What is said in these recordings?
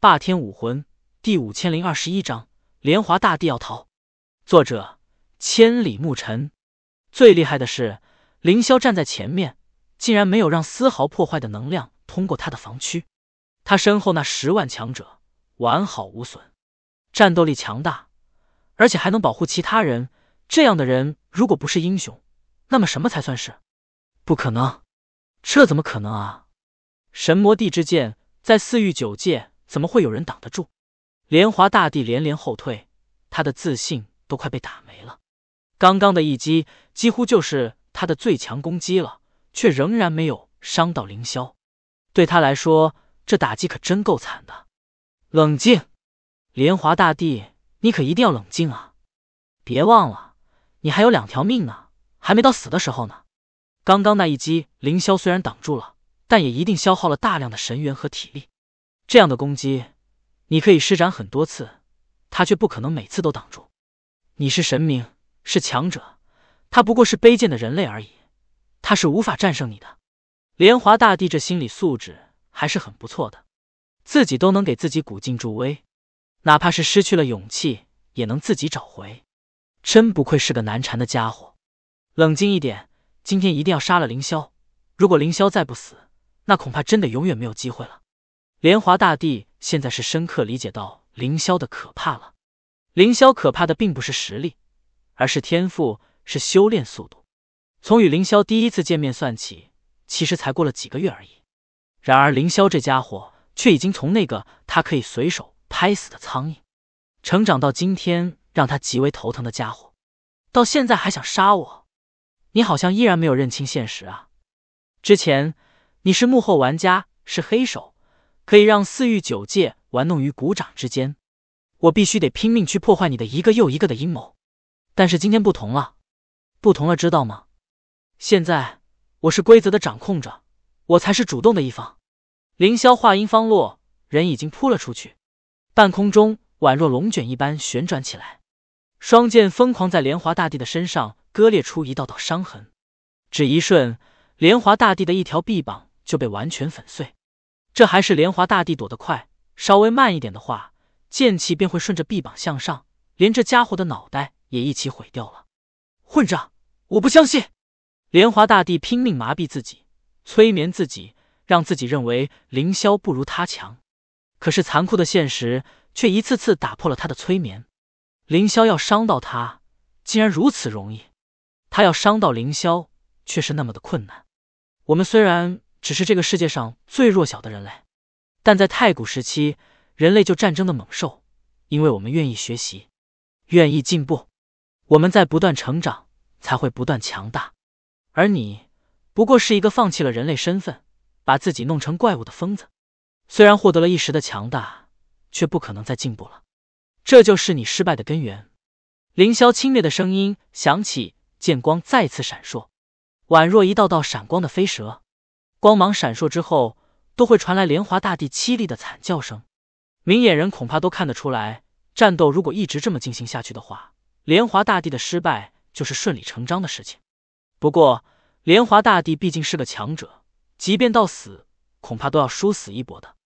霸天武魂第五千零二十一章：莲华大帝要逃。作者：千里牧尘。最厉害的是，凌霄站在前面，竟然没有让丝毫破坏的能量通过他的防区，他身后那十万强者完好无损，战斗力强大，而且还能保护其他人。这样的人如果不是英雄，那么什么才算是？不可能！这怎么可能啊？神魔帝之剑在四域九界。怎么会有人挡得住？莲华大帝连连后退，他的自信都快被打没了。刚刚的一击几乎就是他的最强攻击了，却仍然没有伤到凌霄。对他来说，这打击可真够惨的。冷静，莲华大帝，你可一定要冷静啊！别忘了，你还有两条命呢，还没到死的时候呢。刚刚那一击，凌霄虽然挡住了，但也一定消耗了大量的神元和体力。这样的攻击，你可以施展很多次，他却不可能每次都挡住。你是神明，是强者，他不过是卑贱的人类而已，他是无法战胜你的。莲华大帝这心理素质还是很不错的，自己都能给自己鼓劲助威，哪怕是失去了勇气，也能自己找回。真不愧是个难缠的家伙。冷静一点，今天一定要杀了凌霄。如果凌霄再不死，那恐怕真的永远没有机会了。莲华大帝现在是深刻理解到凌霄的可怕了。凌霄可怕的并不是实力，而是天赋，是修炼速度。从与凌霄第一次见面算起，其实才过了几个月而已。然而凌霄这家伙却已经从那个他可以随手拍死的苍蝇，成长到今天让他极为头疼的家伙。到现在还想杀我？你好像依然没有认清现实啊！之前你是幕后玩家，是黑手。可以让四域九界玩弄于股掌之间，我必须得拼命去破坏你的一个又一个的阴谋。但是今天不同了，不同了，知道吗？现在我是规则的掌控者，我才是主动的一方。凌霄话音方落，人已经扑了出去，半空中宛若龙卷一般旋转起来，双剑疯狂在莲华大帝的身上割裂出一道道伤痕。只一瞬，莲华大帝的一条臂膀就被完全粉碎。这还是莲华大帝躲得快，稍微慢一点的话，剑气便会顺着臂膀向上，连这家伙的脑袋也一起毁掉了。混账！我不相信！莲华大帝拼命麻痹自己，催眠自己，让自己认为凌霄不如他强。可是残酷的现实却一次次打破了他的催眠。凌霄要伤到他，竟然如此容易；他要伤到凌霄，却是那么的困难。我们虽然……只是这个世界上最弱小的人类，但在太古时期，人类就战争的猛兽，因为我们愿意学习，愿意进步，我们在不断成长，才会不断强大。而你，不过是一个放弃了人类身份，把自己弄成怪物的疯子。虽然获得了一时的强大，却不可能再进步了。这就是你失败的根源。凌霄轻蔑的声音响起，剑光再次闪烁，宛若一道道闪光的飞蛇。光芒闪烁之后，都会传来莲华大帝凄厉的惨叫声。明眼人恐怕都看得出来，战斗如果一直这么进行下去的话，莲华大帝的失败就是顺理成章的事情。不过，莲华大帝毕竟是个强者，即便到死，恐怕都要殊死一搏的。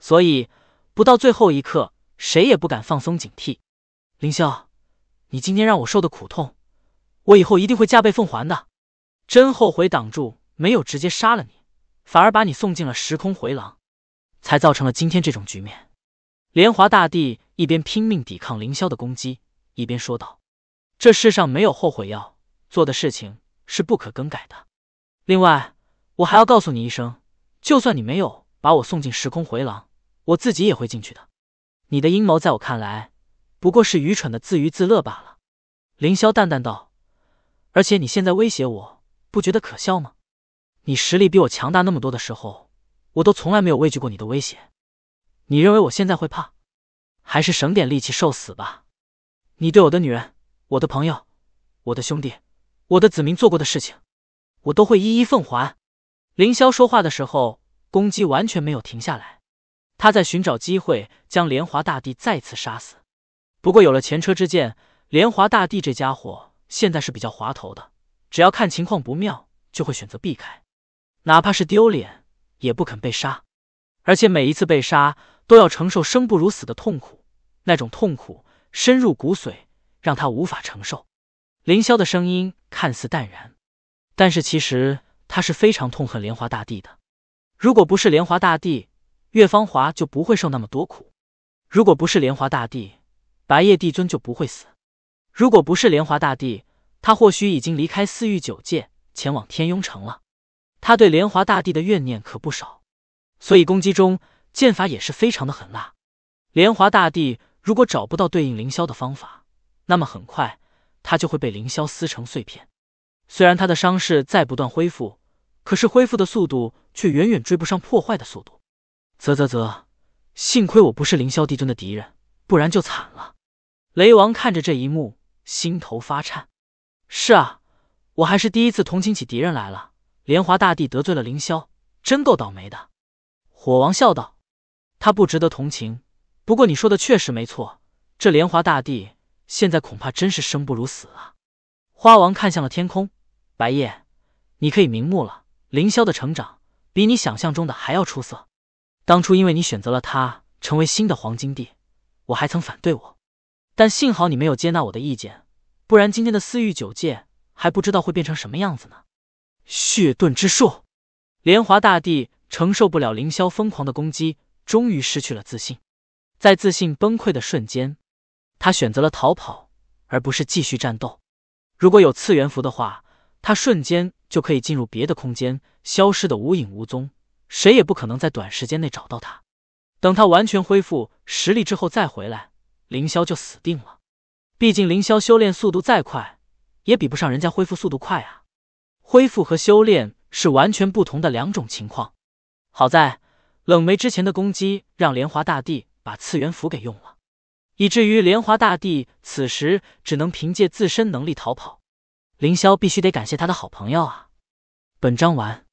所以，不到最后一刻，谁也不敢放松警惕。凌霄，你今天让我受的苦痛，我以后一定会加倍奉还的。真后悔挡住，没有直接杀了你。反而把你送进了时空回廊，才造成了今天这种局面。莲华大帝一边拼命抵抗凌霄的攻击，一边说道：“这世上没有后悔药，做的事情是不可更改的。另外，我还要告诉你一声，就算你没有把我送进时空回廊，我自己也会进去的。你的阴谋在我看来不过是愚蠢的自娱自乐罢了。”凌霄淡淡道：“而且你现在威胁我，不觉得可笑吗？”你实力比我强大那么多的时候，我都从来没有畏惧过你的威胁。你认为我现在会怕？还是省点力气受死吧。你对我的女人、我的朋友、我的兄弟、我的子民做过的事情，我都会一一奉还。凌霄说话的时候，攻击完全没有停下来。他在寻找机会将莲华大帝再次杀死。不过有了前车之鉴，莲华大帝这家伙现在是比较滑头的，只要看情况不妙，就会选择避开。哪怕是丢脸，也不肯被杀，而且每一次被杀都要承受生不如死的痛苦，那种痛苦深入骨髓，让他无法承受。凌霄的声音看似淡然，但是其实他是非常痛恨莲华大帝的。如果不是莲华大帝，岳芳华就不会受那么多苦；如果不是莲华大帝，白夜帝尊就不会死；如果不是莲华大帝，他或许已经离开四域九界，前往天墉城了。他对莲华大帝的怨念可不少，所以攻击中剑法也是非常的狠辣。莲华大帝如果找不到对应凌霄的方法，那么很快他就会被凌霄撕成碎片。虽然他的伤势在不断恢复，可是恢复的速度却远远追不上破坏的速度。啧啧啧，幸亏我不是凌霄帝尊的敌人，不然就惨了。雷王看着这一幕，心头发颤。是啊，我还是第一次同情起敌人来了。莲华大帝得罪了凌霄，真够倒霉的。火王笑道：“他不值得同情。不过你说的确实没错，这莲华大帝现在恐怕真是生不如死啊。”花王看向了天空：“白夜，你可以瞑目了。凌霄的成长比你想象中的还要出色。当初因为你选择了他成为新的黄金帝，我还曾反对我，但幸好你没有接纳我的意见，不然今天的四域九界还不知道会变成什么样子呢。”血遁之术，莲华大帝承受不了凌霄疯狂的攻击，终于失去了自信。在自信崩溃的瞬间，他选择了逃跑，而不是继续战斗。如果有次元符的话，他瞬间就可以进入别的空间，消失的无影无踪，谁也不可能在短时间内找到他。等他完全恢复实力之后再回来，凌霄就死定了。毕竟凌霄修炼速度再快，也比不上人家恢复速度快啊。恢复和修炼是完全不同的两种情况。好在冷梅之前的攻击让莲华大帝把次元符给用了，以至于莲华大帝此时只能凭借自身能力逃跑。凌霄必须得感谢他的好朋友啊！本章完。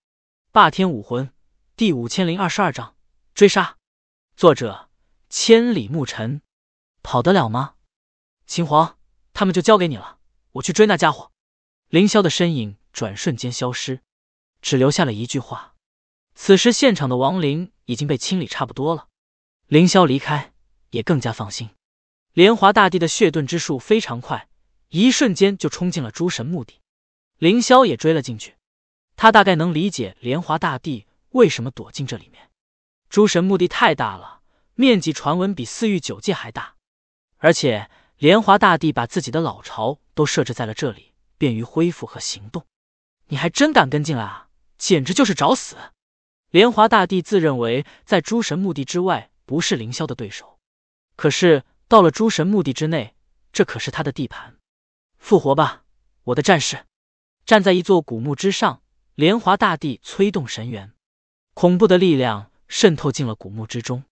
霸天武魂第五千零二十二章追杀。作者：千里牧尘。跑得了吗？秦皇，他们就交给你了，我去追那家伙。凌霄的身影。转瞬间消失，只留下了一句话。此时现场的亡灵已经被清理差不多了，凌霄离开也更加放心。莲华大帝的血遁之术非常快，一瞬间就冲进了诸神墓地。凌霄也追了进去，他大概能理解莲华大帝为什么躲进这里面。诸神墓地太大了，面积传闻比四域九界还大，而且莲华大帝把自己的老巢都设置在了这里，便于恢复和行动。你还真敢跟进来啊！简直就是找死！莲华大帝自认为在诸神墓地之外不是凌霄的对手，可是到了诸神墓地之内，这可是他的地盘。复活吧，我的战士！站在一座古墓之上，莲华大帝催动神元，恐怖的力量渗透进了古墓之中。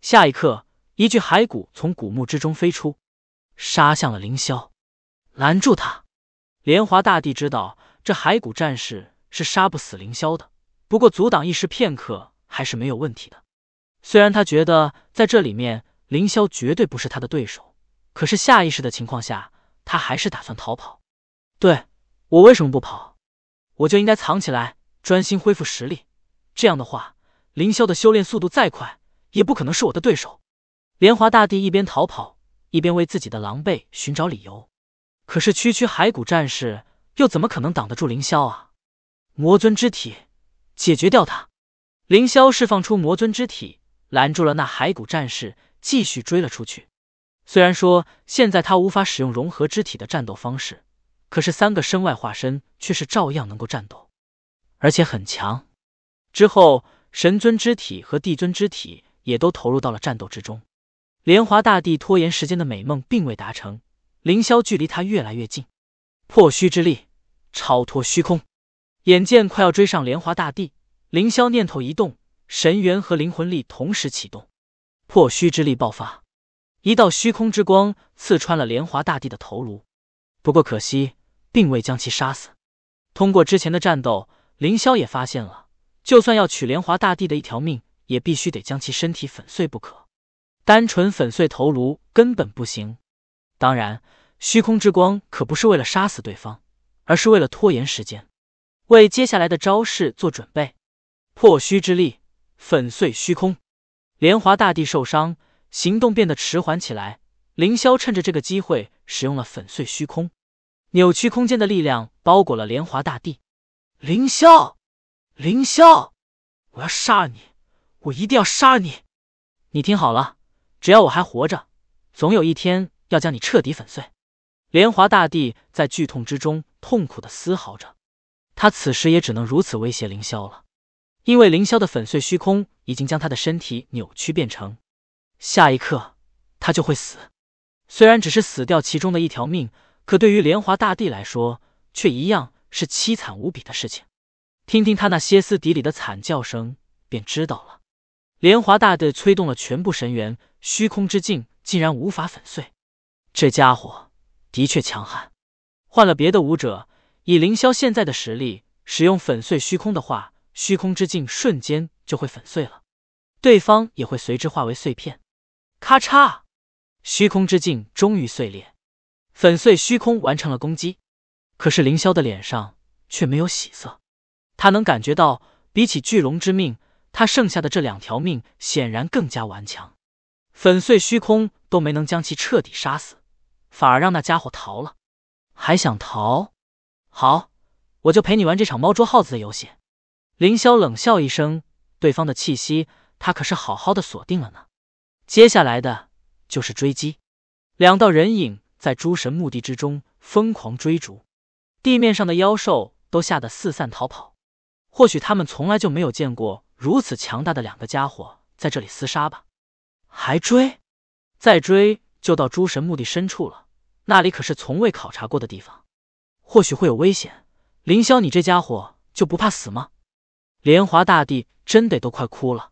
下一刻，一具骸骨从古墓之中飞出，杀向了凌霄。拦住他！莲华大帝知道。这骸骨战士是杀不死凌霄的，不过阻挡一时片刻还是没有问题的。虽然他觉得在这里面凌霄绝对不是他的对手，可是下意识的情况下，他还是打算逃跑。对我为什么不跑？我就应该藏起来，专心恢复实力。这样的话，凌霄的修炼速度再快，也不可能是我的对手。莲华大帝一边逃跑，一边为自己的狼狈寻找理由。可是区区骸骨战士。又怎么可能挡得住凌霄啊！魔尊之体，解决掉他！凌霄释放出魔尊之体，拦住了那骸骨战士，继续追了出去。虽然说现在他无法使用融合之体的战斗方式，可是三个身外化身却是照样能够战斗，而且很强。之后神尊之体和帝尊之体也都投入到了战斗之中。莲华大帝拖延时间的美梦并未达成，凌霄距离他越来越近，破虚之力。超脱虚空，眼见快要追上莲华大帝，凌霄念头一动，神元和灵魂力同时启动，破虚之力爆发，一道虚空之光刺穿了莲华大帝的头颅。不过可惜，并未将其杀死。通过之前的战斗，凌霄也发现了，就算要取莲华大帝的一条命，也必须得将其身体粉碎不可，单纯粉碎头颅根本不行。当然，虚空之光可不是为了杀死对方。而是为了拖延时间，为接下来的招式做准备。破虚之力，粉碎虚空。莲华大帝受伤，行动变得迟缓起来。凌霄趁着这个机会，使用了粉碎虚空、扭曲空间的力量，包裹了莲华大帝。凌霄，凌霄，我要杀了你！我一定要杀了你！你听好了，只要我还活着，总有一天要将你彻底粉碎。莲华大帝在剧痛之中。痛苦的嘶嚎着，他此时也只能如此威胁凌霄了，因为凌霄的粉碎虚空已经将他的身体扭曲变成，下一刻他就会死。虽然只是死掉其中的一条命，可对于莲华大帝来说，却一样是凄惨无比的事情。听听他那歇斯底里的惨叫声，便知道了。莲华大帝催动了全部神元，虚空之境竟然无法粉碎，这家伙的确强悍。换了别的武者，以凌霄现在的实力，使用粉碎虚空的话，虚空之境瞬间就会粉碎了，对方也会随之化为碎片。咔嚓，虚空之境终于碎裂，粉碎虚空完成了攻击。可是凌霄的脸上却没有喜色，他能感觉到，比起巨龙之命，他剩下的这两条命显然更加顽强。粉碎虚空都没能将其彻底杀死，反而让那家伙逃了。还想逃？好，我就陪你玩这场猫捉耗子的游戏。凌霄冷笑一声，对方的气息他可是好好的锁定了呢。接下来的就是追击，两道人影在诸神墓地之中疯狂追逐，地面上的妖兽都吓得四散逃跑。或许他们从来就没有见过如此强大的两个家伙在这里厮杀吧。还追？再追就到诸神墓地深处了。那里可是从未考察过的地方，或许会有危险。凌霄，你这家伙就不怕死吗？莲华大帝真得都快哭了。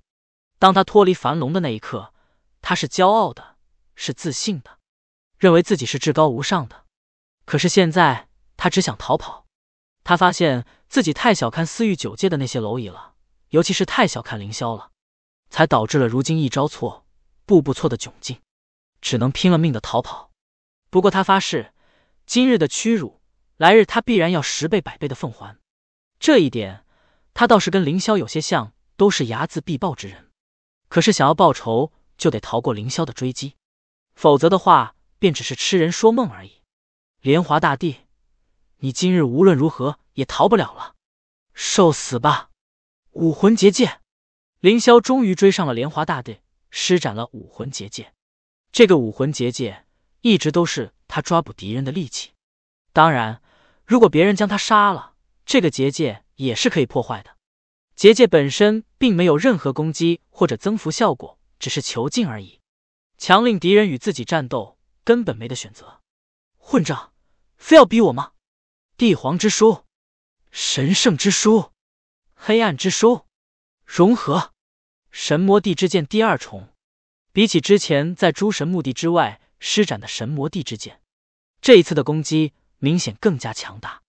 当他脱离樊笼的那一刻，他是骄傲的，是自信的，认为自己是至高无上的。可是现在，他只想逃跑。他发现自己太小看四域九界的那些蝼蚁了，尤其是太小看凌霄了，才导致了如今一招错，步步错的窘境，只能拼了命的逃跑。不过他发誓，今日的屈辱，来日他必然要十倍百倍的奉还。这一点，他倒是跟凌霄有些像，都是睚眦必报之人。可是想要报仇，就得逃过凌霄的追击，否则的话，便只是痴人说梦而已。莲华大帝，你今日无论如何也逃不了了，受死吧！武魂结界，凌霄终于追上了莲华大帝，施展了武魂结界。这个武魂结界。一直都是他抓捕敌人的利器。当然，如果别人将他杀了，这个结界也是可以破坏的。结界本身并没有任何攻击或者增幅效果，只是囚禁而已。强令敌人与自己战斗，根本没得选择。混账，非要逼我吗？帝皇之书、神圣之书、黑暗之书，融合神魔帝之剑第二重。比起之前在诸神墓地之外。施展的神魔帝之剑，这一次的攻击明显更加强大，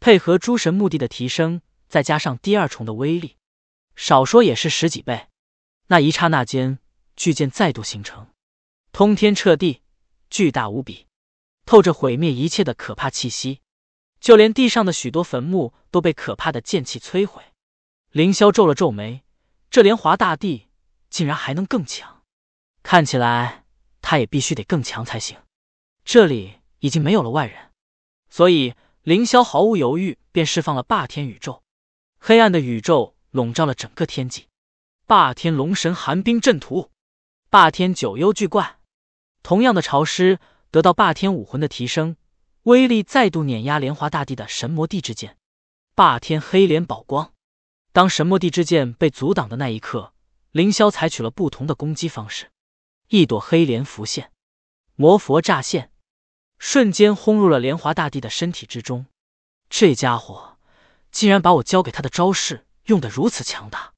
配合诸神墓地的提升，再加上第二重的威力，少说也是十几倍。那一刹那间，巨剑再度形成，通天彻地，巨大无比，透着毁灭一切的可怕气息，就连地上的许多坟墓都被可怕的剑气摧毁。凌霄皱了皱眉，这莲华大帝竟然还能更强，看起来。他也必须得更强才行。这里已经没有了外人，所以凌霄毫无犹豫便释放了霸天宇宙，黑暗的宇宙笼罩了整个天际。霸天龙神寒冰阵图，霸天九幽巨怪，同样的潮湿得到霸天武魂的提升，威力再度碾压莲华大帝的神魔帝之剑。霸天黑莲宝光，当神魔帝之剑被阻挡的那一刻，凌霄采取了不同的攻击方式。一朵黑莲浮现，魔佛乍现，瞬间轰入了莲华大帝的身体之中。这家伙竟然把我教给他的招式用得如此强大！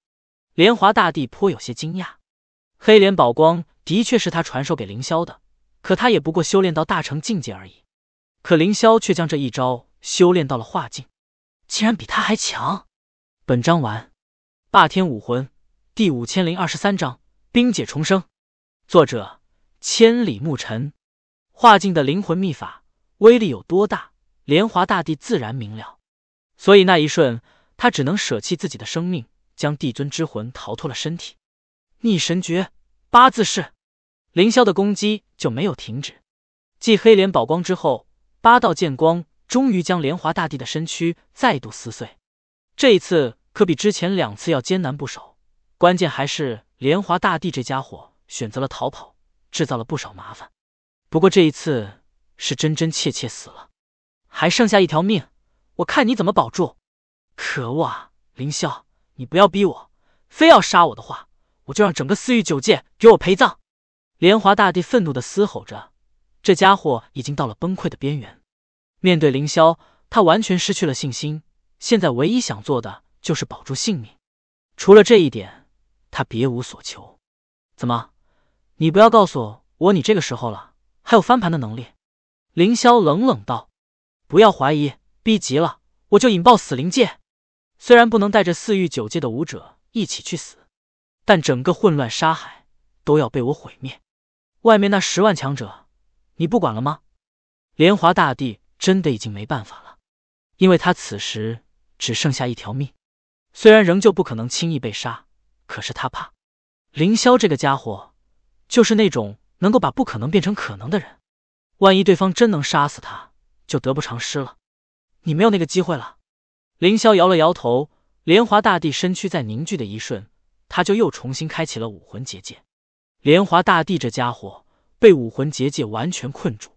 莲华大帝颇有些惊讶。黑莲宝光的确是他传授给凌霄的，可他也不过修炼到大成境界而已。可凌霄却将这一招修炼到了化境，竟然比他还强！本章完。霸天武魂第五千零二十三章：冰姐重生。作者千里牧尘，化境的灵魂秘法威力有多大？莲华大帝自然明了，所以那一瞬，他只能舍弃自己的生命，将帝尊之魂逃脱了身体。逆神诀八字式，凌霄的攻击就没有停止。继黑莲宝光之后，八道剑光终于将莲华大帝的身躯再度撕碎。这一次可比之前两次要艰难不少，关键还是莲华大帝这家伙。选择了逃跑，制造了不少麻烦。不过这一次是真真切切死了，还剩下一条命，我看你怎么保住！可恶啊，凌霄，你不要逼我，非要杀我的话，我就让整个四域九界给我陪葬！莲华大帝愤怒的嘶吼着，这家伙已经到了崩溃的边缘。面对凌霄，他完全失去了信心。现在唯一想做的就是保住性命，除了这一点，他别无所求。怎么？你不要告诉我，你这个时候了还有翻盘的能力？凌霄冷冷道：“不要怀疑，逼急了我就引爆死灵界。虽然不能带着四域九界的武者一起去死，但整个混乱沙海都要被我毁灭。外面那十万强者，你不管了吗？”莲华大帝真的已经没办法了，因为他此时只剩下一条命。虽然仍旧不可能轻易被杀，可是他怕凌霄这个家伙。就是那种能够把不可能变成可能的人，万一对方真能杀死他，就得不偿失了。你没有那个机会了。凌霄摇了摇头，莲华大帝身躯在凝聚的一瞬，他就又重新开启了武魂结界。莲华大帝这家伙被武魂结界完全困住，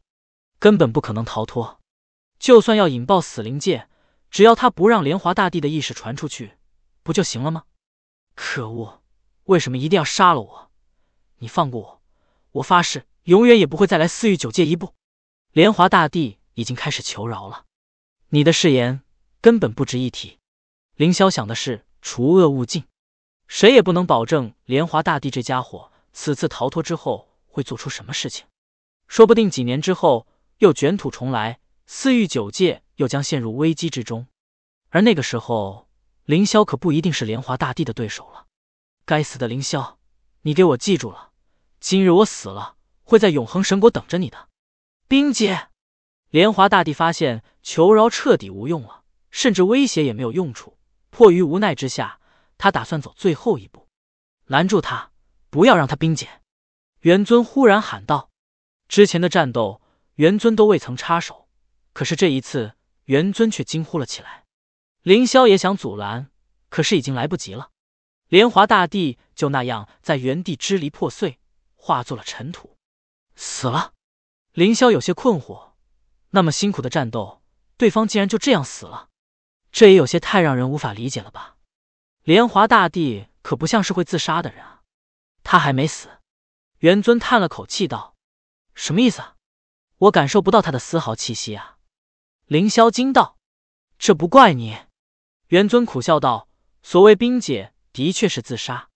根本不可能逃脱。就算要引爆死灵界，只要他不让莲华大帝的意识传出去，不就行了吗？可恶，为什么一定要杀了我？你放过我，我发誓永远也不会再来四域九界一步。莲华大帝已经开始求饶了，你的誓言根本不值一提。凌霄想的是除恶务尽，谁也不能保证莲华大帝这家伙此次逃脱之后会做出什么事情，说不定几年之后又卷土重来，四域九界又将陷入危机之中。而那个时候，凌霄可不一定是莲华大帝的对手了。该死的凌霄，你给我记住了。今日我死了，会在永恒神国等着你的，冰姐。莲华大帝发现求饶彻底无用了，甚至威胁也没有用处。迫于无奈之下，他打算走最后一步，拦住他，不要让他冰姐。元尊忽然喊道：“之前的战斗，元尊都未曾插手，可是这一次，元尊却惊呼了起来。”凌霄也想阻拦，可是已经来不及了。莲华大帝就那样在原地支离破碎。化作了尘土，死了。凌霄有些困惑，那么辛苦的战斗，对方竟然就这样死了，这也有些太让人无法理解了吧？莲华大帝可不像是会自杀的人啊，他还没死。元尊叹了口气道：“什么意思？我感受不到他的丝毫气息啊。”凌霄惊道：“这不怪你。”元尊苦笑道：“所谓冰姐的确是自杀，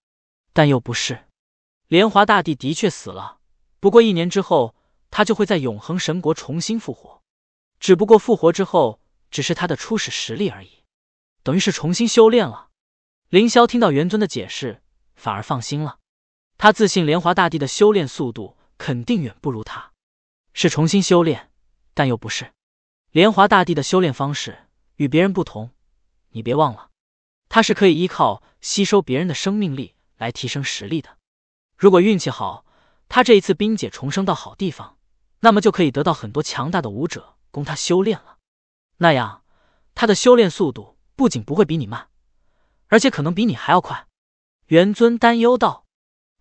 但又不是。”莲华大帝的确死了，不过一年之后，他就会在永恒神国重新复活。只不过复活之后，只是他的初始实力而已，等于是重新修炼了。凌霄听到元尊的解释，反而放心了。他自信莲华大帝的修炼速度肯定远不如他，是重新修炼，但又不是。莲华大帝的修炼方式与别人不同，你别忘了，他是可以依靠吸收别人的生命力来提升实力的。如果运气好，他这一次冰姐重生到好地方，那么就可以得到很多强大的武者供他修炼了。那样，他的修炼速度不仅不会比你慢，而且可能比你还要快。元尊担忧道：“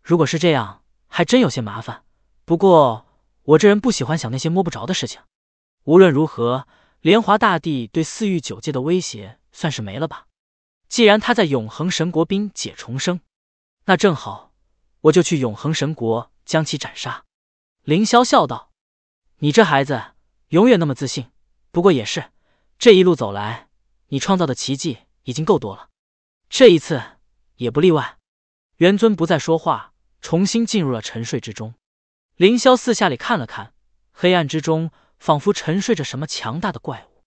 如果是这样，还真有些麻烦。不过我这人不喜欢想那些摸不着的事情。无论如何，莲华大帝对四域九界的威胁算是没了吧？既然他在永恒神国冰姐重生，那正好。”我就去永恒神国将其斩杀。”凌霄笑道，“你这孩子永远那么自信，不过也是，这一路走来，你创造的奇迹已经够多了，这一次也不例外。”元尊不再说话，重新进入了沉睡之中。凌霄四下里看了看，黑暗之中仿佛沉睡着什么强大的怪物，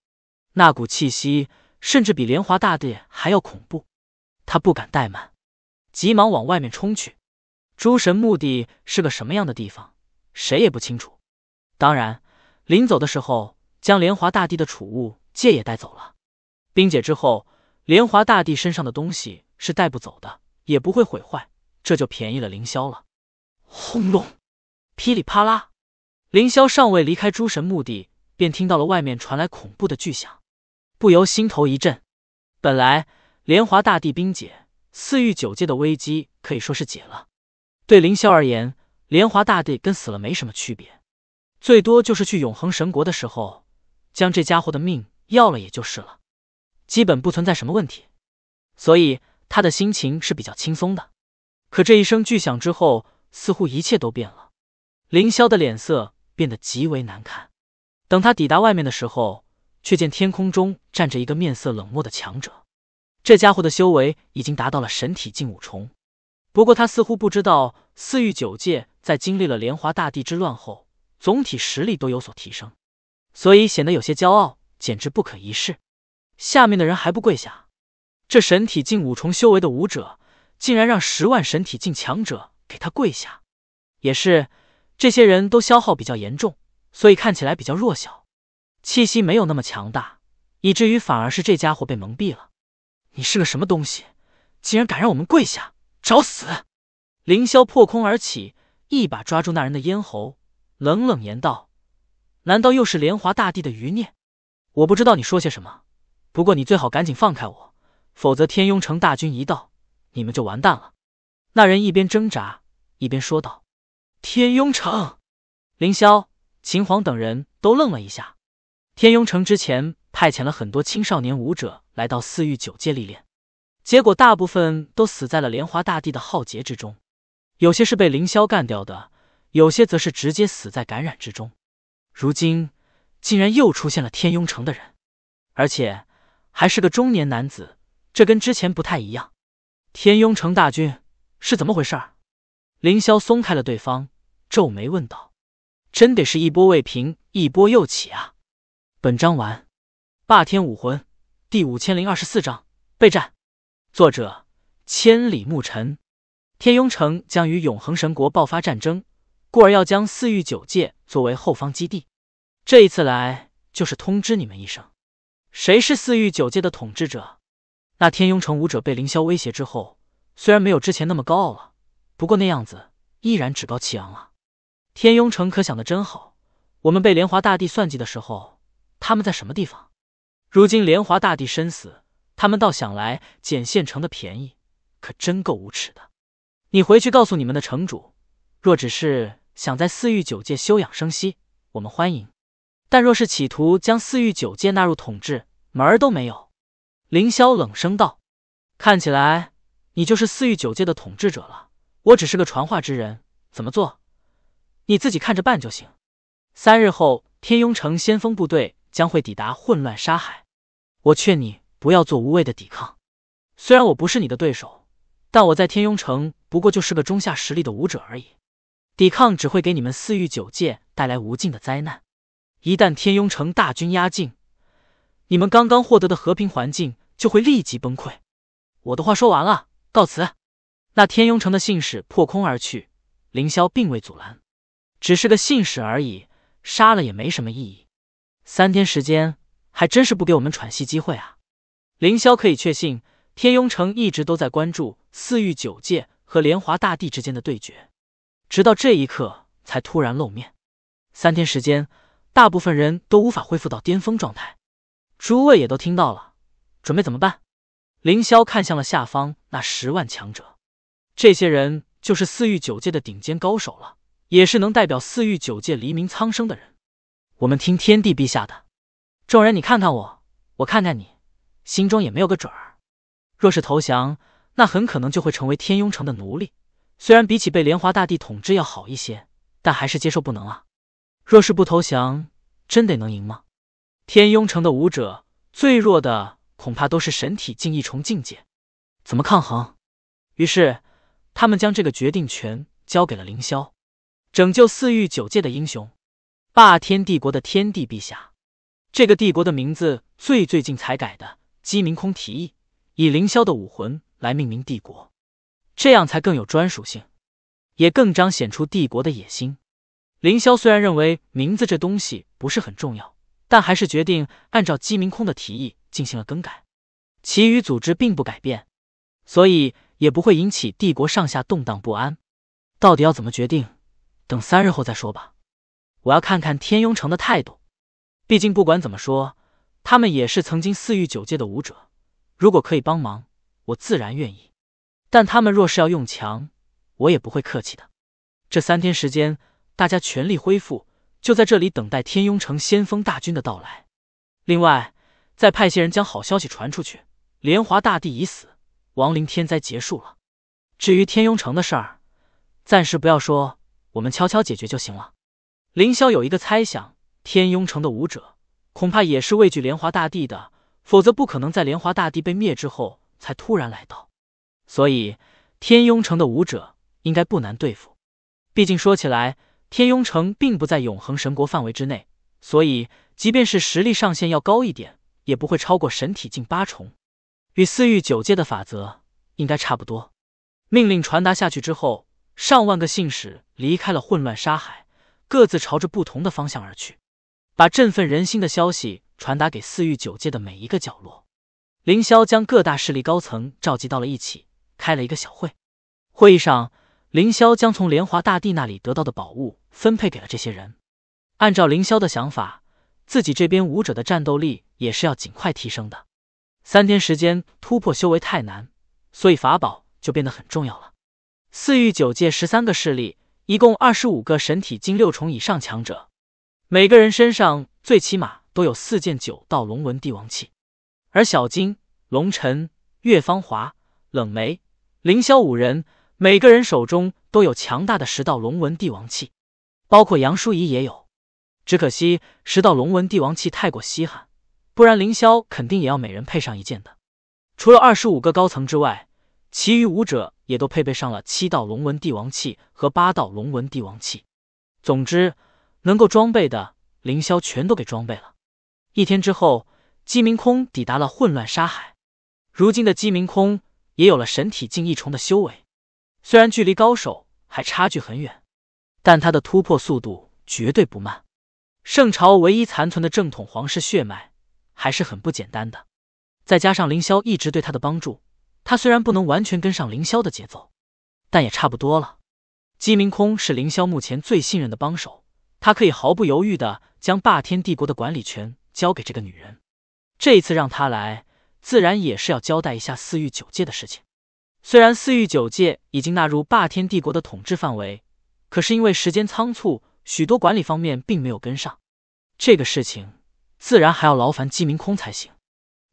那股气息甚至比莲华大殿还要恐怖。他不敢怠慢，急忙往外面冲去。诸神墓地是个什么样的地方，谁也不清楚。当然，临走的时候，将莲华大帝的储物戒也带走了。冰解之后，莲华大帝身上的东西是带不走的，也不会毁坏，这就便宜了凌霄了。轰隆，噼里啪啦，凌霄尚未离开诸神墓地，便听到了外面传来恐怖的巨响，不由心头一震。本来莲华大帝冰解四域九界的危机可以说是解了。对凌霄而言，莲华大帝跟死了没什么区别，最多就是去永恒神国的时候将这家伙的命要了也就是了，基本不存在什么问题，所以他的心情是比较轻松的。可这一声巨响之后，似乎一切都变了，凌霄的脸色变得极为难看。等他抵达外面的时候，却见天空中站着一个面色冷漠的强者，这家伙的修为已经达到了神体境五重。不过他似乎不知道四域九界在经历了莲华大地之乱后，总体实力都有所提升，所以显得有些骄傲，简直不可一世。下面的人还不跪下？这神体境五重修为的武者，竟然让十万神体境强者给他跪下？也是，这些人都消耗比较严重，所以看起来比较弱小，气息没有那么强大，以至于反而是这家伙被蒙蔽了。你是个什么东西，竟然敢让我们跪下？找死！凌霄破空而起，一把抓住那人的咽喉，冷冷言道：“难道又是莲华大帝的余孽？我不知道你说些什么，不过你最好赶紧放开我，否则天墉城大军一到，你们就完蛋了。”那人一边挣扎，一边说道：“天墉城！”凌霄、秦皇等人都愣了一下。天墉城之前派遣了很多青少年武者来到四域九界历练。结果大部分都死在了莲华大帝的浩劫之中，有些是被凌霄干掉的，有些则是直接死在感染之中。如今竟然又出现了天墉城的人，而且还是个中年男子，这跟之前不太一样。天墉城大军是怎么回事？凌霄松开了对方，皱眉问道：“真得是一波未平，一波又起啊！”本章完。霸天武魂第五千零二十四章备战。作者千里牧尘，天墉城将与永恒神国爆发战争，故而要将四域九界作为后方基地。这一次来就是通知你们一声，谁是四域九界的统治者？那天墉城武者被凌霄威胁之后，虽然没有之前那么高傲了，不过那样子依然趾高气昂了。天墉城可想的真好，我们被莲华大帝算计的时候，他们在什么地方？如今莲华大帝身死。他们倒想来捡县城的便宜，可真够无耻的！你回去告诉你们的城主，若只是想在四域九界休养生息，我们欢迎；但若是企图将四域九界纳入统治，门儿都没有！凌霄冷声道：“看起来你就是四域九界的统治者了，我只是个传话之人，怎么做你自己看着办就行。三日后，天墉城先锋部队将会抵达混乱沙海，我劝你。”不要做无谓的抵抗。虽然我不是你的对手，但我在天墉城不过就是个中下实力的武者而已。抵抗只会给你们四域九界带来无尽的灾难。一旦天墉城大军压境，你们刚刚获得的和平环境就会立即崩溃。我的话说完了，告辞。那天墉城的信使破空而去，凌霄并未阻拦，只是个信使而已，杀了也没什么意义。三天时间，还真是不给我们喘息机会啊！凌霄可以确信，天墉城一直都在关注四域九界和莲华大帝之间的对决，直到这一刻才突然露面。三天时间，大部分人都无法恢复到巅峰状态。诸位也都听到了，准备怎么办？凌霄看向了下方那十万强者，这些人就是四域九界的顶尖高手了，也是能代表四域九界黎民苍生的人。我们听天帝陛下的。众人，你看看我，我看看你。心中也没有个准儿，若是投降，那很可能就会成为天墉城的奴隶。虽然比起被莲华大帝统治要好一些，但还是接受不能啊。若是不投降，真得能赢吗？天墉城的武者最弱的恐怕都是神体境一重境界，怎么抗衡？于是他们将这个决定权交给了凌霄，拯救四域九界的英雄，霸天帝国的天帝陛下。这个帝国的名字最最近才改的。姬明空提议以凌霄的武魂来命名帝国，这样才更有专属性，也更彰显出帝国的野心。凌霄虽然认为名字这东西不是很重要，但还是决定按照姬明空的提议进行了更改。其余组织并不改变，所以也不会引起帝国上下动荡不安。到底要怎么决定？等三日后再说吧。我要看看天墉城的态度，毕竟不管怎么说。他们也是曾经四域九界的武者，如果可以帮忙，我自然愿意。但他们若是要用强，我也不会客气的。这三天时间，大家全力恢复，就在这里等待天墉城先锋大军的到来。另外，再派些人将好消息传出去：莲华大帝已死，亡灵天灾结束了。至于天墉城的事儿，暂时不要说，我们悄悄解决就行了。凌霄有一个猜想：天墉城的武者。恐怕也是畏惧莲华大帝的，否则不可能在莲华大帝被灭之后才突然来到。所以天墉城的武者应该不难对付。毕竟说起来，天墉城并不在永恒神国范围之内，所以即便是实力上限要高一点，也不会超过神体境八重，与四域九界的法则应该差不多。命令传达下去之后，上万个信使离开了混乱沙海，各自朝着不同的方向而去。把振奋人心的消息传达给四域九界的每一个角落。凌霄将各大势力高层召集到了一起，开了一个小会。会议上，凌霄将从莲华大帝那里得到的宝物分配给了这些人。按照凌霄的想法，自己这边武者的战斗力也是要尽快提升的。三天时间突破修为太难，所以法宝就变得很重要了。四域九界十三个势力，一共二十五个神体境六重以上强者。每个人身上最起码都有四件九道龙纹帝王器，而小金、龙尘、岳芳华、冷梅、凌霄五人，每个人手中都有强大的十道龙纹帝王器，包括杨淑仪也有。只可惜十道龙纹帝王器太过稀罕，不然凌霄肯定也要每人配上一件的。除了二十五个高层之外，其余武者也都配备上了七道龙纹帝王器和八道龙纹帝王器。总之。能够装备的凌霄全都给装备了。一天之后，鸡鸣空抵达了混乱沙海。如今的鸡鸣空也有了神体境一重的修为，虽然距离高手还差距很远，但他的突破速度绝对不慢。圣朝唯一残存的正统皇室血脉还是很不简单的，再加上凌霄一直对他的帮助，他虽然不能完全跟上凌霄的节奏，但也差不多了。鸡鸣空是凌霄目前最信任的帮手。他可以毫不犹豫的将霸天帝国的管理权交给这个女人。这一次让她来，自然也是要交代一下四域九界的事情。虽然四域九界已经纳入霸天帝国的统治范围，可是因为时间仓促，许多管理方面并没有跟上。这个事情自然还要劳烦姬明空才行。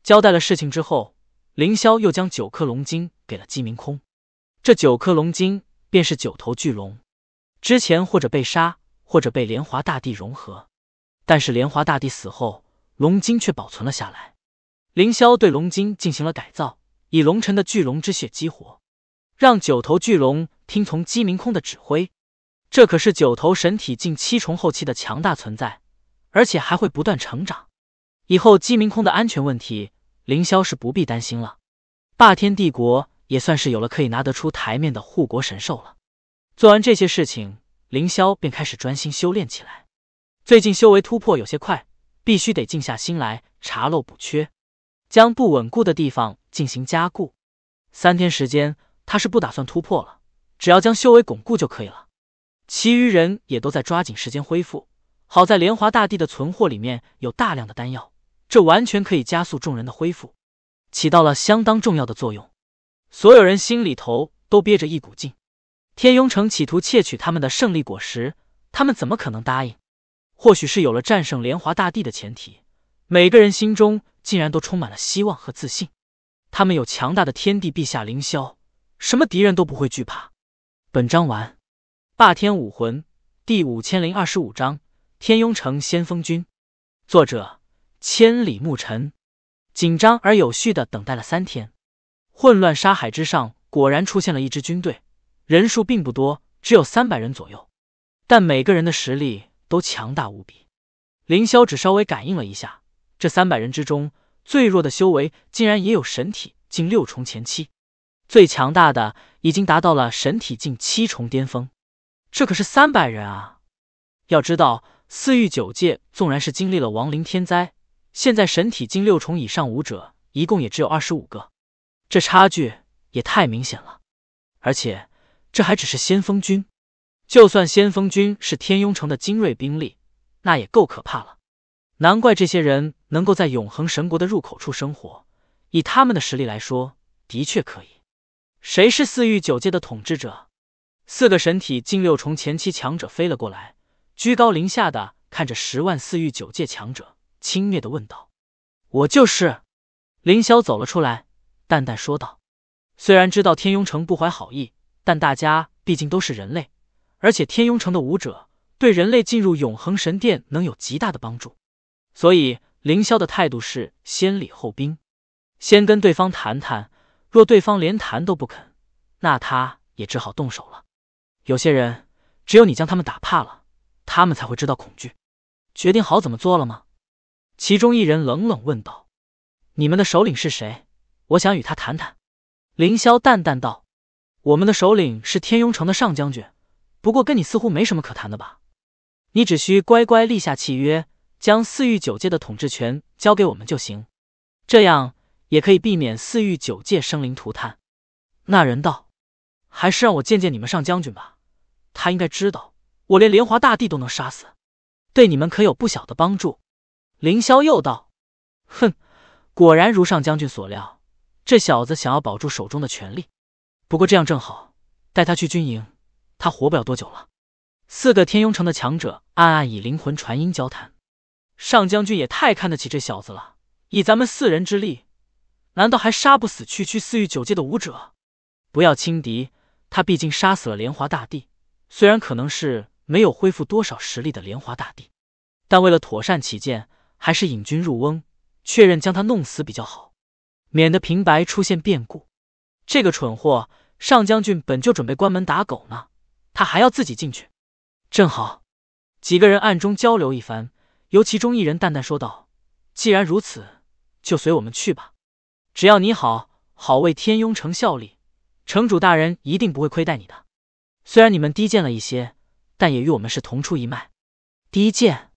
交代了事情之后，凌霄又将九颗龙晶给了姬明空。这九颗龙晶便是九头巨龙，之前或者被杀。或者被莲华大帝融合，但是莲华大帝死后，龙晶却保存了下来。凌霄对龙晶进行了改造，以龙尘的巨龙之血激活，让九头巨龙听从姬明空的指挥。这可是九头神体近七重后期的强大存在，而且还会不断成长。以后鸡鸣空的安全问题，凌霄是不必担心了。霸天帝国也算是有了可以拿得出台面的护国神兽了。做完这些事情。凌霄便开始专心修炼起来。最近修为突破有些快，必须得静下心来查漏补缺，将不稳固的地方进行加固。三天时间，他是不打算突破了，只要将修为巩固就可以了。其余人也都在抓紧时间恢复。好在莲华大帝的存货里面有大量的丹药，这完全可以加速众人的恢复，起到了相当重要的作用。所有人心里头都憋着一股劲。天墉城企图窃取他们的胜利果实，他们怎么可能答应？或许是有了战胜莲华大帝的前提，每个人心中竟然都充满了希望和自信。他们有强大的天地陛下凌霄，什么敌人都不会惧怕。本章完。霸天武魂第五千零二十五章：天墉城先锋军。作者：千里牧尘。紧张而有序的等待了三天，混乱沙海之上果然出现了一支军队。人数并不多，只有三百人左右，但每个人的实力都强大无比。凌霄只稍微感应了一下，这三百人之中，最弱的修为竟然也有神体近六重前期，最强大的已经达到了神体近七重巅峰。这可是三百人啊！要知道，四域九界纵然是经历了亡灵天灾，现在神体近六重以上武者一共也只有二十五个，这差距也太明显了，而且。这还只是先锋军，就算先锋军是天墉城的精锐兵力，那也够可怕了。难怪这些人能够在永恒神国的入口处生活，以他们的实力来说，的确可以。谁是四域九界的统治者？四个神体近六重前期强者飞了过来，居高临下的看着十万四域九界强者，轻蔑的问道：“我就是。”凌霄走了出来，淡淡说道：“虽然知道天墉城不怀好意。”但大家毕竟都是人类，而且天墉城的武者对人类进入永恒神殿能有极大的帮助，所以凌霄的态度是先礼后兵，先跟对方谈谈，若对方连谈都不肯，那他也只好动手了。有些人只有你将他们打怕了，他们才会知道恐惧。决定好怎么做了吗？其中一人冷冷问道：“你们的首领是谁？我想与他谈谈。”凌霄淡淡道。我们的首领是天墉城的上将军，不过跟你似乎没什么可谈的吧？你只需乖乖立下契约，将四域九界的统治权交给我们就行，这样也可以避免四域九界生灵涂炭。那人道，还是让我见见你们上将军吧，他应该知道我连莲华大帝都能杀死，对你们可有不小的帮助。凌霄又道，哼，果然如上将军所料，这小子想要保住手中的权力。不过这样正好，带他去军营，他活不了多久了。四个天墉城的强者暗暗以灵魂传音交谈。上将军也太看得起这小子了，以咱们四人之力，难道还杀不死区区四域九界的武者？不要轻敌，他毕竟杀死了莲华大帝，虽然可能是没有恢复多少实力的莲华大帝，但为了妥善起见，还是引军入瓮，确认将他弄死比较好，免得平白出现变故。这个蠢货。上将军本就准备关门打狗呢，他还要自己进去，正好，几个人暗中交流一番，由其中一人淡淡说道：“既然如此，就随我们去吧。只要你好好为天雍城效力，城主大人一定不会亏待你的。虽然你们低贱了一些，但也与我们是同出一脉。低贱？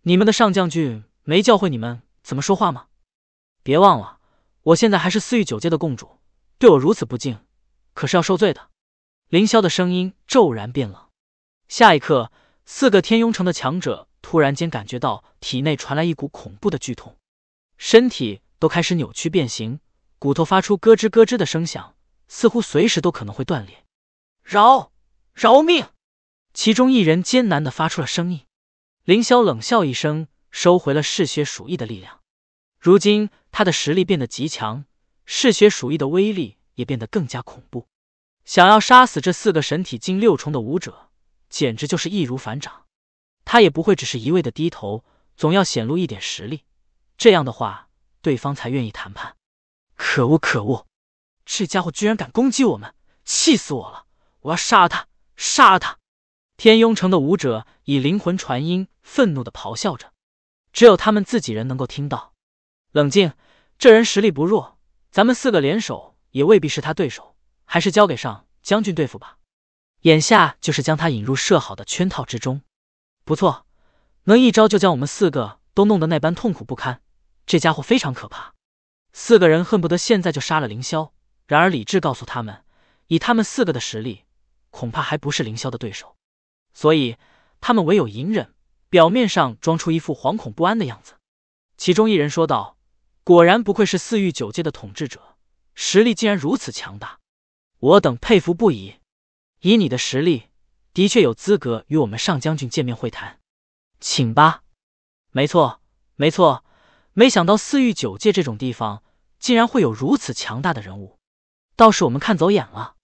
你们的上将军没教会你们怎么说话吗？别忘了，我现在还是四域九界的共主，对我如此不敬。”可是要受罪的。凌霄的声音骤然变冷。下一刻，四个天庸城的强者突然间感觉到体内传来一股恐怖的剧痛，身体都开始扭曲变形，骨头发出咯吱咯吱的声响，似乎随时都可能会断裂。饶饶命！其中一人艰难的发出了声音。凌霄冷笑一声，收回了嗜血鼠疫的力量。如今他的实力变得极强，嗜血鼠疫的威力。也变得更加恐怖，想要杀死这四个神体近六重的武者，简直就是易如反掌。他也不会只是一味的低头，总要显露一点实力，这样的话，对方才愿意谈判。可恶可恶，这家伙居然敢攻击我们，气死我了！我要杀了他，杀了他！天墉城的武者以灵魂传音，愤怒的咆哮着，只有他们自己人能够听到。冷静，这人实力不弱，咱们四个联手。也未必是他对手，还是交给上将军对付吧。眼下就是将他引入设好的圈套之中。不错，能一招就将我们四个都弄得那般痛苦不堪，这家伙非常可怕。四个人恨不得现在就杀了凌霄，然而理智告诉他们，以他们四个的实力，恐怕还不是凌霄的对手，所以他们唯有隐忍，表面上装出一副惶恐不安的样子。其中一人说道：“果然不愧是四域九界的统治者。”实力竟然如此强大，我等佩服不已。以你的实力，的确有资格与我们上将军见面会谈，请吧。没错，没错，没想到四域九界这种地方，竟然会有如此强大的人物，倒是我们看走眼了。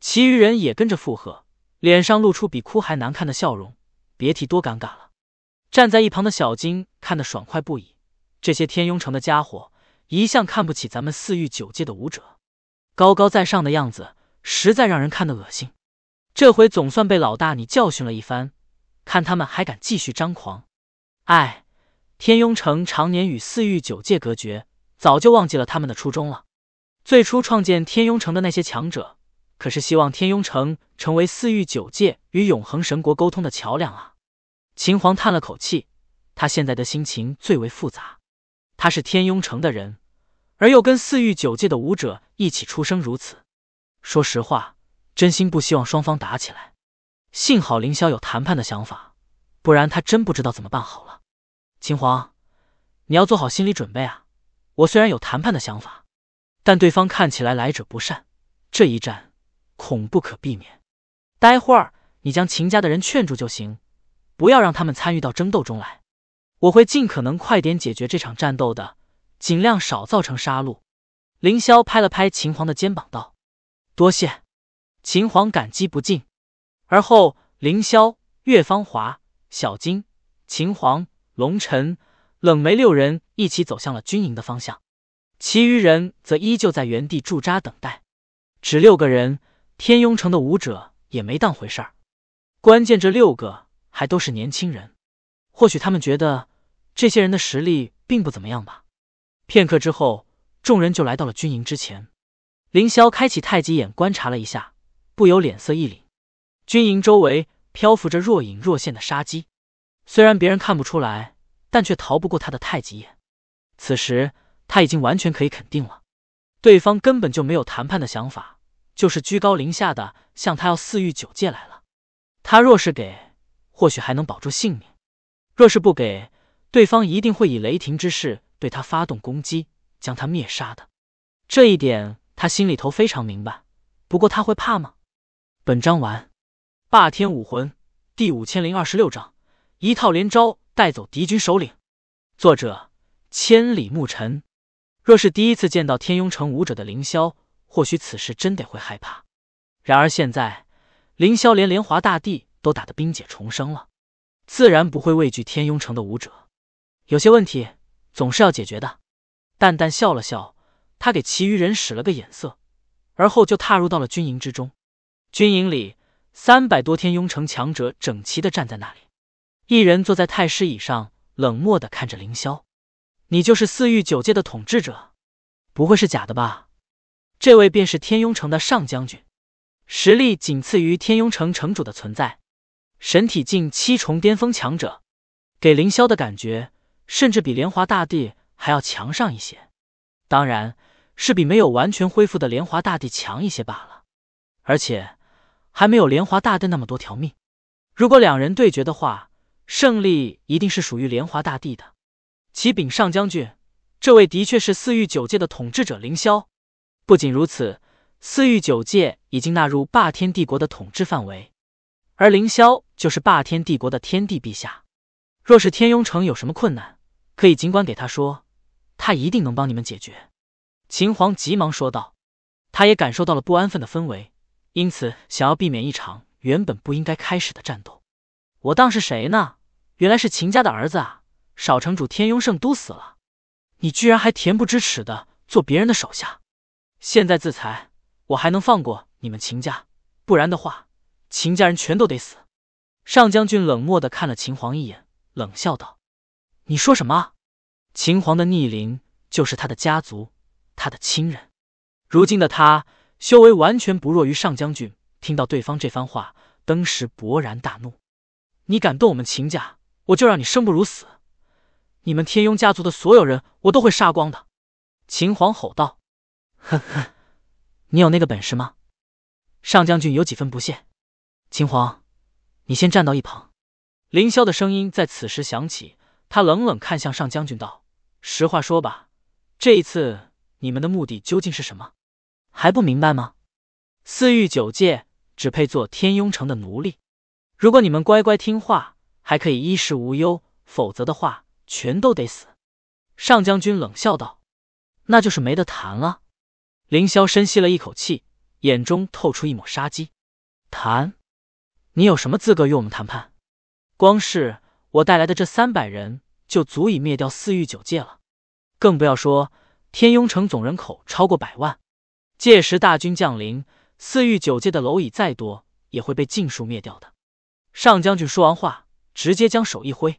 其余人也跟着附和，脸上露出比哭还难看的笑容，别提多尴尬了。站在一旁的小金看得爽快不已，这些天墉城的家伙。一向看不起咱们四域九界的武者，高高在上的样子实在让人看得恶心。这回总算被老大你教训了一番，看他们还敢继续张狂！哎，天墉城常年与四域九界隔绝，早就忘记了他们的初衷了。最初创建天墉城的那些强者，可是希望天墉城成为四域九界与永恒神国沟通的桥梁啊。秦皇叹了口气，他现在的心情最为复杂。他是天雍城的人，而又跟四域九界的武者一起出生，如此，说实话，真心不希望双方打起来。幸好凌霄有谈判的想法，不然他真不知道怎么办好了。秦皇，你要做好心理准备啊！我虽然有谈判的想法，但对方看起来来者不善，这一战恐不可避免。待会儿你将秦家的人劝住就行，不要让他们参与到争斗中来。我会尽可能快点解决这场战斗的，尽量少造成杀戮。凌霄拍了拍秦皇的肩膀道：“多谢。”秦皇感激不尽。而后，凌霄、岳芳华、小金、秦皇、龙尘、冷梅六人一起走向了军营的方向，其余人则依旧在原地驻扎等待。只六个人，天墉城的武者也没当回事儿。关键这六个还都是年轻人，或许他们觉得。这些人的实力并不怎么样吧？片刻之后，众人就来到了军营之前。凌霄开启太极眼观察了一下，不由脸色一凛。军营周围漂浮着若隐若现的杀机，虽然别人看不出来，但却逃不过他的太极眼。此时他已经完全可以肯定了，对方根本就没有谈判的想法，就是居高临下的向他要四域九界来了。他若是给，或许还能保住性命；若是不给，对方一定会以雷霆之势对他发动攻击，将他灭杀的。这一点他心里头非常明白。不过他会怕吗？本章完。霸天武魂第五千零二十六章：一套连招带走敌军首领。作者：千里牧尘。若是第一次见到天墉城武者的凌霄，或许此时真得会害怕。然而现在，凌霄连莲华大帝都打得冰解重生了，自然不会畏惧天墉城的武者。有些问题总是要解决的，淡淡笑了笑，他给其余人使了个眼色，而后就踏入到了军营之中。军营里，三百多天雍城强者整齐的站在那里，一人坐在太师椅上，冷漠的看着凌霄。你就是四域九界的统治者？不会是假的吧？这位便是天雍城的上将军，实力仅次于天雍城城主的存在，神体境七重巅峰强者，给凌霄的感觉。甚至比莲华大帝还要强上一些，当然是比没有完全恢复的莲华大帝强一些罢了，而且还没有莲华大帝那么多条命。如果两人对决的话，胜利一定是属于莲华大帝的。启禀上将军，这位的确是四域九界的统治者凌霄。不仅如此，四域九界已经纳入霸天帝国的统治范围，而凌霄就是霸天帝国的天帝陛下。若是天墉城有什么困难，可以尽管给他说，他一定能帮你们解决。”秦皇急忙说道。他也感受到了不安分的氛围，因此想要避免一场原本不应该开始的战斗。我当是谁呢？原来是秦家的儿子啊！少城主天庸圣都死了，你居然还恬不知耻的做别人的手下！现在自裁，我还能放过你们秦家，不然的话，秦家人全都得死。”上将军冷漠的看了秦皇一眼，冷笑道。你说什么？秦皇的逆鳞就是他的家族，他的亲人。如今的他修为完全不弱于上将军。听到对方这番话，登时勃然大怒：“你敢动我们秦家，我就让你生不如死！你们天庸家族的所有人，我都会杀光的！”秦皇吼道：“呵呵，你有那个本事吗？”上将军有几分不屑。秦皇，你先站到一旁。凌霄的声音在此时响起。他冷冷看向上将军道：“实话说吧，这一次你们的目的究竟是什么？还不明白吗？四域九界只配做天墉城的奴隶，如果你们乖乖听话，还可以衣食无忧；否则的话，全都得死。”上将军冷笑道：“那就是没得谈了。”凌霄深吸了一口气，眼中透出一抹杀机：“谈？你有什么资格与我们谈判？光是……”我带来的这三百人就足以灭掉四域九界了，更不要说天墉城总人口超过百万，届时大军降临，四域九界的蝼蚁再多也会被尽数灭掉的。上将军说完话，直接将手一挥，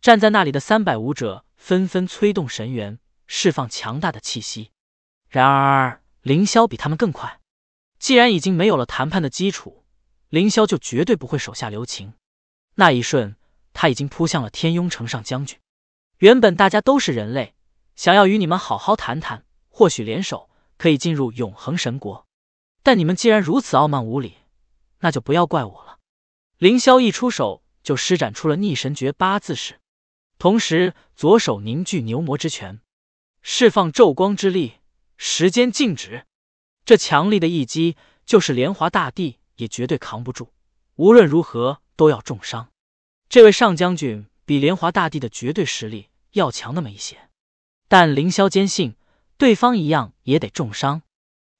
站在那里的三百武者纷纷催动神元，释放强大的气息。然而凌霄比他们更快，既然已经没有了谈判的基础，凌霄就绝对不会手下留情。那一瞬。他已经扑向了天墉城上将军。原本大家都是人类，想要与你们好好谈谈，或许联手可以进入永恒神国。但你们既然如此傲慢无礼，那就不要怪我了。凌霄一出手就施展出了逆神诀八字式，同时左手凝聚牛魔之拳，释放骤光之力，时间静止。这强力的一击，就是莲华大帝也绝对扛不住，无论如何都要重伤。这位上将军比莲华大帝的绝对实力要强那么一些，但凌霄坚信，对方一样也得重伤。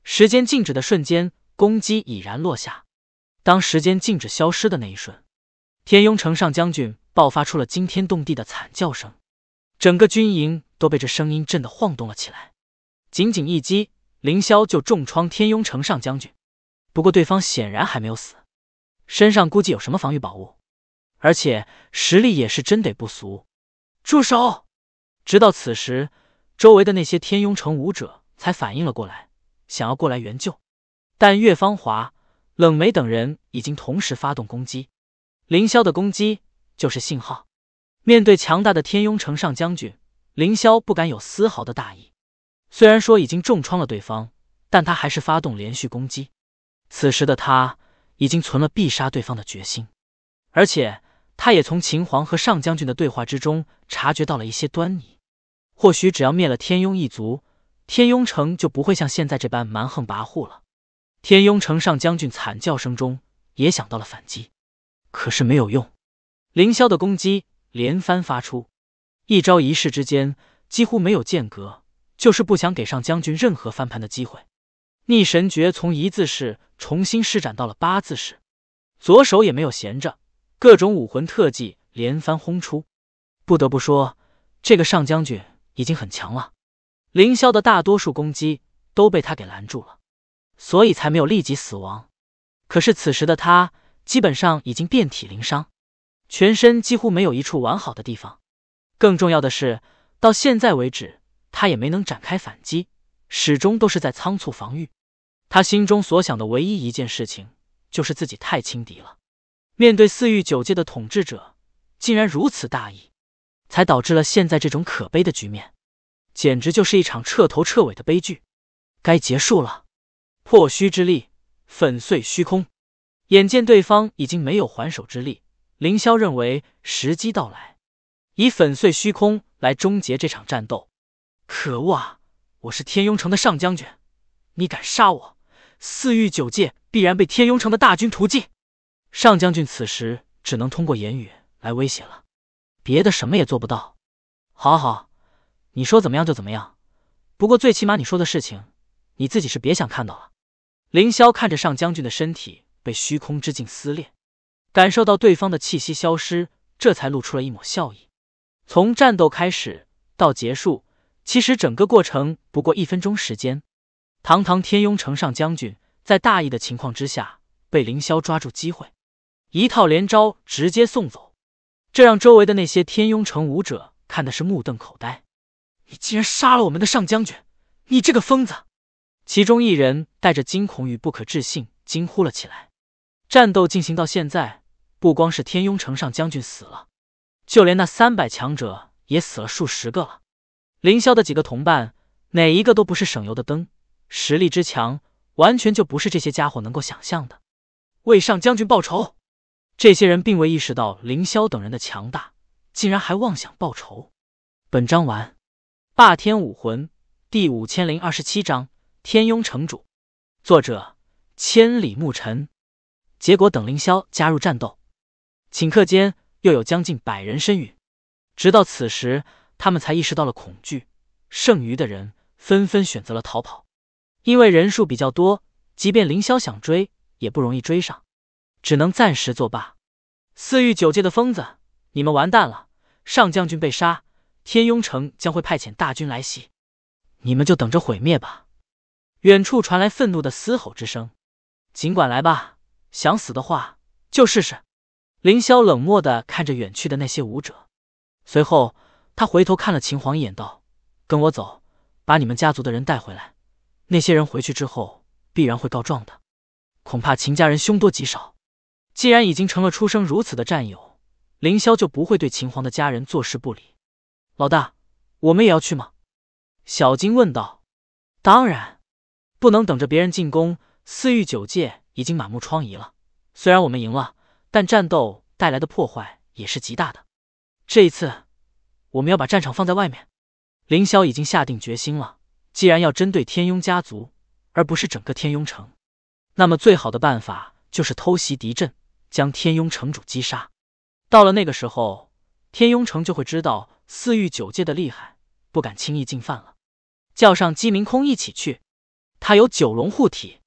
时间静止的瞬间，攻击已然落下。当时间静止消失的那一瞬，天雍城上将军爆发出了惊天动地的惨叫声，整个军营都被这声音震得晃动了起来。仅仅一击，凌霄就重创天雍城上将军。不过对方显然还没有死，身上估计有什么防御宝物。而且实力也是真得不俗。住手！直到此时，周围的那些天墉城武者才反应了过来，想要过来援救，但岳芳华、冷梅等人已经同时发动攻击。凌霄的攻击就是信号。面对强大的天墉城上将军，凌霄不敢有丝毫的大意。虽然说已经重创了对方，但他还是发动连续攻击。此时的他已经存了必杀对方的决心，而且。他也从秦皇和上将军的对话之中察觉到了一些端倪，或许只要灭了天庸一族，天庸城就不会像现在这般蛮横跋扈了。天庸城上将军惨叫声中也想到了反击，可是没有用。凌霄的攻击连番发出，一招一式之间几乎没有间隔，就是不想给上将军任何翻盘的机会。逆神诀从一字式重新施展到了八字式，左手也没有闲着。各种武魂特技连番轰出，不得不说，这个上将军已经很强了。凌霄的大多数攻击都被他给拦住了，所以才没有立即死亡。可是此时的他，基本上已经遍体鳞伤，全身几乎没有一处完好的地方。更重要的是，到现在为止，他也没能展开反击，始终都是在仓促防御。他心中所想的唯一一件事情，就是自己太轻敌了。面对四域九界的统治者，竟然如此大意，才导致了现在这种可悲的局面，简直就是一场彻头彻尾的悲剧。该结束了，破虚之力，粉碎虚空。眼见对方已经没有还手之力，凌霄认为时机到来，以粉碎虚空来终结这场战斗。可恶啊！我是天庸城的上将军，你敢杀我，四域九界必然被天庸城的大军屠尽。上将军此时只能通过言语来威胁了，别的什么也做不到。好好，你说怎么样就怎么样。不过最起码你说的事情，你自己是别想看到了。凌霄看着上将军的身体被虚空之境撕裂，感受到对方的气息消失，这才露出了一抹笑意。从战斗开始到结束，其实整个过程不过一分钟时间。堂堂天墉城上将军，在大意的情况之下，被凌霄抓住机会。一套连招直接送走，这让周围的那些天墉城武者看的是目瞪口呆。你竟然杀了我们的上将军！你这个疯子！其中一人带着惊恐与不可置信惊呼了起来。战斗进行到现在，不光是天墉城上将军死了，就连那三百强者也死了数十个了。凌霄的几个同伴哪一个都不是省油的灯，实力之强，完全就不是这些家伙能够想象的。为上将军报仇！这些人并未意识到凌霄等人的强大，竟然还妄想报仇。本章完。霸天武魂第五千零二十七章：天庸城主。作者：千里牧尘。结果等凌霄加入战斗，顷刻间又有将近百人身陨。直到此时，他们才意识到了恐惧，剩余的人纷纷选择了逃跑。因为人数比较多，即便凌霄想追，也不容易追上。只能暂时作罢。四域九界的疯子，你们完蛋了！上将军被杀，天墉城将会派遣大军来袭，你们就等着毁灭吧。远处传来愤怒的嘶吼之声。尽管来吧，想死的话就试试。凌霄冷漠的看着远去的那些武者，随后他回头看了秦皇一眼，道：“跟我走，把你们家族的人带回来。那些人回去之后必然会告状的，恐怕秦家人凶多吉少。”既然已经成了出生如此的战友，凌霄就不会对秦皇的家人坐视不理。老大，我们也要去吗？小金问道。当然，不能等着别人进攻。四域九界已经满目疮痍了。虽然我们赢了，但战斗带来的破坏也是极大的。这一次，我们要把战场放在外面。凌霄已经下定决心了。既然要针对天庸家族，而不是整个天庸城，那么最好的办法就是偷袭敌阵。将天墉城主击杀，到了那个时候，天墉城就会知道四域九界的厉害，不敢轻易进犯了。叫上姬明空一起去，他有九龙护体，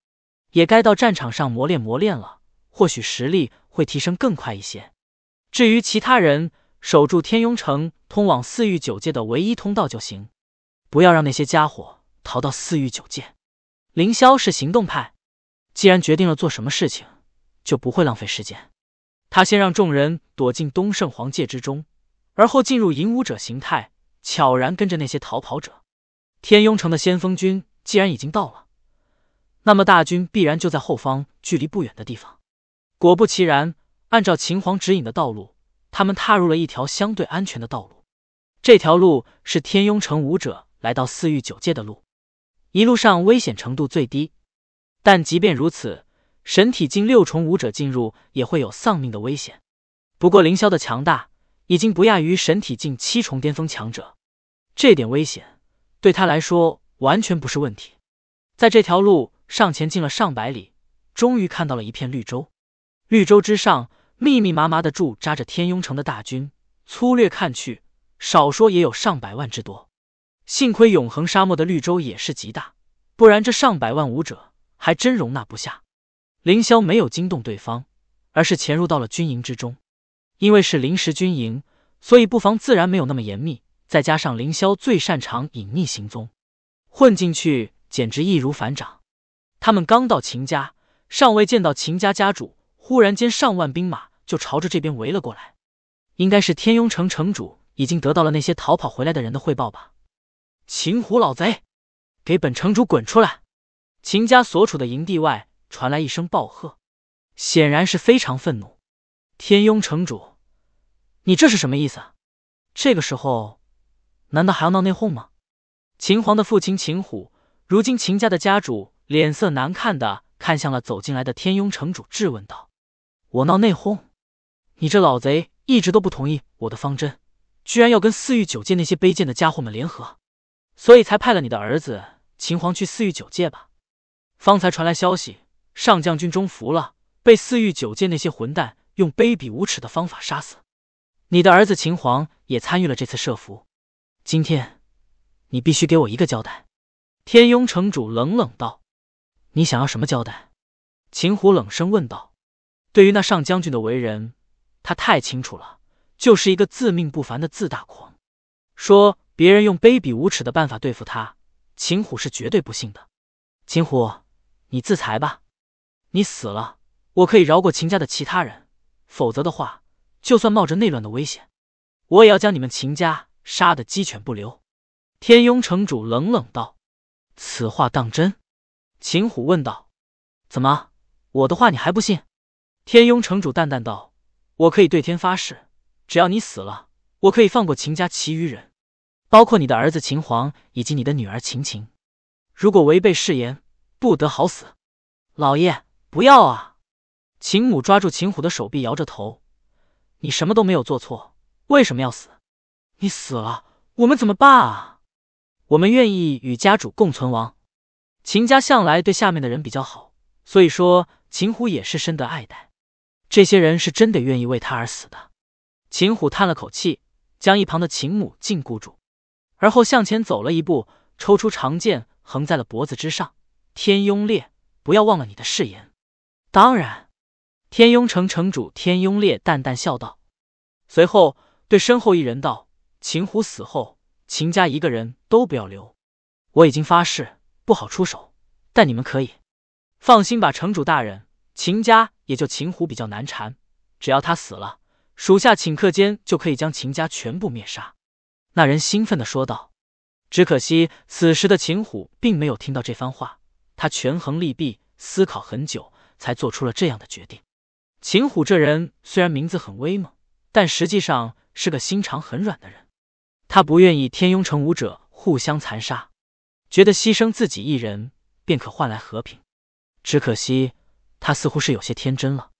也该到战场上磨练磨练了，或许实力会提升更快一些。至于其他人，守住天墉城通往四域九界的唯一通道就行，不要让那些家伙逃到四域九界。凌霄是行动派，既然决定了做什么事情。就不会浪费时间。他先让众人躲进东胜皇界之中，而后进入隐武者形态，悄然跟着那些逃跑者。天墉城的先锋军既然已经到了，那么大军必然就在后方，距离不远的地方。果不其然，按照秦皇指引的道路，他们踏入了一条相对安全的道路。这条路是天墉城武者来到四域九界的路，一路上危险程度最低。但即便如此。神体境六重武者进入也会有丧命的危险，不过凌霄的强大已经不亚于神体境七重巅峰强者，这点危险对他来说完全不是问题。在这条路上前进了上百里，终于看到了一片绿洲。绿洲之上密密麻麻的驻扎着天墉城的大军，粗略看去，少说也有上百万之多。幸亏永恒沙漠的绿洲也是极大，不然这上百万武者还真容纳不下。凌霄没有惊动对方，而是潜入到了军营之中。因为是临时军营，所以布防自然没有那么严密。再加上凌霄最擅长隐匿行踪，混进去简直易如反掌。他们刚到秦家，尚未见到秦家家主，忽然间上万兵马就朝着这边围了过来。应该是天墉城城主已经得到了那些逃跑回来的人的汇报吧？秦虎老贼，给本城主滚出来！秦家所处的营地外。传来一声暴喝，显然是非常愤怒。天庸城主，你这是什么意思？这个时候，难道还要闹内讧吗？秦皇的父亲秦虎，如今秦家的家主，脸色难看的看向了走进来的天庸城主，质问道：“我闹内讧？你这老贼一直都不同意我的方针，居然要跟四域九界那些卑贱的家伙们联合，所以才派了你的儿子秦皇去四域九界吧？”方才传来消息。上将军中伏了，被四御九界那些混蛋用卑鄙无耻的方法杀死。你的儿子秦皇也参与了这次设伏。今天你必须给我一个交代。”天墉城主冷冷道。“你想要什么交代？”秦虎冷声问道。“对于那上将军的为人，他太清楚了，就是一个自命不凡的自大狂。说别人用卑鄙无耻的办法对付他，秦虎是绝对不信的。”秦虎，你自裁吧。你死了，我可以饶过秦家的其他人；否则的话，就算冒着内乱的危险，我也要将你们秦家杀得鸡犬不留。天雍城主冷冷道：“此话当真？”秦虎问道：“怎么，我的话你还不信？”天雍城主淡淡道：“我可以对天发誓，只要你死了，我可以放过秦家其余人，包括你的儿子秦皇以及你的女儿秦晴。如果违背誓言，不得好死，老爷。”不要啊！秦母抓住秦虎的手臂，摇着头：“你什么都没有做错，为什么要死？你死了，我们怎么办啊？”“我们愿意与家主共存亡。”秦家向来对下面的人比较好，所以说秦虎也是深得爱戴。这些人是真的愿意为他而死的。秦虎叹了口气，将一旁的秦母禁锢住，而后向前走了一步，抽出长剑横在了脖子之上：“天庸烈，不要忘了你的誓言。”当然，天墉城城主天墉烈淡淡笑道，随后对身后一人道：“秦虎死后，秦家一个人都不要留。我已经发誓不好出手，但你们可以放心吧，城主大人。秦家也就秦虎比较难缠，只要他死了，属下顷刻间就可以将秦家全部灭杀。”那人兴奋地说道。只可惜，此时的秦虎并没有听到这番话。他权衡利弊，思考很久。才做出了这样的决定。秦虎这人虽然名字很威猛，但实际上是个心肠很软的人。他不愿意天庸城武者互相残杀，觉得牺牲自己一人便可换来和平。只可惜他似乎是有些天真了。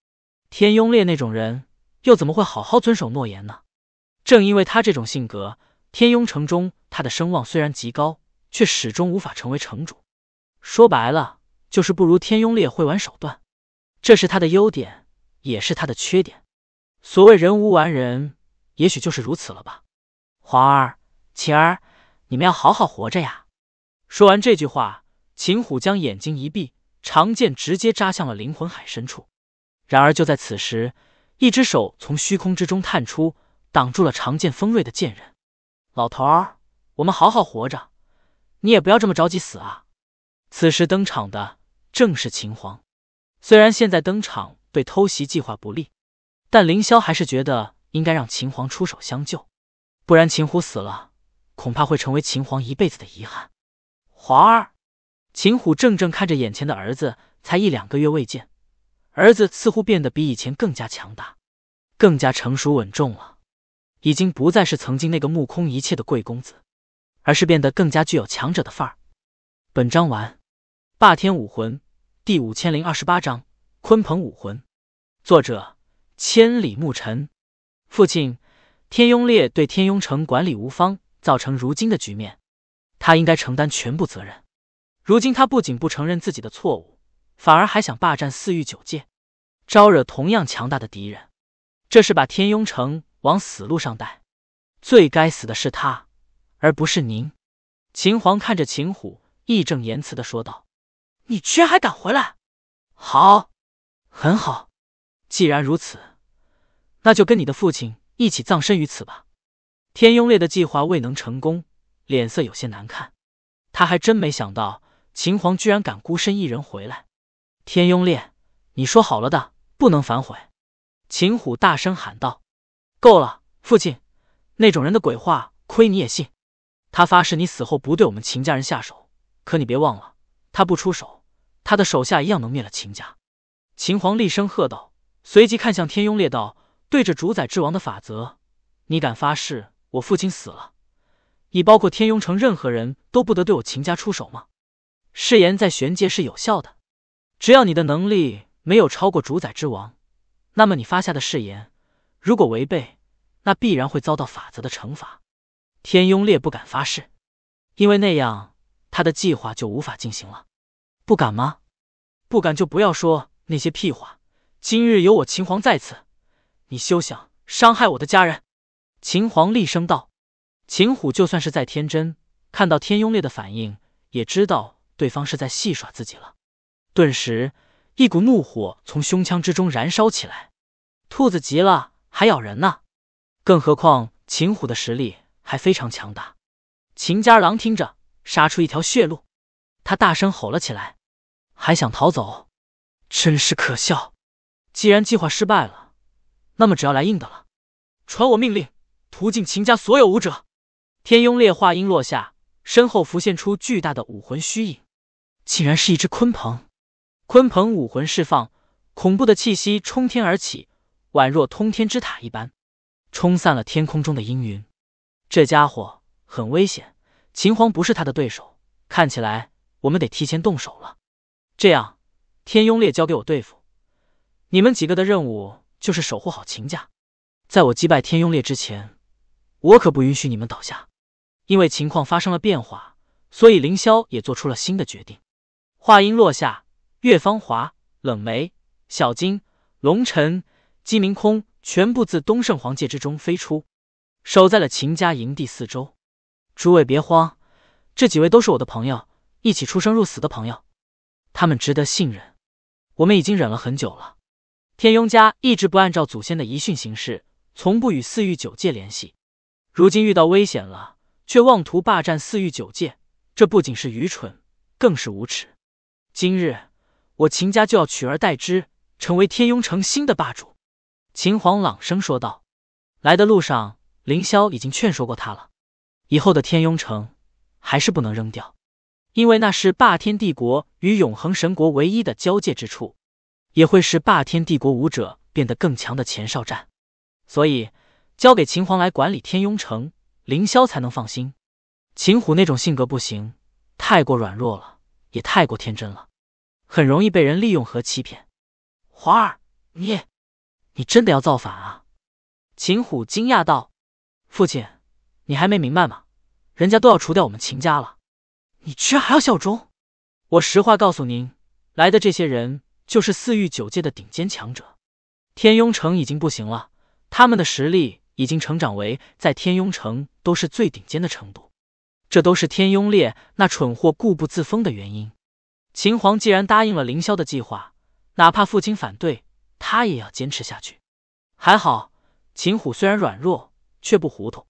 天庸烈那种人又怎么会好好遵守诺言呢？正因为他这种性格，天庸城中他的声望虽然极高，却始终无法成为城主。说白了，就是不如天庸烈会玩手段。这是他的优点，也是他的缺点。所谓人无完人，也许就是如此了吧。皇儿，晴儿，你们要好好活着呀！说完这句话，秦虎将眼睛一闭，长剑直接扎向了灵魂海深处。然而就在此时，一只手从虚空之中探出，挡住了长剑锋锐的剑刃。老头儿，我们好好活着，你也不要这么着急死啊！此时登场的正是秦皇。虽然现在登场对偷袭计划不利，但凌霄还是觉得应该让秦皇出手相救，不然秦虎死了，恐怕会成为秦皇一辈子的遗憾。华儿，秦虎怔怔看着眼前的儿子，才一两个月未见，儿子似乎变得比以前更加强大，更加成熟稳重了，已经不再是曾经那个目空一切的贵公子，而是变得更加具有强者的范儿。本章完，霸天武魂。第五千零二十八章鲲鹏武魂。作者：千里牧尘。父亲天雍烈对天雍城管理无方，造成如今的局面，他应该承担全部责任。如今他不仅不承认自己的错误，反而还想霸占四域九界，招惹同样强大的敌人，这是把天雍城往死路上带。最该死的是他，而不是您。秦皇看着秦虎，义正言辞的说道。你居然还敢回来！好，很好，既然如此，那就跟你的父亲一起葬身于此吧。天庸烈的计划未能成功，脸色有些难看。他还真没想到秦皇居然敢孤身一人回来。天庸烈，你说好了的，不能反悔！秦虎大声喊道：“够了，父亲，那种人的鬼话，亏你也信。他发誓你死后不对我们秦家人下手，可你别忘了。”他不出手，他的手下一样能灭了秦家。秦皇厉声喝道，随即看向天庸烈道：“对着主宰之王的法则，你敢发誓，我父亲死了，你包括天庸城任何人都不得对我秦家出手吗？誓言在玄界是有效的，只要你的能力没有超过主宰之王，那么你发下的誓言，如果违背，那必然会遭到法则的惩罚。”天庸烈不敢发誓，因为那样。他的计划就无法进行了，不敢吗？不敢就不要说那些屁话。今日有我秦皇在此，你休想伤害我的家人！秦皇厉声道。秦虎就算是再天真，看到天庸烈的反应，也知道对方是在戏耍自己了。顿时，一股怒火从胸腔之中燃烧起来。兔子急了还咬人呢，更何况秦虎的实力还非常强大。秦家郎听着。杀出一条血路！他大声吼了起来，还想逃走，真是可笑。既然计划失败了，那么只要来硬的了。传我命令，屠尽秦家所有武者！天庸烈话音落下，身后浮现出巨大的武魂虚影，竟然是一只鲲鹏。鲲鹏武魂释放，恐怖的气息冲天而起，宛若通天之塔一般，冲散了天空中的阴云。这家伙很危险。秦皇不是他的对手，看起来我们得提前动手了。这样，天庸烈交给我对付，你们几个的任务就是守护好秦家。在我击败天庸烈之前，我可不允许你们倒下。因为情况发生了变化，所以凌霄也做出了新的决定。话音落下，岳芳华、冷梅、小金、龙尘、鸡鸣空全部自东胜皇界之中飞出，守在了秦家营地四周。诸位别慌，这几位都是我的朋友，一起出生入死的朋友，他们值得信任。我们已经忍了很久了，天庸家一直不按照祖先的遗训行事，从不与四域九界联系，如今遇到危险了，却妄图霸占四域九界，这不仅是愚蠢，更是无耻。今日我秦家就要取而代之，成为天庸城新的霸主。”秦皇朗声说道。来的路上，凌霄已经劝说过他了。以后的天墉城还是不能扔掉，因为那是霸天帝国与永恒神国唯一的交界之处，也会是霸天帝国武者变得更强的前哨战。所以交给秦皇来管理天墉城，凌霄才能放心。秦虎那种性格不行，太过软弱了，也太过天真了，很容易被人利用和欺骗。皇儿，你，你真的要造反啊？秦虎惊讶道：“父亲。”你还没明白吗？人家都要除掉我们秦家了，你居然还要效忠！我实话告诉您，来的这些人就是四域九界的顶尖强者。天雍城已经不行了，他们的实力已经成长为在天雍城都是最顶尖的程度。这都是天雍烈那蠢货固步自封的原因。秦皇既然答应了凌霄的计划，哪怕父亲反对，他也要坚持下去。还好，秦虎虽然软弱，却不糊涂。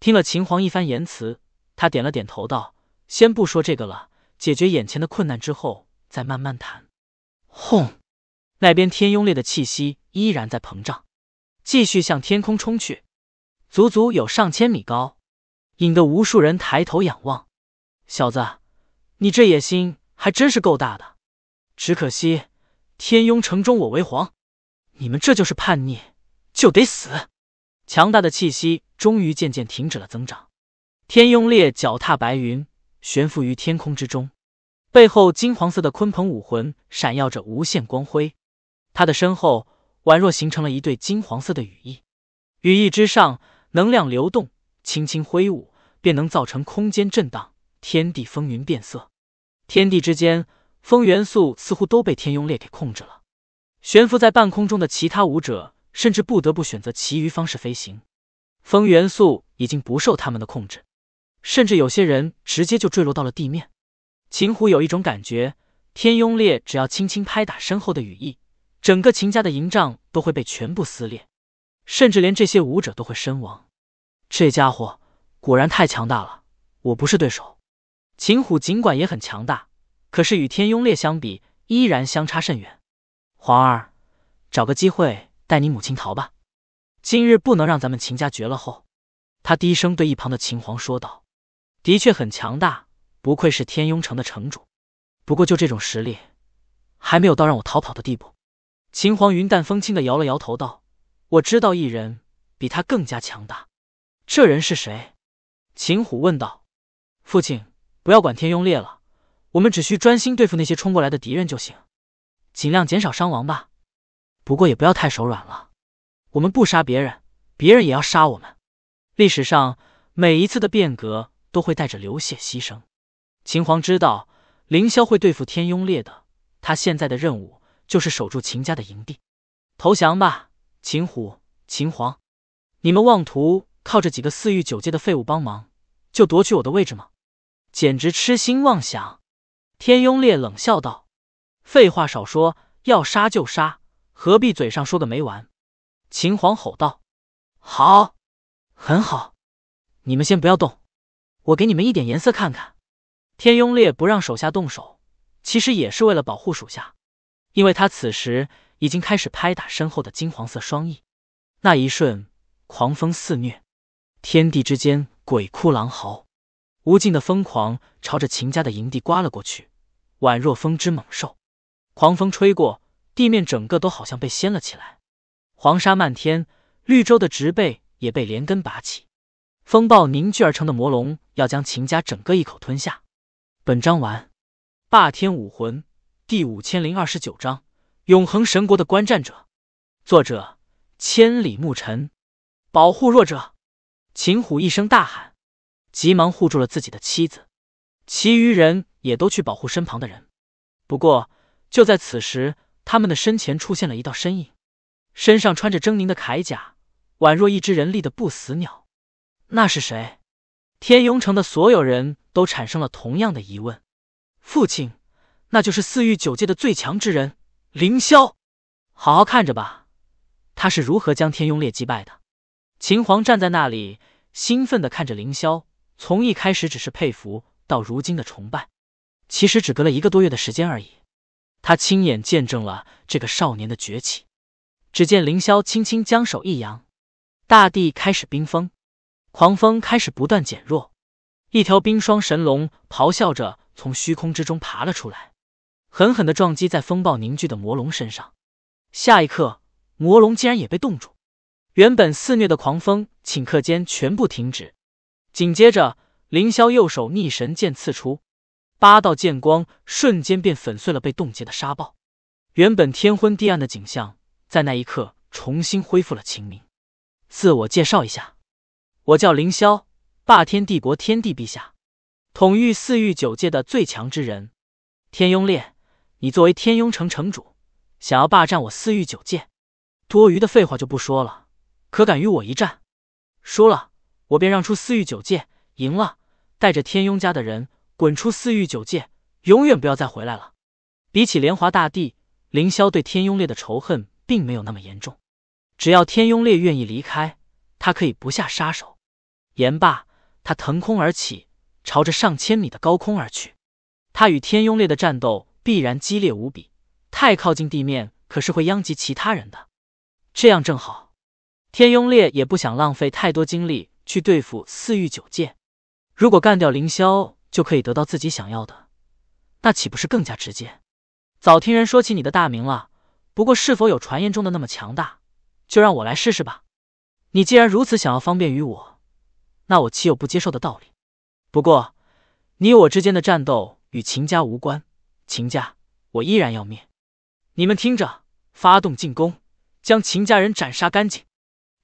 听了秦皇一番言辞，他点了点头，道：“先不说这个了，解决眼前的困难之后，再慢慢谈。”轰！那边天墉烈的气息依然在膨胀，继续向天空冲去，足足有上千米高，引得无数人抬头仰望。小子，你这野心还真是够大的，只可惜天庸城中我为皇，你们这就是叛逆，就得死！强大的气息终于渐渐停止了增长。天雍烈脚踏白云，悬浮于天空之中，背后金黄色的鲲鹏武魂闪耀着无限光辉，他的身后宛若形成了一对金黄色的羽翼，羽翼之上能量流动，轻轻挥舞便能造成空间震荡，天地风云变色。天地之间，风元素似乎都被天雍烈给控制了。悬浮在半空中的其他武者。甚至不得不选择其余方式飞行，风元素已经不受他们的控制，甚至有些人直接就坠落到了地面。秦虎有一种感觉，天雍烈只要轻轻拍打身后的羽翼，整个秦家的营帐都会被全部撕裂，甚至连这些武者都会身亡。这家伙果然太强大了，我不是对手。秦虎尽管也很强大，可是与天雍烈相比，依然相差甚远。皇儿，找个机会。带你母亲逃吧，今日不能让咱们秦家绝了后。他低声对一旁的秦皇说道：“的确很强大，不愧是天墉城的城主。不过就这种实力，还没有到让我逃跑的地步。”秦皇云淡风轻的摇了摇头道：“我知道一人比他更加强大，这人是谁？”秦虎问道：“父亲，不要管天雍烈了，我们只需专心对付那些冲过来的敌人就行，尽量减少伤亡吧。”不过也不要太手软了，我们不杀别人，别人也要杀我们。历史上每一次的变革都会带着流血牺牲。秦皇知道凌霄会对付天雍烈的，他现在的任务就是守住秦家的营地。投降吧，秦虎、秦皇，你们妄图靠着几个四域九界的废物帮忙就夺取我的位置吗？简直痴心妄想！天雍烈冷笑道：“废话少说，要杀就杀。”何必嘴上说个没完？秦皇吼道：“好，很好，你们先不要动，我给你们一点颜色看看。”天雍烈不让手下动手，其实也是为了保护属下，因为他此时已经开始拍打身后的金黄色双翼。那一瞬，狂风肆虐，天地之间鬼哭狼嚎，无尽的疯狂朝着秦家的营地刮了过去，宛若风之猛兽。狂风吹过。地面整个都好像被掀了起来，黄沙漫天，绿洲的植被也被连根拔起。风暴凝聚而成的魔龙要将秦家整个一口吞下。本章完。霸天武魂第五千零二十九章：永恒神国的观战者。作者：千里牧尘。保护弱者。秦虎一声大喊，急忙护住了自己的妻子，其余人也都去保护身旁的人。不过，就在此时。他们的身前出现了一道身影，身上穿着狰狞的铠甲，宛若一只人立的不死鸟。那是谁？天墉城的所有人都产生了同样的疑问。父亲，那就是四域九界的最强之人，凌霄。好好看着吧，他是如何将天庸烈击败的？秦皇站在那里，兴奋的看着凌霄，从一开始只是佩服，到如今的崇拜，其实只隔了一个多月的时间而已。他亲眼见证了这个少年的崛起。只见凌霄轻轻将手一扬，大地开始冰封，狂风开始不断减弱。一条冰霜神龙咆哮着从虚空之中爬了出来，狠狠的撞击在风暴凝聚的魔龙身上。下一刻，魔龙竟然也被冻住，原本肆虐的狂风顷刻间全部停止。紧接着，凌霄右手逆神剑刺出。八道剑光瞬间便粉碎了被冻结的沙暴，原本天昏地暗的景象在那一刻重新恢复了清明。自我介绍一下，我叫凌霄，霸天帝国天帝陛下，统御四域九界的最强之人。天庸烈，你作为天庸城城主，想要霸占我四域九界，多余的废话就不说了。可敢与我一战？输了，我便让出四域九界；赢了，带着天雍家的人。滚出四域九界，永远不要再回来了！比起莲华大帝，凌霄对天庸烈的仇恨并没有那么严重，只要天庸烈愿意离开，他可以不下杀手。言罢，他腾空而起，朝着上千米的高空而去。他与天庸烈的战斗必然激烈无比，太靠近地面可是会殃及其他人的。这样正好，天庸烈也不想浪费太多精力去对付四域九界，如果干掉凌霄。就可以得到自己想要的，那岂不是更加直接？早听人说起你的大名了，不过是否有传言中的那么强大？就让我来试试吧。你既然如此想要方便于我，那我岂有不接受的道理？不过，你我之间的战斗与秦家无关，秦家我依然要灭。你们听着，发动进攻，将秦家人斩杀干净。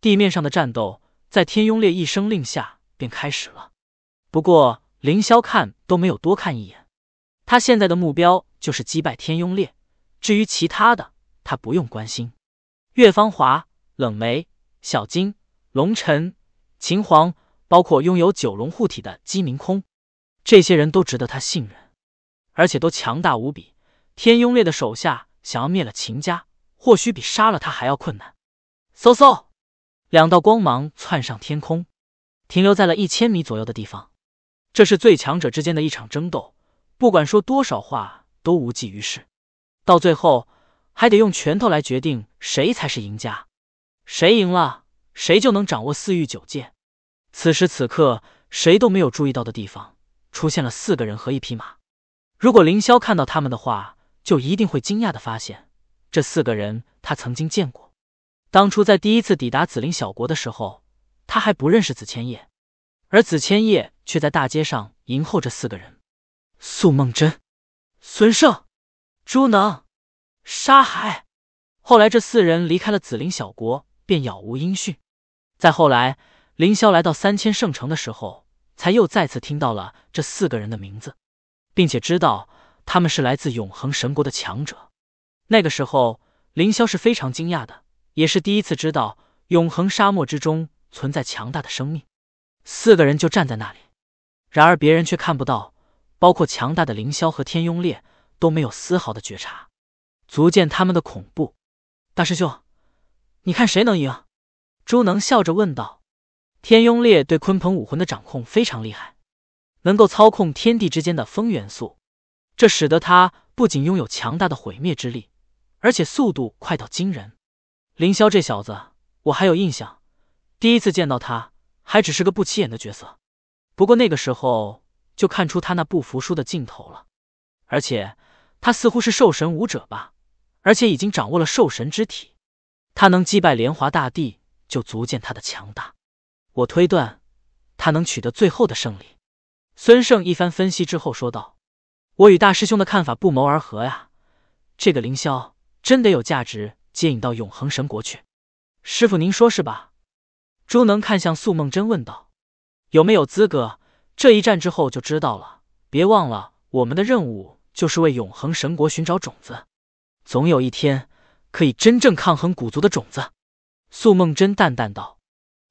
地面上的战斗在天雍烈一声令下便开始了。不过。凌霄看都没有多看一眼，他现在的目标就是击败天庸烈，至于其他的，他不用关心。岳芳华、冷梅、小金、龙尘、秦皇，包括拥有九龙护体的鸡鸣空，这些人都值得他信任，而且都强大无比。天庸烈的手下想要灭了秦家，或许比杀了他还要困难。嗖嗖，两道光芒窜上天空，停留在了一千米左右的地方。这是最强者之间的一场争斗，不管说多少话都无济于事，到最后还得用拳头来决定谁才是赢家，谁赢了谁就能掌握四域九界。此时此刻，谁都没有注意到的地方出现了四个人和一匹马。如果凌霄看到他们的话，就一定会惊讶的发现，这四个人他曾经见过，当初在第一次抵达紫林小国的时候，他还不认识紫千叶。而紫千叶却在大街上迎候着四个人：素梦真、孙胜、朱能、沙海。后来，这四人离开了紫林小国，便杳无音讯。再后来，凌霄来到三千圣城的时候，才又再次听到了这四个人的名字，并且知道他们是来自永恒神国的强者。那个时候，凌霄是非常惊讶的，也是第一次知道永恒沙漠之中存在强大的生命。四个人就站在那里，然而别人却看不到，包括强大的凌霄和天庸烈都没有丝毫的觉察，足见他们的恐怖。大师兄，你看谁能赢？朱能笑着问道。天庸烈对鲲鹏武魂的掌控非常厉害，能够操控天地之间的风元素，这使得他不仅拥有强大的毁灭之力，而且速度快到惊人。凌霄这小子，我还有印象，第一次见到他。还只是个不起眼的角色，不过那个时候就看出他那不服输的劲头了。而且他似乎是兽神武者吧，而且已经掌握了兽神之体。他能击败莲华大帝，就足见他的强大。我推断他能取得最后的胜利。孙胜一番分析之后说道：“我与大师兄的看法不谋而合呀，这个凌霄真得有价值，接引到永恒神国去。师傅您说是吧？”朱能看向素梦真，问道：“有没有资格？这一战之后就知道了。别忘了，我们的任务就是为永恒神国寻找种子，总有一天可以真正抗衡古族的种子。”素梦真淡淡道：“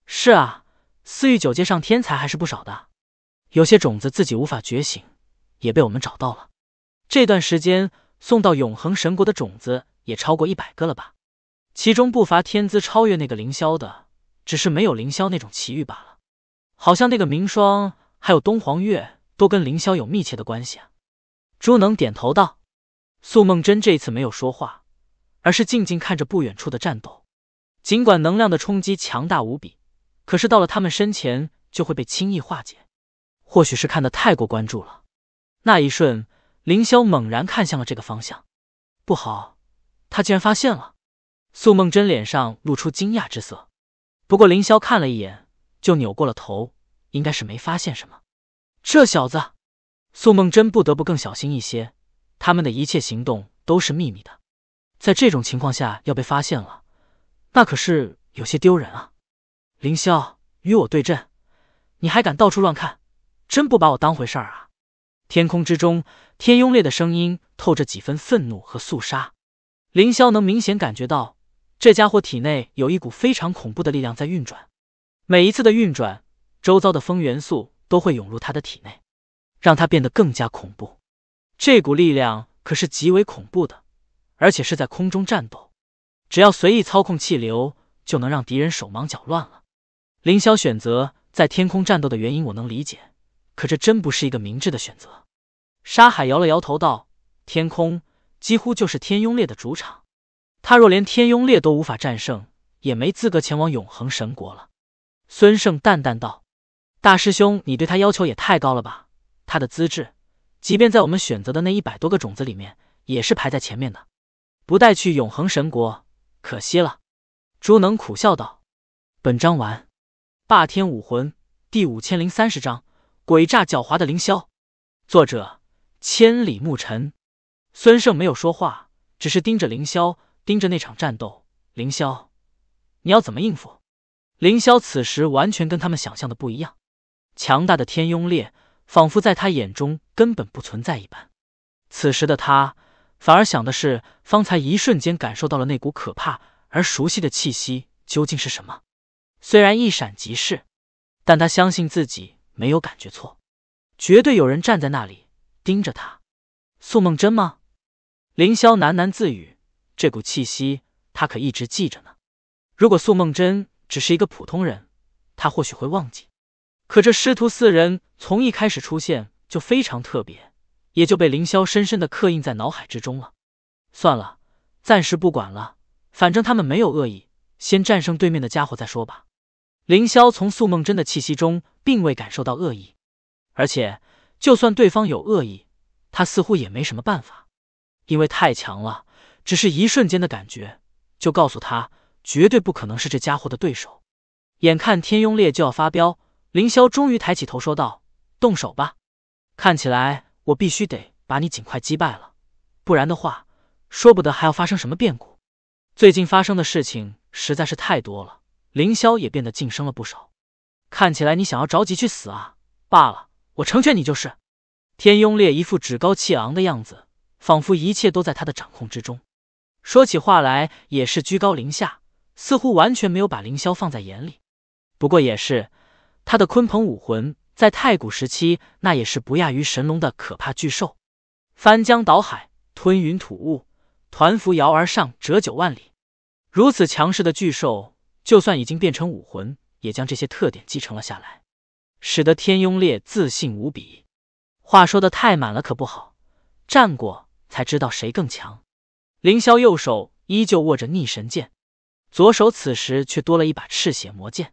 是啊，四域九界上天才还是不少的。有些种子自己无法觉醒，也被我们找到了。这段时间送到永恒神国的种子也超过一百个了吧？其中不乏天资超越那个凌霄的。”只是没有凌霄那种奇遇罢了，好像那个明霜还有东皇月都跟凌霄有密切的关系啊。朱能点头道。素梦真这次没有说话，而是静静看着不远处的战斗。尽管能量的冲击强大无比，可是到了他们身前就会被轻易化解。或许是看得太过关注了，那一瞬，凌霄猛然看向了这个方向。不好，他竟然发现了！素梦真脸上露出惊讶之色。不过凌霄看了一眼，就扭过了头，应该是没发现什么。这小子，宋梦真不得不更小心一些。他们的一切行动都是秘密的，在这种情况下要被发现了，那可是有些丢人啊！凌霄，与我对阵，你还敢到处乱看，真不把我当回事啊！天空之中，天雍烈的声音透着几分愤怒和肃杀。凌霄能明显感觉到。这家伙体内有一股非常恐怖的力量在运转，每一次的运转，周遭的风元素都会涌入他的体内，让他变得更加恐怖。这股力量可是极为恐怖的，而且是在空中战斗，只要随意操控气流，就能让敌人手忙脚乱了。凌霄选择在天空战斗的原因我能理解，可这真不是一个明智的选择。沙海摇了摇头道：“天空几乎就是天庸烈的主场。”他若连天雍烈都无法战胜，也没资格前往永恒神国了。孙胜淡淡道：“大师兄，你对他要求也太高了吧？他的资质，即便在我们选择的那一百多个种子里面，也是排在前面的。不带去永恒神国，可惜了。”朱能苦笑道。本章完。霸天武魂第五千零三十章：诡诈狡猾的凌霄。作者：千里牧尘。孙胜没有说话，只是盯着凌霄。盯着那场战斗，凌霄，你要怎么应付？凌霄此时完全跟他们想象的不一样，强大的天庸烈仿佛在他眼中根本不存在一般。此时的他反而想的是，方才一瞬间感受到了那股可怕而熟悉的气息究竟是什么？虽然一闪即逝，但他相信自己没有感觉错，绝对有人站在那里盯着他。素梦真吗？凌霄喃喃自语。这股气息，他可一直记着呢。如果素梦真只是一个普通人，他或许会忘记。可这师徒四人从一开始出现就非常特别，也就被凌霄深深的刻印在脑海之中了。算了，暂时不管了，反正他们没有恶意，先战胜对面的家伙再说吧。凌霄从素梦真的气息中并未感受到恶意，而且就算对方有恶意，他似乎也没什么办法，因为太强了。只是一瞬间的感觉，就告诉他绝对不可能是这家伙的对手。眼看天庸烈就要发飙，凌霄终于抬起头说道：“动手吧，看起来我必须得把你尽快击败了，不然的话，说不得还要发生什么变故。最近发生的事情实在是太多了，凌霄也变得晋升了不少。看起来你想要着急去死啊？罢了，我成全你就是。”天庸烈一副趾高气昂的样子，仿佛一切都在他的掌控之中。说起话来也是居高临下，似乎完全没有把凌霄放在眼里。不过也是，他的鲲鹏武魂在太古时期，那也是不亚于神龙的可怕巨兽，翻江倒海，吞云吐雾，抟扶摇而上，折九万里。如此强势的巨兽，就算已经变成武魂，也将这些特点继承了下来，使得天庸烈自信无比。话说的太满了可不好，战过才知道谁更强。凌霄右手依旧握着逆神剑，左手此时却多了一把赤血魔剑，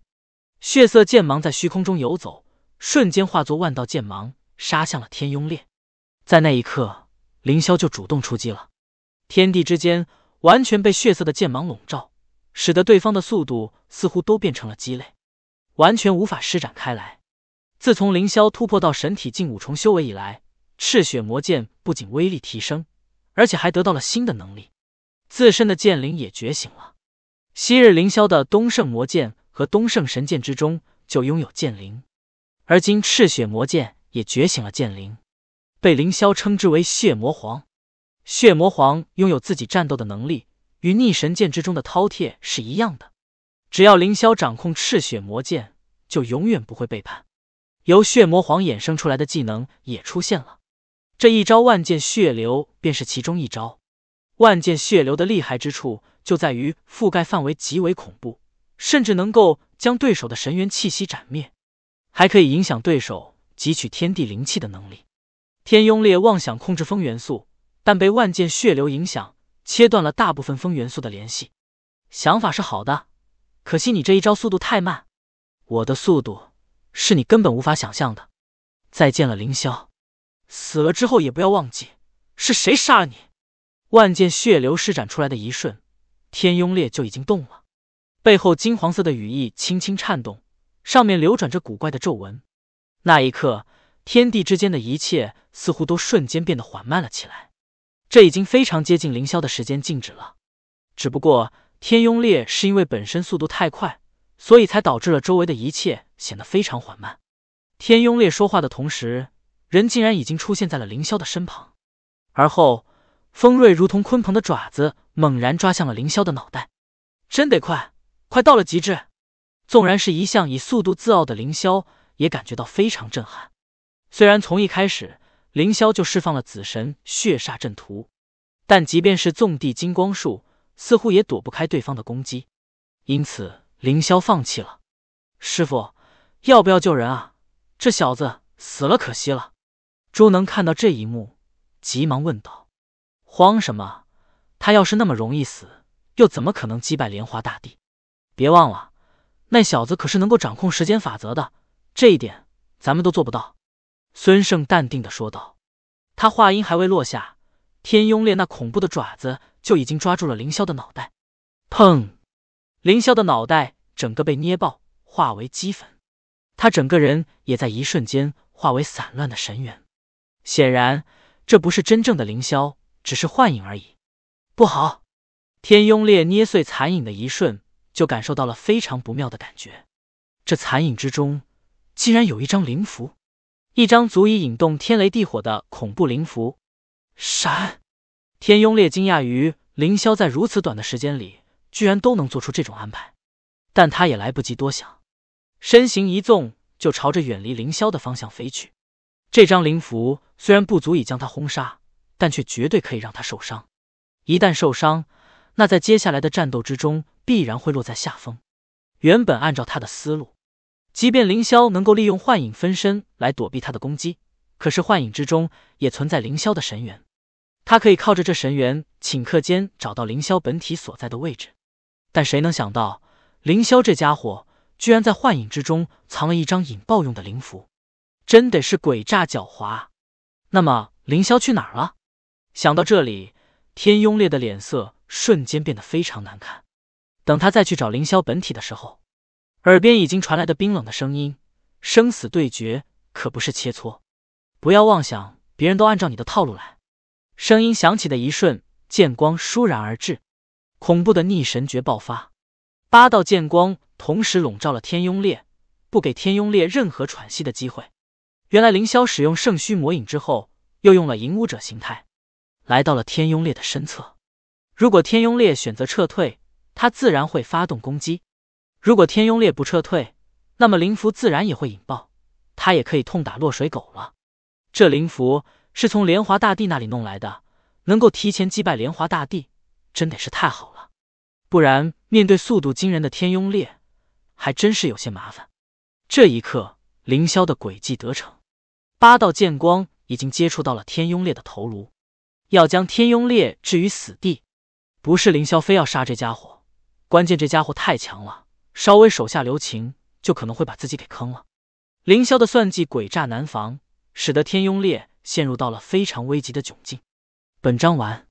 血色剑芒在虚空中游走，瞬间化作万道剑芒，杀向了天庸烈。在那一刻，凌霄就主动出击了。天地之间完全被血色的剑芒笼罩，使得对方的速度似乎都变成了鸡肋，完全无法施展开来。自从凌霄突破到神体境五重修为以来，赤血魔剑不仅威力提升。而且还得到了新的能力，自身的剑灵也觉醒了。昔日凌霄的东圣魔剑和东圣神剑之中就拥有剑灵，而今赤血魔剑也觉醒了剑灵，被凌霄称之为血魔皇。血魔皇拥有自己战斗的能力，与逆神剑之中的饕餮是一样的。只要凌霄掌控赤血魔剑，就永远不会背叛。由血魔皇衍生出来的技能也出现了。这一招万剑血流便是其中一招。万剑血流的厉害之处就在于覆盖范围极为恐怖，甚至能够将对手的神元气息斩灭，还可以影响对手汲取天地灵气的能力。天庸烈妄想控制风元素，但被万剑血流影响，切断了大部分风元素的联系。想法是好的，可惜你这一招速度太慢，我的速度是你根本无法想象的。再见了，凌霄。死了之后也不要忘记是谁杀了你。万剑血流施展出来的一瞬，天雍烈就已经动了，背后金黄色的羽翼轻轻颤动，上面流转着古怪的皱纹。那一刻，天地之间的一切似乎都瞬间变得缓慢了起来，这已经非常接近凌霄的时间静止了。只不过天雍烈是因为本身速度太快，所以才导致了周围的一切显得非常缓慢。天雍烈说话的同时。人竟然已经出现在了凌霄的身旁，而后锋锐如同鲲鹏的爪子，猛然抓向了凌霄的脑袋。真得快，快到了极致。纵然是一向以速度自傲的凌霄，也感觉到非常震撼。虽然从一开始凌霄就释放了紫神血煞阵图，但即便是纵地金光术，似乎也躲不开对方的攻击。因此，凌霄放弃了。师傅，要不要救人啊？这小子死了，可惜了。朱能看到这一幕，急忙问道：“慌什么？他要是那么容易死，又怎么可能击败莲花大帝？别忘了，那小子可是能够掌控时间法则的，这一点咱们都做不到。”孙胜淡定的说道。他话音还未落下，天庸烈那恐怖的爪子就已经抓住了凌霄的脑袋。砰！凌霄的脑袋整个被捏爆，化为齑粉。他整个人也在一瞬间化为散乱的神元。显然，这不是真正的凌霄，只是幻影而已。不好！天雍烈捏碎残影的一瞬，就感受到了非常不妙的感觉。这残影之中，竟然有一张灵符，一张足以引动天雷地火的恐怖灵符。闪！天雍烈惊讶于凌霄在如此短的时间里，居然都能做出这种安排。但他也来不及多想，身形一纵，就朝着远离凌霄的方向飞去。这张灵符虽然不足以将他轰杀，但却绝对可以让他受伤。一旦受伤，那在接下来的战斗之中必然会落在下风。原本按照他的思路，即便凌霄能够利用幻影分身来躲避他的攻击，可是幻影之中也存在凌霄的神元，他可以靠着这神元，顷刻间找到凌霄本体所在的位置。但谁能想到，凌霄这家伙居然在幻影之中藏了一张引爆用的灵符。真得是诡诈狡猾，那么凌霄去哪了？想到这里，天庸烈的脸色瞬间变得非常难看。等他再去找凌霄本体的时候，耳边已经传来的冰冷的声音：“生死对决可不是切磋，不要妄想，别人都按照你的套路来。”声音响起的一瞬，剑光倏然而至，恐怖的逆神诀爆发，八道剑光同时笼罩了天庸烈，不给天庸烈任何喘息的机会。原来凌霄使用圣虚魔影之后，又用了影武者形态，来到了天庸烈的身侧。如果天庸烈选择撤退，他自然会发动攻击；如果天庸烈不撤退，那么灵符自然也会引爆，他也可以痛打落水狗了。这灵符是从莲华大帝那里弄来的，能够提前击败莲华大帝，真的是太好了。不然面对速度惊人的天庸烈，还真是有些麻烦。这一刻，凌霄的诡计得逞。八道剑光已经接触到了天庸烈的头颅，要将天庸烈置于死地。不是凌霄非要杀这家伙，关键这家伙太强了，稍微手下留情就可能会把自己给坑了。凌霄的算计诡诈难防，使得天庸烈陷入到了非常危急的窘境。本章完。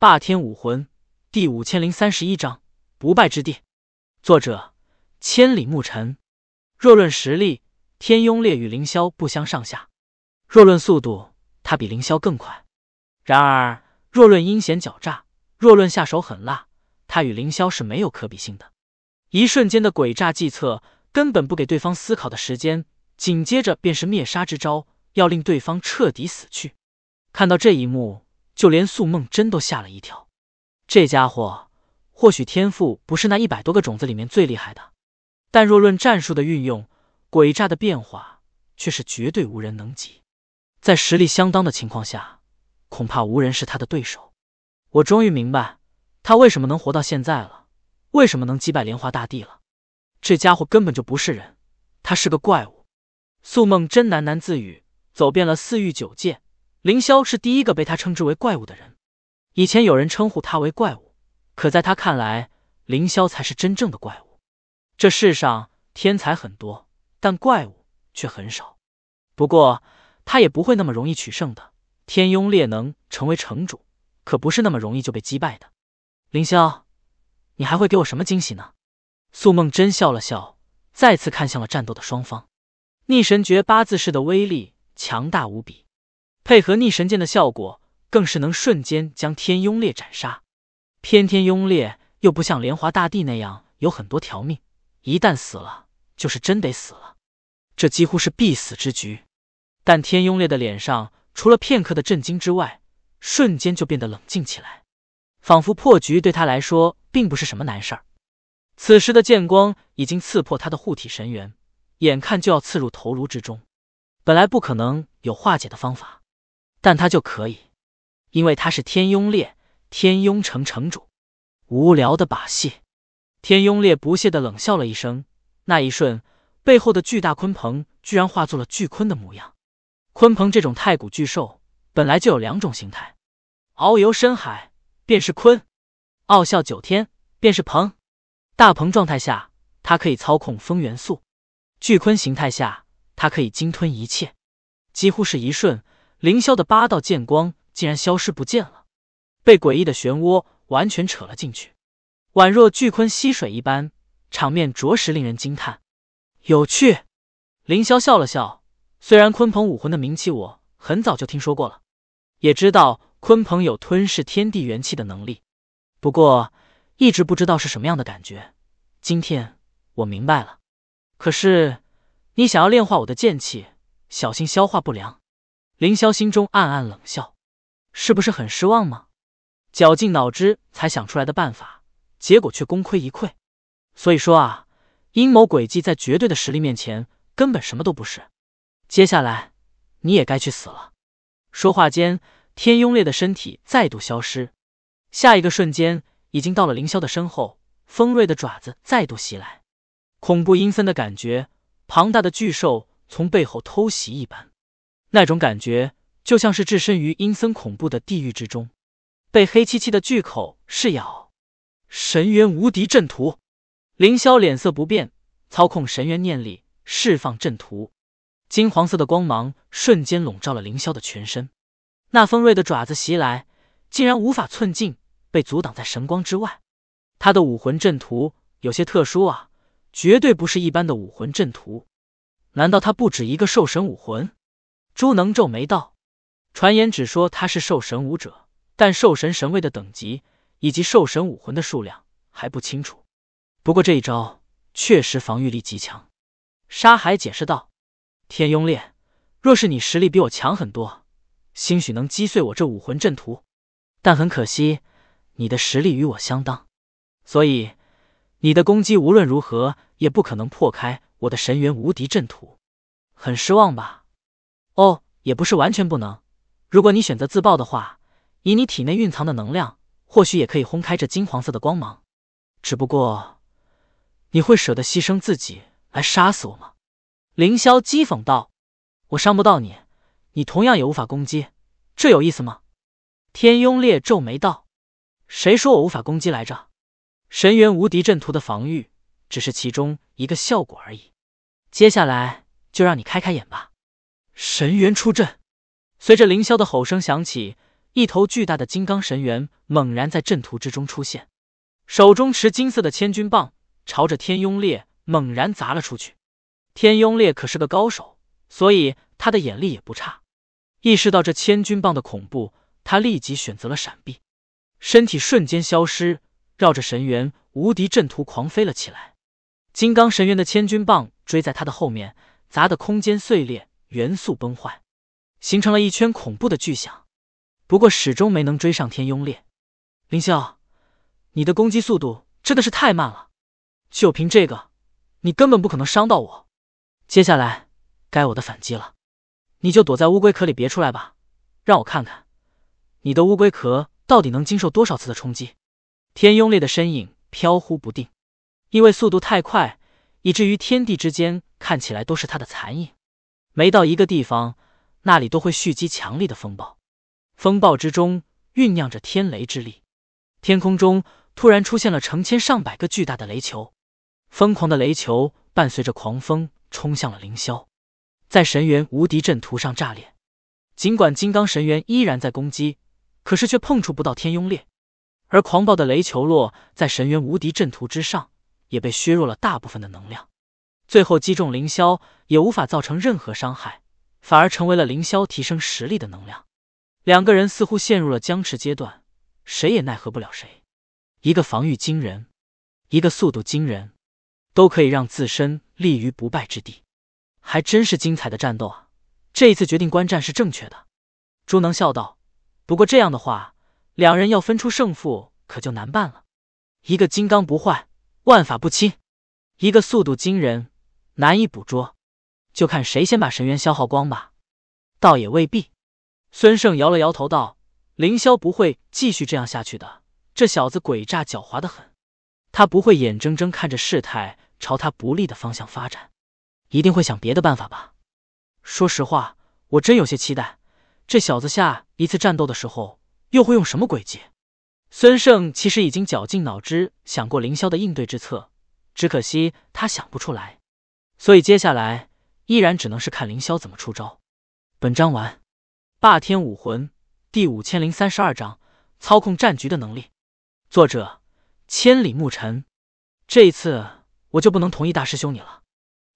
霸天武魂第五千零三十一章：不败之地。作者：千里牧尘。若论实力。天庸烈与凌霄不相上下，若论速度，他比凌霄更快；然而，若论阴险狡诈，若论下手狠辣，他与凌霄是没有可比性的。一瞬间的诡诈计策，根本不给对方思考的时间，紧接着便是灭杀之招，要令对方彻底死去。看到这一幕，就连素梦真都吓了一跳。这家伙或许天赋不是那一百多个种子里面最厉害的，但若论战术的运用，诡诈的变化却是绝对无人能及，在实力相当的情况下，恐怕无人是他的对手。我终于明白他为什么能活到现在了，为什么能击败莲花大帝了。这家伙根本就不是人，他是个怪物。素梦真喃喃自语：“走遍了四域九界，凌霄是第一个被他称之为怪物的人。以前有人称呼他为怪物，可在他看来，凌霄才是真正的怪物。这世上天才很多。”但怪物却很少，不过他也不会那么容易取胜的。天庸烈能成为城主，可不是那么容易就被击败的。凌霄，你还会给我什么惊喜呢？素梦真笑了笑，再次看向了战斗的双方。逆神诀八字式的威力强大无比，配合逆神剑的效果，更是能瞬间将天庸烈斩杀。偏偏庸烈又不像莲华大帝那样有很多条命，一旦死了。就是真得死了，这几乎是必死之局。但天庸烈的脸上除了片刻的震惊之外，瞬间就变得冷静起来，仿佛破局对他来说并不是什么难事儿。此时的剑光已经刺破他的护体神元，眼看就要刺入头颅之中，本来不可能有化解的方法，但他就可以，因为他是天庸烈，天庸城城主。无聊的把戏，天庸烈不屑的冷笑了一声。那一瞬，背后的巨大鲲鹏居然化作了巨鲲的模样。鲲鹏这种太古巨兽本来就有两种形态，遨游深海便是鲲，傲啸九天便是鹏。大鹏状态下，它可以操控风元素；巨鲲形态下，它可以鲸吞一切。几乎是一瞬，凌霄的八道剑光竟然消失不见了，被诡异的漩涡完全扯了进去，宛若巨鲲吸水一般。场面着实令人惊叹，有趣。凌霄笑了笑，虽然鲲鹏武魂的名气我很早就听说过了，也知道鲲鹏有吞噬天地元气的能力，不过一直不知道是什么样的感觉。今天我明白了。可是你想要炼化我的剑气，小心消化不良。凌霄心中暗暗冷笑，是不是很失望吗？绞尽脑汁才想出来的办法，结果却功亏一篑。所以说啊，阴谋诡计在绝对的实力面前根本什么都不是。接下来，你也该去死了。说话间，天庸烈的身体再度消失，下一个瞬间已经到了凌霄的身后，锋锐的爪子再度袭来，恐怖阴森的感觉，庞大的巨兽从背后偷袭一般，那种感觉就像是置身于阴森恐怖的地狱之中，被黑漆漆的巨口噬咬。神渊无敌阵图。凌霄脸色不变，操控神元念力释放阵图，金黄色的光芒瞬间笼罩了凌霄的全身。那锋锐的爪子袭来，竟然无法寸进，被阻挡在神光之外。他的武魂阵图有些特殊啊，绝对不是一般的武魂阵图。难道他不止一个兽神武魂？朱能皱眉道：“传言只说他是兽神武者，但兽神神位的等级以及兽神武魂的数量还不清楚。”不过这一招确实防御力极强，沙海解释道：“天庸烈，若是你实力比我强很多，兴许能击碎我这武魂阵图。但很可惜，你的实力与我相当，所以你的攻击无论如何也不可能破开我的神元无敌阵图。很失望吧？哦，也不是完全不能。如果你选择自爆的话，以你体内蕴藏的能量，或许也可以轰开这金黄色的光芒。只不过……”你会舍得牺牲自己来杀死我吗？凌霄讥讽道：“我伤不到你，你同样也无法攻击，这有意思吗？”天庸烈皱眉道：“谁说我无法攻击来着？神元无敌阵图的防御只是其中一个效果而已。接下来就让你开开眼吧。”神元出阵，随着凌霄的吼声响起，一头巨大的金刚神猿猛然在阵图之中出现，手中持金色的千钧棒。朝着天庸烈猛然砸了出去。天庸烈可是个高手，所以他的眼力也不差。意识到这千钧棒的恐怖，他立即选择了闪避，身体瞬间消失，绕着神元无敌阵图狂飞了起来。金刚神元的千钧棒追在他的后面，砸得空间碎裂，元素崩坏，形成了一圈恐怖的巨响。不过始终没能追上天庸烈。凌霄，你的攻击速度真的是太慢了！就凭这个，你根本不可能伤到我。接下来该我的反击了，你就躲在乌龟壳里别出来吧，让我看看你的乌龟壳到底能经受多少次的冲击。天墉烈的身影飘忽不定，因为速度太快，以至于天地之间看起来都是他的残影。每到一个地方，那里都会蓄积强力的风暴，风暴之中酝酿着天雷之力。天空中突然出现了成千上百个巨大的雷球。疯狂的雷球伴随着狂风冲向了凌霄，在神元无敌阵图上炸裂。尽管金刚神元依然在攻击，可是却碰触不到天庸裂。而狂暴的雷球落在神元无敌阵图之上，也被削弱了大部分的能量。最后击中凌霄，也无法造成任何伤害，反而成为了凌霄提升实力的能量。两个人似乎陷入了僵持阶段，谁也奈何不了谁。一个防御惊人，一个速度惊人。都可以让自身立于不败之地，还真是精彩的战斗啊！这一次决定观战是正确的，朱能笑道。不过这样的话，两人要分出胜负可就难办了。一个金刚不坏，万法不侵；一个速度惊人，难以捕捉。就看谁先把神元消耗光吧。倒也未必。孙胜摇了摇头道：“凌霄不会继续这样下去的。这小子诡诈狡猾的很。”他不会眼睁睁看着事态朝他不利的方向发展，一定会想别的办法吧？说实话，我真有些期待这小子下一次战斗的时候又会用什么诡计。孙胜其实已经绞尽脑汁想过凌霄的应对之策，只可惜他想不出来，所以接下来依然只能是看凌霄怎么出招。本章完。霸天武魂第五千零三十二章操控战局的能力。作者。千里牧尘，这一次我就不能同意大师兄你了。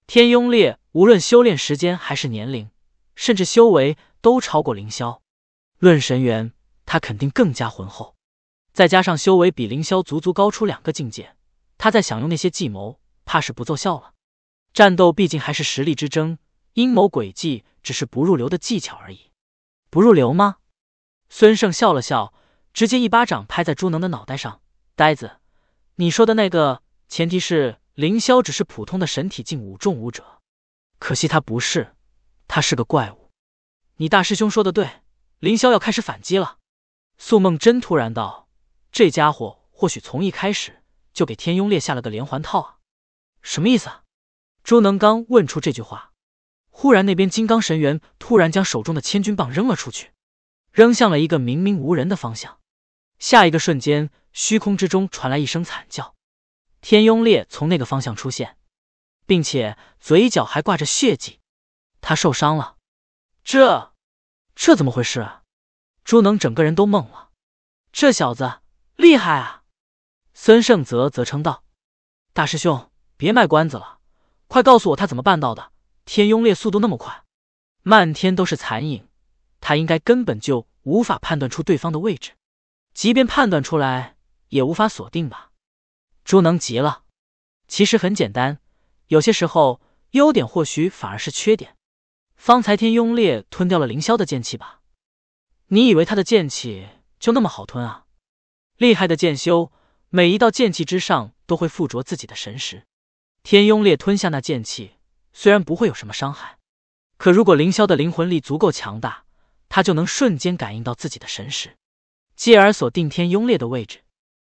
天庸烈无论修炼时间还是年龄，甚至修为都超过凌霄，论神元他肯定更加浑厚，再加上修为比凌霄足足高出两个境界，他在想用那些计谋，怕是不奏效了。战斗毕竟还是实力之争，阴谋诡计只是不入流的技巧而已。不入流吗？孙胜笑了笑，直接一巴掌拍在朱能的脑袋上，呆子。你说的那个前提是凌霄只是普通的神体境五重武者，可惜他不是，他是个怪物。你大师兄说的对，凌霄要开始反击了。素梦真突然道：“这家伙或许从一开始就给天庸烈下了个连环套啊，什么意思？”朱能刚问出这句话，忽然那边金刚神猿突然将手中的千钧棒扔了出去，扔向了一个明明无人的方向。下一个瞬间，虚空之中传来一声惨叫，天庸烈从那个方向出现，并且嘴角还挂着血迹，他受伤了。这这怎么回事？啊？朱能整个人都懵了。这小子厉害啊！孙胜泽则称道：“大师兄，别卖关子了，快告诉我他怎么办到的。天庸烈速度那么快，漫天都是残影，他应该根本就无法判断出对方的位置。”即便判断出来，也无法锁定吧？朱能急了。其实很简单，有些时候优点或许反而是缺点。方才天雍烈吞掉了凌霄的剑气吧？你以为他的剑气就那么好吞啊？厉害的剑修，每一道剑气之上都会附着自己的神识。天雍烈吞下那剑气，虽然不会有什么伤害，可如果凌霄的灵魂力足够强大，他就能瞬间感应到自己的神识。继而锁定天雍烈的位置，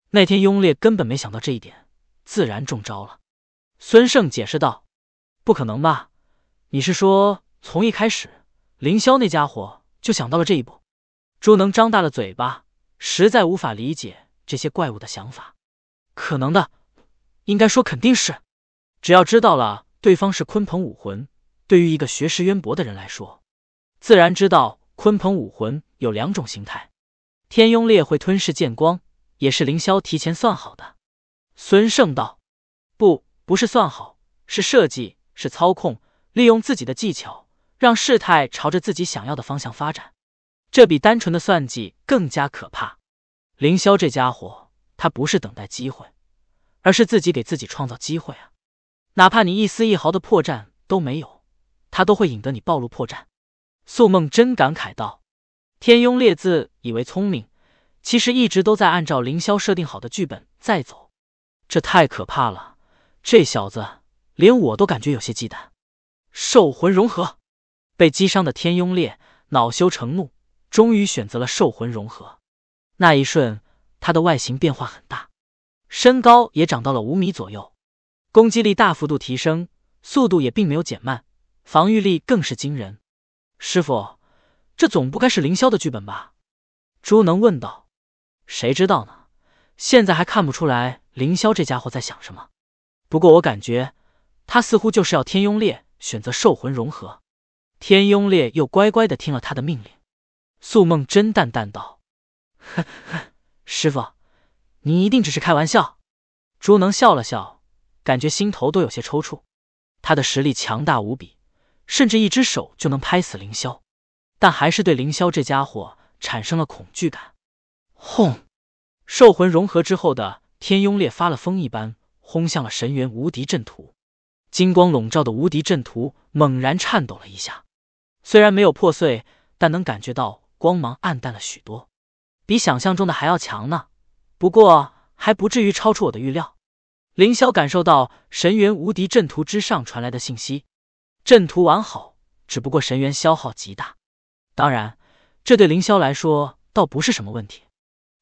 那天雍烈根本没想到这一点，自然中招了。孙胜解释道：“不可能吧？你是说从一开始凌霄那家伙就想到了这一步？”朱能张大了嘴巴，实在无法理解这些怪物的想法。可能的，应该说肯定是。只要知道了对方是鲲鹏武魂，对于一个学识渊博的人来说，自然知道鲲鹏武魂有两种形态。天墉烈会吞噬剑光，也是凌霄提前算好的。孙胜道：“不，不是算好，是设计，是操控，利用自己的技巧，让事态朝着自己想要的方向发展。这比单纯的算计更加可怕。”凌霄这家伙，他不是等待机会，而是自己给自己创造机会啊！哪怕你一丝一毫的破绽都没有，他都会引得你暴露破绽。”素梦真感慨道。天庸烈自以为聪明，其实一直都在按照凌霄设定好的剧本在走。这太可怕了，这小子连我都感觉有些忌惮。兽魂融合，被击伤的天庸烈恼羞成怒，终于选择了兽魂融合。那一瞬，他的外形变化很大，身高也长到了五米左右，攻击力大幅度提升，速度也并没有减慢，防御力更是惊人。师傅。这总不该是凌霄的剧本吧？朱能问道。谁知道呢？现在还看不出来凌霄这家伙在想什么。不过我感觉，他似乎就是要天庸烈选择兽魂融合。天庸烈又乖乖的听了他的命令。素梦真淡淡道：“呵呵，师傅，你一定只是开玩笑。”朱能笑了笑，感觉心头都有些抽搐。他的实力强大无比，甚至一只手就能拍死凌霄。但还是对凌霄这家伙产生了恐惧感。轰！兽魂融合之后的天雍烈发了疯一般，轰向了神元无敌阵图。金光笼罩的无敌阵图猛然颤抖了一下，虽然没有破碎，但能感觉到光芒暗淡了许多。比想象中的还要强呢，不过还不至于超出我的预料。凌霄感受到神元无敌阵图之上传来的信息，阵图完好，只不过神元消耗极大。当然，这对凌霄来说倒不是什么问题。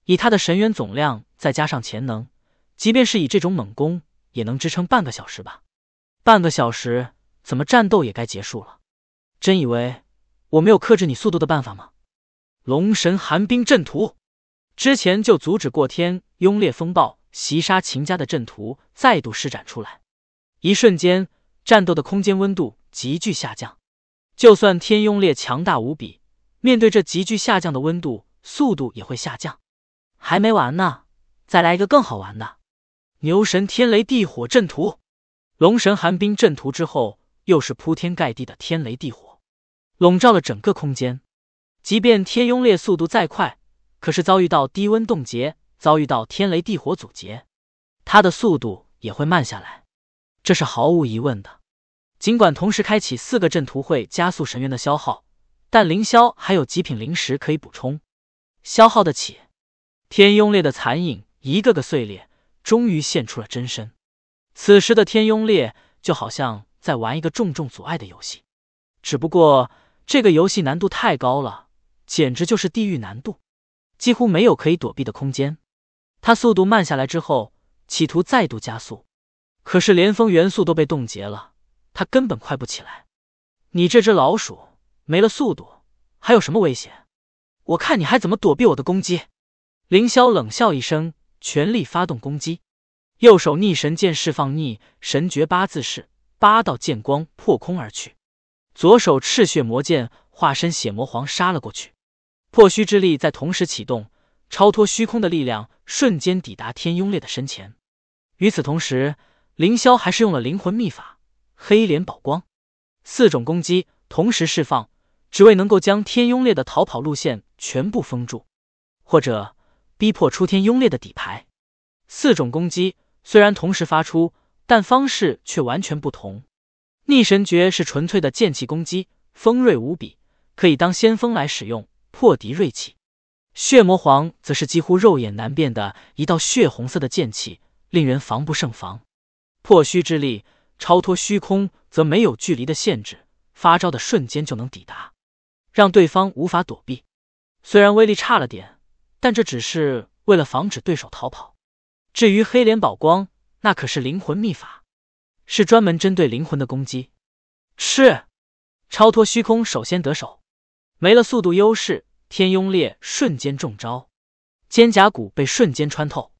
以他的神元总量，再加上潜能，即便是以这种猛攻，也能支撑半个小时吧？半个小时，怎么战斗也该结束了。真以为我没有克制你速度的办法吗？龙神寒冰阵图，之前就阻止过天拥烈风暴袭杀秦家的阵图，再度施展出来。一瞬间，战斗的空间温度急剧下降。就算天拥烈强大无比。面对这急剧下降的温度，速度也会下降。还没完呢，再来一个更好玩的。牛神天雷地火阵图，龙神寒冰阵图之后，又是铺天盖地的天雷地火，笼罩了整个空间。即便天墉裂速度再快，可是遭遇到低温冻结，遭遇到天雷地火阻截，它的速度也会慢下来。这是毫无疑问的。尽管同时开启四个阵图会加速神元的消耗。但凌霄还有极品灵石可以补充，消耗得起。天庸烈的残影一个个碎裂，终于现出了真身。此时的天庸烈就好像在玩一个重重阻碍的游戏，只不过这个游戏难度太高了，简直就是地狱难度，几乎没有可以躲避的空间。他速度慢下来之后，企图再度加速，可是连风元素都被冻结了，他根本快不起来。你这只老鼠！没了速度，还有什么危险？我看你还怎么躲避我的攻击！凌霄冷笑一声，全力发动攻击，右手逆神剑释放逆神诀八字式，八道剑光破空而去；左手赤血魔剑化身血魔皇杀了过去，破虚之力在同时启动，超脱虚空的力量瞬间抵达天庸烈的身前。与此同时，凌霄还是用了灵魂秘法黑莲宝光，四种攻击同时释放。只为能够将天庸烈的逃跑路线全部封住，或者逼迫出天庸烈的底牌。四种攻击虽然同时发出，但方式却完全不同。逆神诀是纯粹的剑气攻击，锋锐无比，可以当先锋来使用，破敌锐气。血魔皇则是几乎肉眼难辨的一道血红色的剑气，令人防不胜防。破虚之力超脱虚空，则没有距离的限制，发招的瞬间就能抵达。让对方无法躲避，虽然威力差了点，但这只是为了防止对手逃跑。至于黑莲宝光，那可是灵魂秘法，是专门针对灵魂的攻击。是，超脱虚空，首先得手。没了速度优势，天庸烈瞬间中招，肩胛骨被瞬间穿透。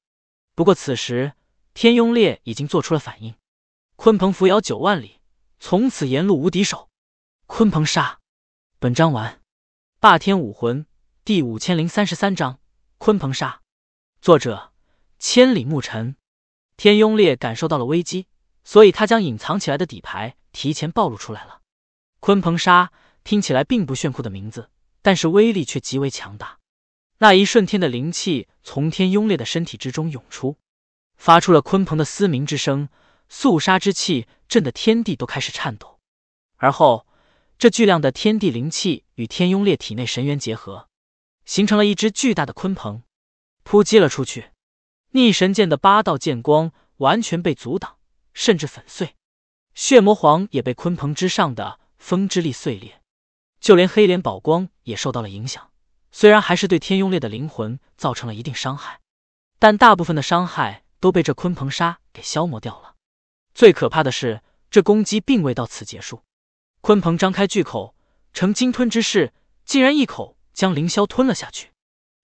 不过此时，天庸烈已经做出了反应。鲲鹏扶摇九万里，从此沿路无敌手。鲲鹏杀。本章完，《霸天武魂》第五千零三十三章《鲲鹏杀》，作者：千里牧尘。天雍烈感受到了危机，所以他将隐藏起来的底牌提前暴露出来了。鲲鹏杀听起来并不炫酷的名字，但是威力却极为强大。那一瞬天的灵气从天雍烈的身体之中涌出，发出了鲲鹏的嘶鸣之声，肃杀之气震得天地都开始颤抖，而后。这巨量的天地灵气与天雍烈体内神元结合，形成了一只巨大的鲲鹏，扑击了出去。逆神剑的八道剑光完全被阻挡，甚至粉碎。血魔皇也被鲲鹏之上的风之力碎裂，就连黑莲宝光也受到了影响。虽然还是对天雍烈的灵魂造成了一定伤害，但大部分的伤害都被这鲲鹏杀给消磨掉了。最可怕的是，这攻击并未到此结束。鲲鹏张开巨口，呈鲸吞之势，竟然一口将凌霄吞了下去。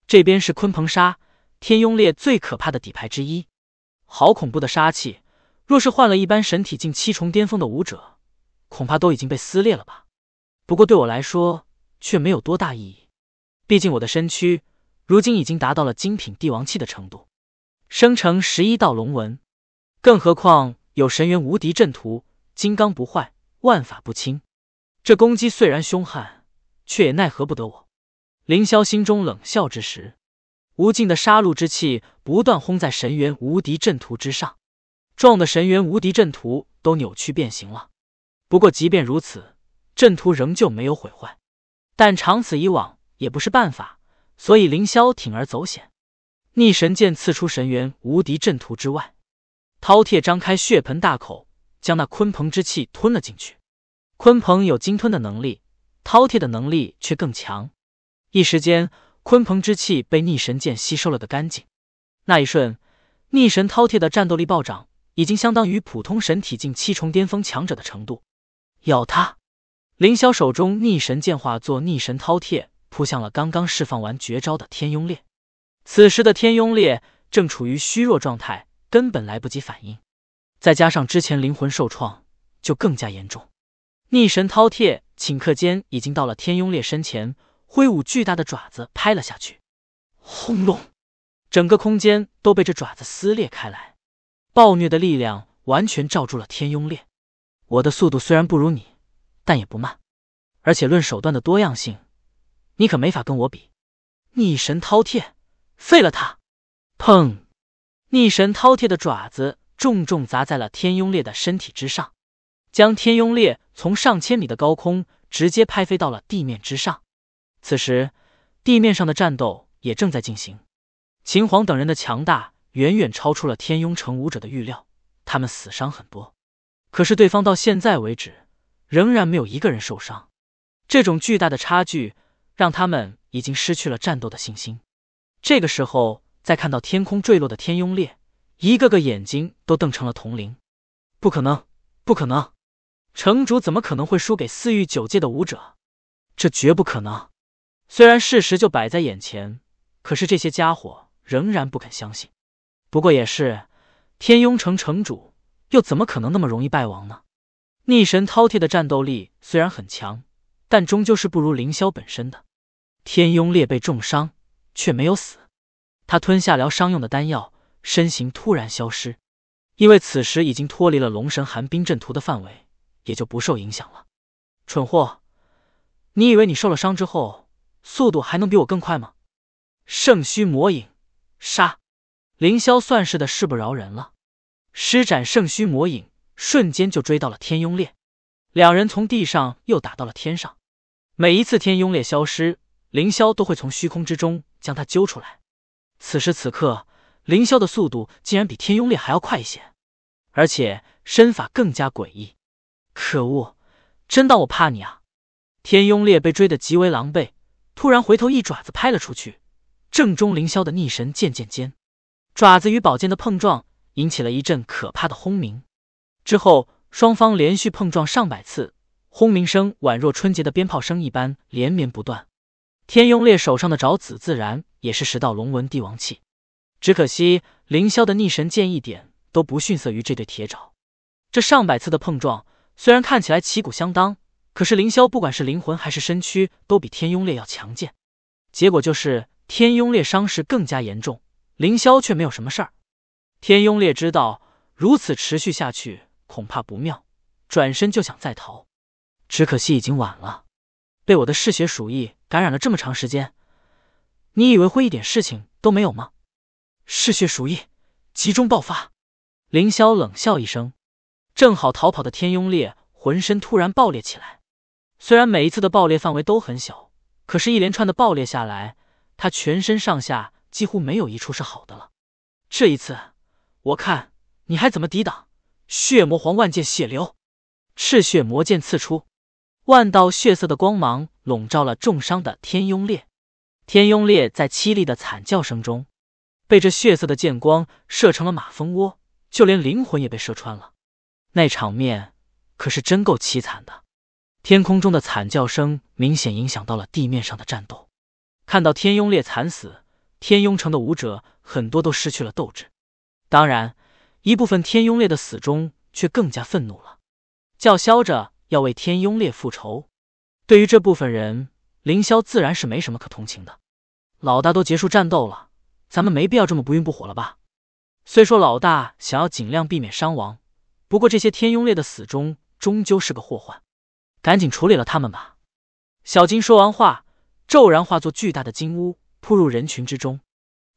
这边是鲲鹏杀天庸烈最可怕的底牌之一，好恐怖的杀气！若是换了一般神体境七重巅峰的武者，恐怕都已经被撕裂了吧。不过对我来说却没有多大意义，毕竟我的身躯如今已经达到了精品帝王器的程度，生成十一道龙纹，更何况有神元无敌阵图，金刚不坏，万法不侵。这攻击虽然凶悍，却也奈何不得我。凌霄心中冷笑之时，无尽的杀戮之气不断轰在神元无敌阵图之上，撞的神元无敌阵图都扭曲变形了。不过，即便如此，阵图仍旧没有毁坏。但长此以往也不是办法，所以凌霄铤而走险，逆神剑刺出神元无敌阵图之外。饕餮张开血盆大口，将那鲲鹏之气吞了进去。鲲鹏有鲸吞的能力，饕餮的能力却更强。一时间，鲲鹏之气被逆神剑吸收了个干净。那一瞬，逆神饕餮的战斗力暴涨，已经相当于普通神体境七重巅峰强者的程度。咬他！凌霄手中逆神剑化作逆神饕餮，扑向了刚刚释放完绝招的天庸烈。此时的天庸烈正处于虚弱状态，根本来不及反应，再加上之前灵魂受创，就更加严重。逆神饕餮顷刻间已经到了天雍烈身前，挥舞巨大的爪子拍了下去。轰隆！整个空间都被这爪子撕裂开来，暴虐的力量完全罩住了天雍烈。我的速度虽然不如你，但也不慢，而且论手段的多样性，你可没法跟我比。逆神饕餮，废了他！砰！逆神饕餮的爪子重重砸在了天雍烈的身体之上。将天雍烈从上千米的高空直接拍飞到了地面之上。此时，地面上的战斗也正在进行。秦皇等人的强大远远超出了天雍城武者的预料，他们死伤很多，可是对方到现在为止仍然没有一个人受伤。这种巨大的差距让他们已经失去了战斗的信心。这个时候，再看到天空坠落的天雍烈，一个个眼睛都瞪成了铜铃。不可能，不可能！城主怎么可能会输给四域九界的武者？这绝不可能。虽然事实就摆在眼前，可是这些家伙仍然不肯相信。不过也是，天墉城城主又怎么可能那么容易败亡呢？逆神饕餮的战斗力虽然很强，但终究是不如凌霄本身的。天墉烈被重伤却没有死，他吞下疗伤用的丹药，身形突然消失，因为此时已经脱离了龙神寒冰阵图的范围。也就不受影响了。蠢货，你以为你受了伤之后，速度还能比我更快吗？圣虚魔影，杀！凌霄算是的，势不饶人了。施展圣虚魔影，瞬间就追到了天庸烈。两人从地上又打到了天上。每一次天庸烈消失，凌霄都会从虚空之中将他揪出来。此时此刻，凌霄的速度竟然比天庸烈还要快一些，而且身法更加诡异。可恶！真当我怕你啊！天庸烈被追得极为狼狈，突然回头一爪子拍了出去，正中凌霄的逆神剑剑尖。爪子与宝剑的碰撞引起了一阵可怕的轰鸣。之后，双方连续碰撞上百次，轰鸣声宛若春节的鞭炮声一般连绵不断。天庸烈手上的爪子自然也是十道龙纹帝王器，只可惜凌霄的逆神剑一点都不逊色于这对铁爪。这上百次的碰撞。虽然看起来旗鼓相当，可是凌霄不管是灵魂还是身躯都比天庸烈要强健，结果就是天庸烈伤势更加严重，凌霄却没有什么事儿。天庸烈知道如此持续下去恐怕不妙，转身就想再逃，只可惜已经晚了，被我的嗜血鼠疫感染了这么长时间，你以为会一点事情都没有吗？嗜血鼠疫集中爆发，凌霄冷笑一声。正好逃跑的天庸烈浑身突然爆裂起来，虽然每一次的爆裂范围都很小，可是，一连串的爆裂下来，他全身上下几乎没有一处是好的了。这一次，我看你还怎么抵挡？血魔皇万剑血流，赤血魔剑刺出，万道血色的光芒笼罩了重伤的天庸烈。天庸烈在凄厉的惨叫声中，被这血色的剑光射成了马蜂窝，就连灵魂也被射穿了。那场面可是真够凄惨的，天空中的惨叫声明显影响到了地面上的战斗。看到天雍烈惨死，天雍城的武者很多都失去了斗志，当然，一部分天雍烈的死忠却更加愤怒了，叫嚣着要为天雍烈复仇。对于这部分人，凌霄自然是没什么可同情的。老大都结束战斗了，咱们没必要这么不愠不火了吧？虽说老大想要尽量避免伤亡。不过这些天庸烈的死忠终究是个祸患，赶紧处理了他们吧！小金说完话，骤然化作巨大的金乌，扑入人群之中，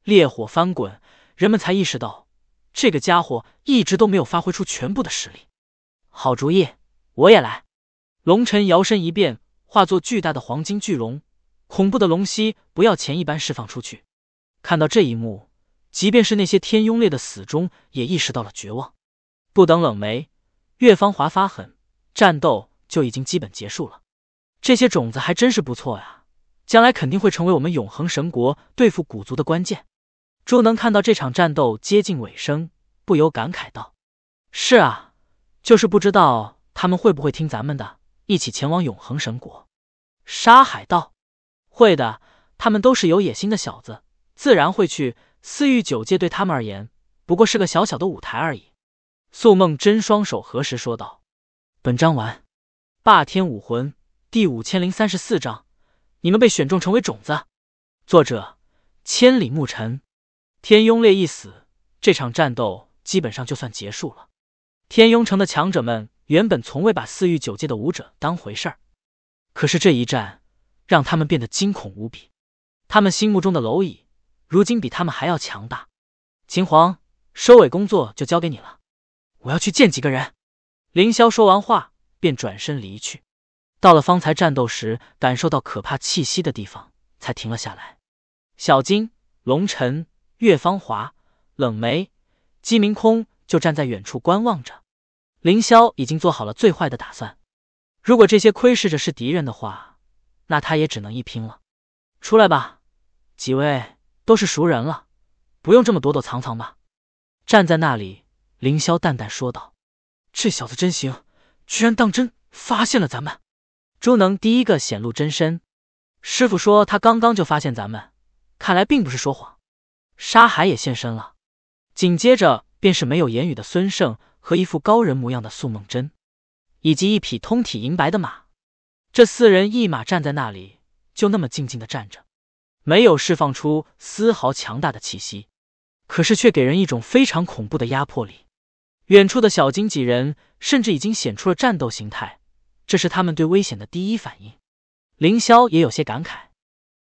烈火翻滚，人们才意识到这个家伙一直都没有发挥出全部的实力。好主意，我也来！龙晨摇身一变，化作巨大的黄金巨龙，恐怖的龙息不要钱一般释放出去。看到这一幕，即便是那些天庸烈的死忠也意识到了绝望。不等冷梅、岳芳华发狠，战斗就已经基本结束了。这些种子还真是不错呀，将来肯定会成为我们永恒神国对付古族的关键。朱能看到这场战斗接近尾声，不由感慨道：“是啊，就是不知道他们会不会听咱们的，一起前往永恒神国沙海道：“会的，他们都是有野心的小子，自然会去四域九界。对他们而言，不过是个小小的舞台而已。”素梦真双手合十说道：“本章完，霸天武魂第五千零三十四章，你们被选中成为种子。作者：千里牧尘。天庸烈一死，这场战斗基本上就算结束了。天庸城的强者们原本从未把四域九界的武者当回事儿，可是这一战让他们变得惊恐无比。他们心目中的蝼蚁，如今比他们还要强大。秦皇，收尾工作就交给你了。”我要去见几个人。凌霄说完话，便转身离去，到了方才战斗时感受到可怕气息的地方，才停了下来。小金、龙尘、岳芳华、冷梅、姬明空就站在远处观望着。凌霄已经做好了最坏的打算，如果这些窥视者是敌人的话，那他也只能一拼了。出来吧，几位都是熟人了，不用这么躲躲藏藏吧？站在那里。凌霄淡淡说道：“这小子真行，居然当真发现了咱们。”朱能第一个显露真身，师傅说他刚刚就发现咱们，看来并不是说谎。沙海也现身了，紧接着便是没有言语的孙胜和一副高人模样的素梦真，以及一匹通体银白的马。这四人一马站在那里，就那么静静的站着，没有释放出丝毫强大的气息，可是却给人一种非常恐怖的压迫力。远处的小金几人甚至已经显出了战斗形态，这是他们对危险的第一反应。凌霄也有些感慨：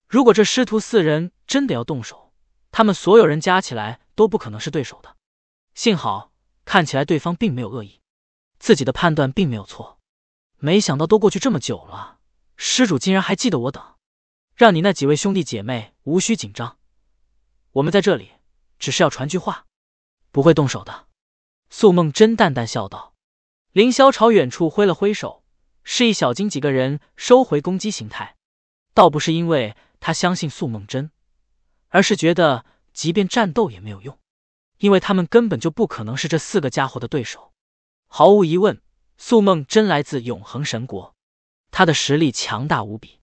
如果这师徒四人真的要动手，他们所有人加起来都不可能是对手的。幸好看起来对方并没有恶意，自己的判断并没有错。没想到都过去这么久了，施主竟然还记得我等，让你那几位兄弟姐妹无需紧张，我们在这里只是要传句话，不会动手的。素梦真淡淡笑道：“凌霄朝远处挥了挥手，示意小金几个人收回攻击形态。倒不是因为他相信素梦真，而是觉得即便战斗也没有用，因为他们根本就不可能是这四个家伙的对手。毫无疑问，素梦真来自永恒神国，他的实力强大无比，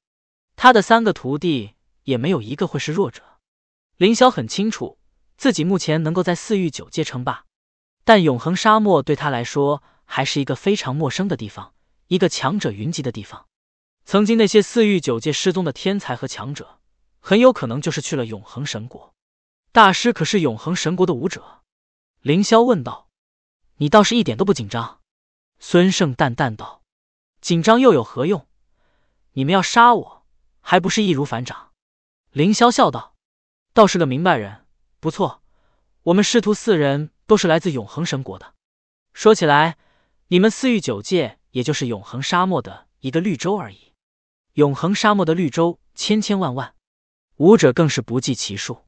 他的三个徒弟也没有一个会是弱者。凌霄很清楚，自己目前能够在四域九界称霸。”但永恒沙漠对他来说还是一个非常陌生的地方，一个强者云集的地方。曾经那些四域九界失踪的天才和强者，很有可能就是去了永恒神国。大师可是永恒神国的武者，凌霄问道：“你倒是一点都不紧张。”孙胜淡淡道：“紧张又有何用？你们要杀我，还不是易如反掌？”凌霄笑道：“倒是个明白人，不错。”我们师徒四人都是来自永恒神国的。说起来，你们四域九界也就是永恒沙漠的一个绿洲而已。永恒沙漠的绿洲千千万万，武者更是不计其数，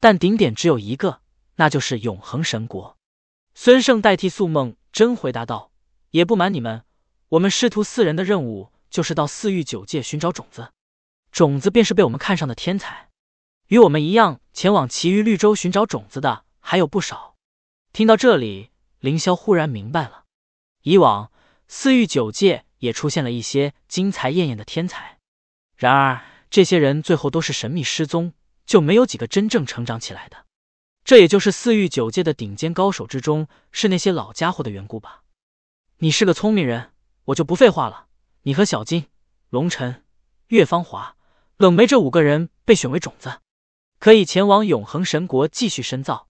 但顶点只有一个，那就是永恒神国。孙胜代替素梦真回答道：“也不瞒你们，我们师徒四人的任务就是到四域九界寻找种子，种子便是被我们看上的天才。与我们一样前往其余绿洲寻找种子的。”还有不少。听到这里，凌霄忽然明白了，以往四域九界也出现了一些惊才艳艳的天才，然而这些人最后都是神秘失踪，就没有几个真正成长起来的。这也就是四域九界的顶尖高手之中是那些老家伙的缘故吧。你是个聪明人，我就不废话了。你和小金、龙尘、岳芳华、冷梅这五个人被选为种子，可以前往永恒神国继续深造。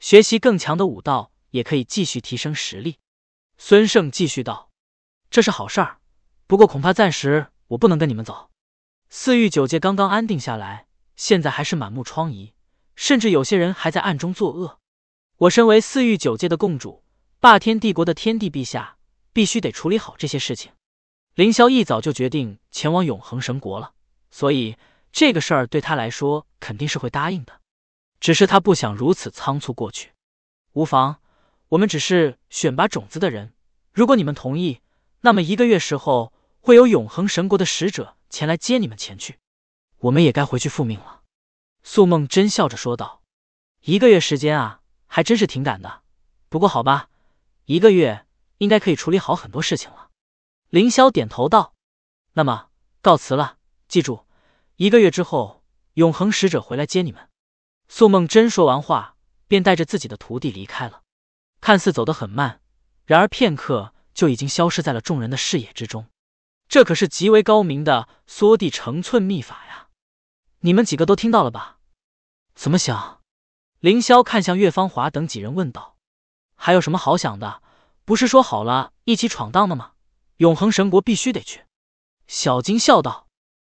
学习更强的武道，也可以继续提升实力。孙胜继续道：“这是好事儿，不过恐怕暂时我不能跟你们走。四域九界刚刚安定下来，现在还是满目疮痍，甚至有些人还在暗中作恶。我身为四域九界的共主，霸天帝国的天帝陛下，必须得处理好这些事情。凌霄一早就决定前往永恒神国了，所以这个事儿对他来说肯定是会答应的。”只是他不想如此仓促过去，无妨，我们只是选拔种子的人。如果你们同意，那么一个月时候会有永恒神国的使者前来接你们前去。我们也该回去复命了。素梦真笑着说道：“一个月时间啊，还真是挺赶的。不过好吧，一个月应该可以处理好很多事情了。”凌霄点头道：“那么告辞了，记住，一个月之后永恒使者回来接你们。”素梦真说完话，便带着自己的徒弟离开了。看似走得很慢，然而片刻就已经消失在了众人的视野之中。这可是极为高明的缩地成寸秘法呀！你们几个都听到了吧？怎么想？凌霄看向岳芳华等几人问道：“还有什么好想的？不是说好了一起闯荡的吗？永恒神国必须得去。”小金笑道：“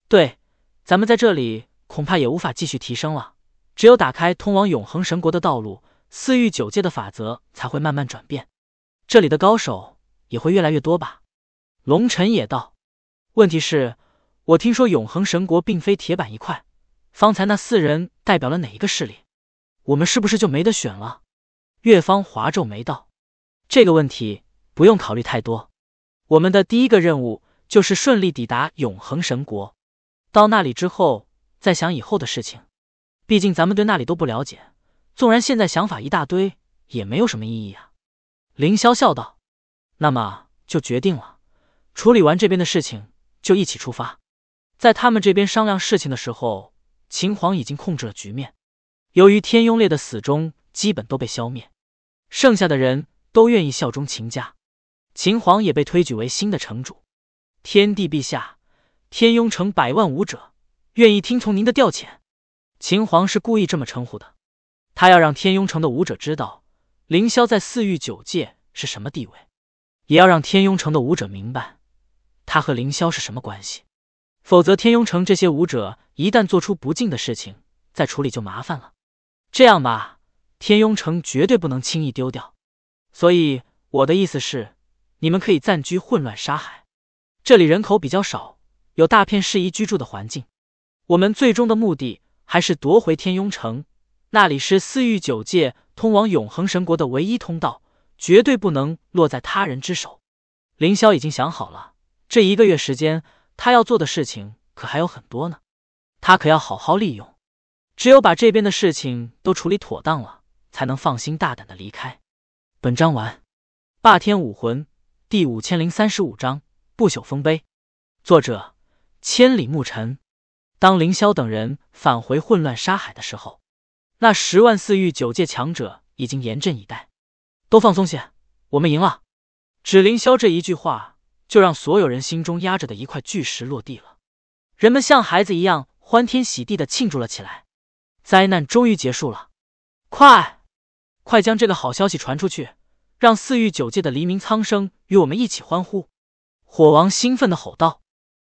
对，咱们在这里恐怕也无法继续提升了。”只有打开通往永恒神国的道路，四域九界的法则才会慢慢转变，这里的高手也会越来越多吧。龙尘也道：“问题是，我听说永恒神国并非铁板一块，方才那四人代表了哪一个势力？我们是不是就没得选了？”越方华皱眉道：“这个问题不用考虑太多，我们的第一个任务就是顺利抵达永恒神国，到那里之后再想以后的事情。”毕竟咱们对那里都不了解，纵然现在想法一大堆，也没有什么意义啊。凌霄笑道：“那么就决定了，处理完这边的事情，就一起出发。”在他们这边商量事情的时候，秦皇已经控制了局面。由于天庸烈的死忠基本都被消灭，剩下的人都愿意效忠秦家，秦皇也被推举为新的城主。天帝陛下，天庸城百万武者愿意听从您的调遣。秦皇是故意这么称呼的，他要让天墉城的武者知道凌霄在四域九界是什么地位，也要让天墉城的武者明白他和凌霄是什么关系。否则，天墉城这些武者一旦做出不敬的事情，再处理就麻烦了。这样吧，天墉城绝对不能轻易丢掉，所以我的意思是，你们可以暂居混乱沙海，这里人口比较少，有大片适宜居住的环境。我们最终的目的。还是夺回天墉城，那里是四域九界通往永恒神国的唯一通道，绝对不能落在他人之手。凌霄已经想好了，这一个月时间，他要做的事情可还有很多呢，他可要好好利用。只有把这边的事情都处理妥当了，才能放心大胆的离开。本章完。霸天武魂第五千零三十五章：不朽丰碑。作者：千里牧尘。当凌霄等人返回混乱沙海的时候，那十万四域九界强者已经严阵以待。都放松些，我们赢了！指凌霄这一句话，就让所有人心中压着的一块巨石落地了。人们像孩子一样欢天喜地的庆祝了起来。灾难终于结束了！快，快将这个好消息传出去，让四域九界的黎明苍生与我们一起欢呼！火王兴奋的吼道：“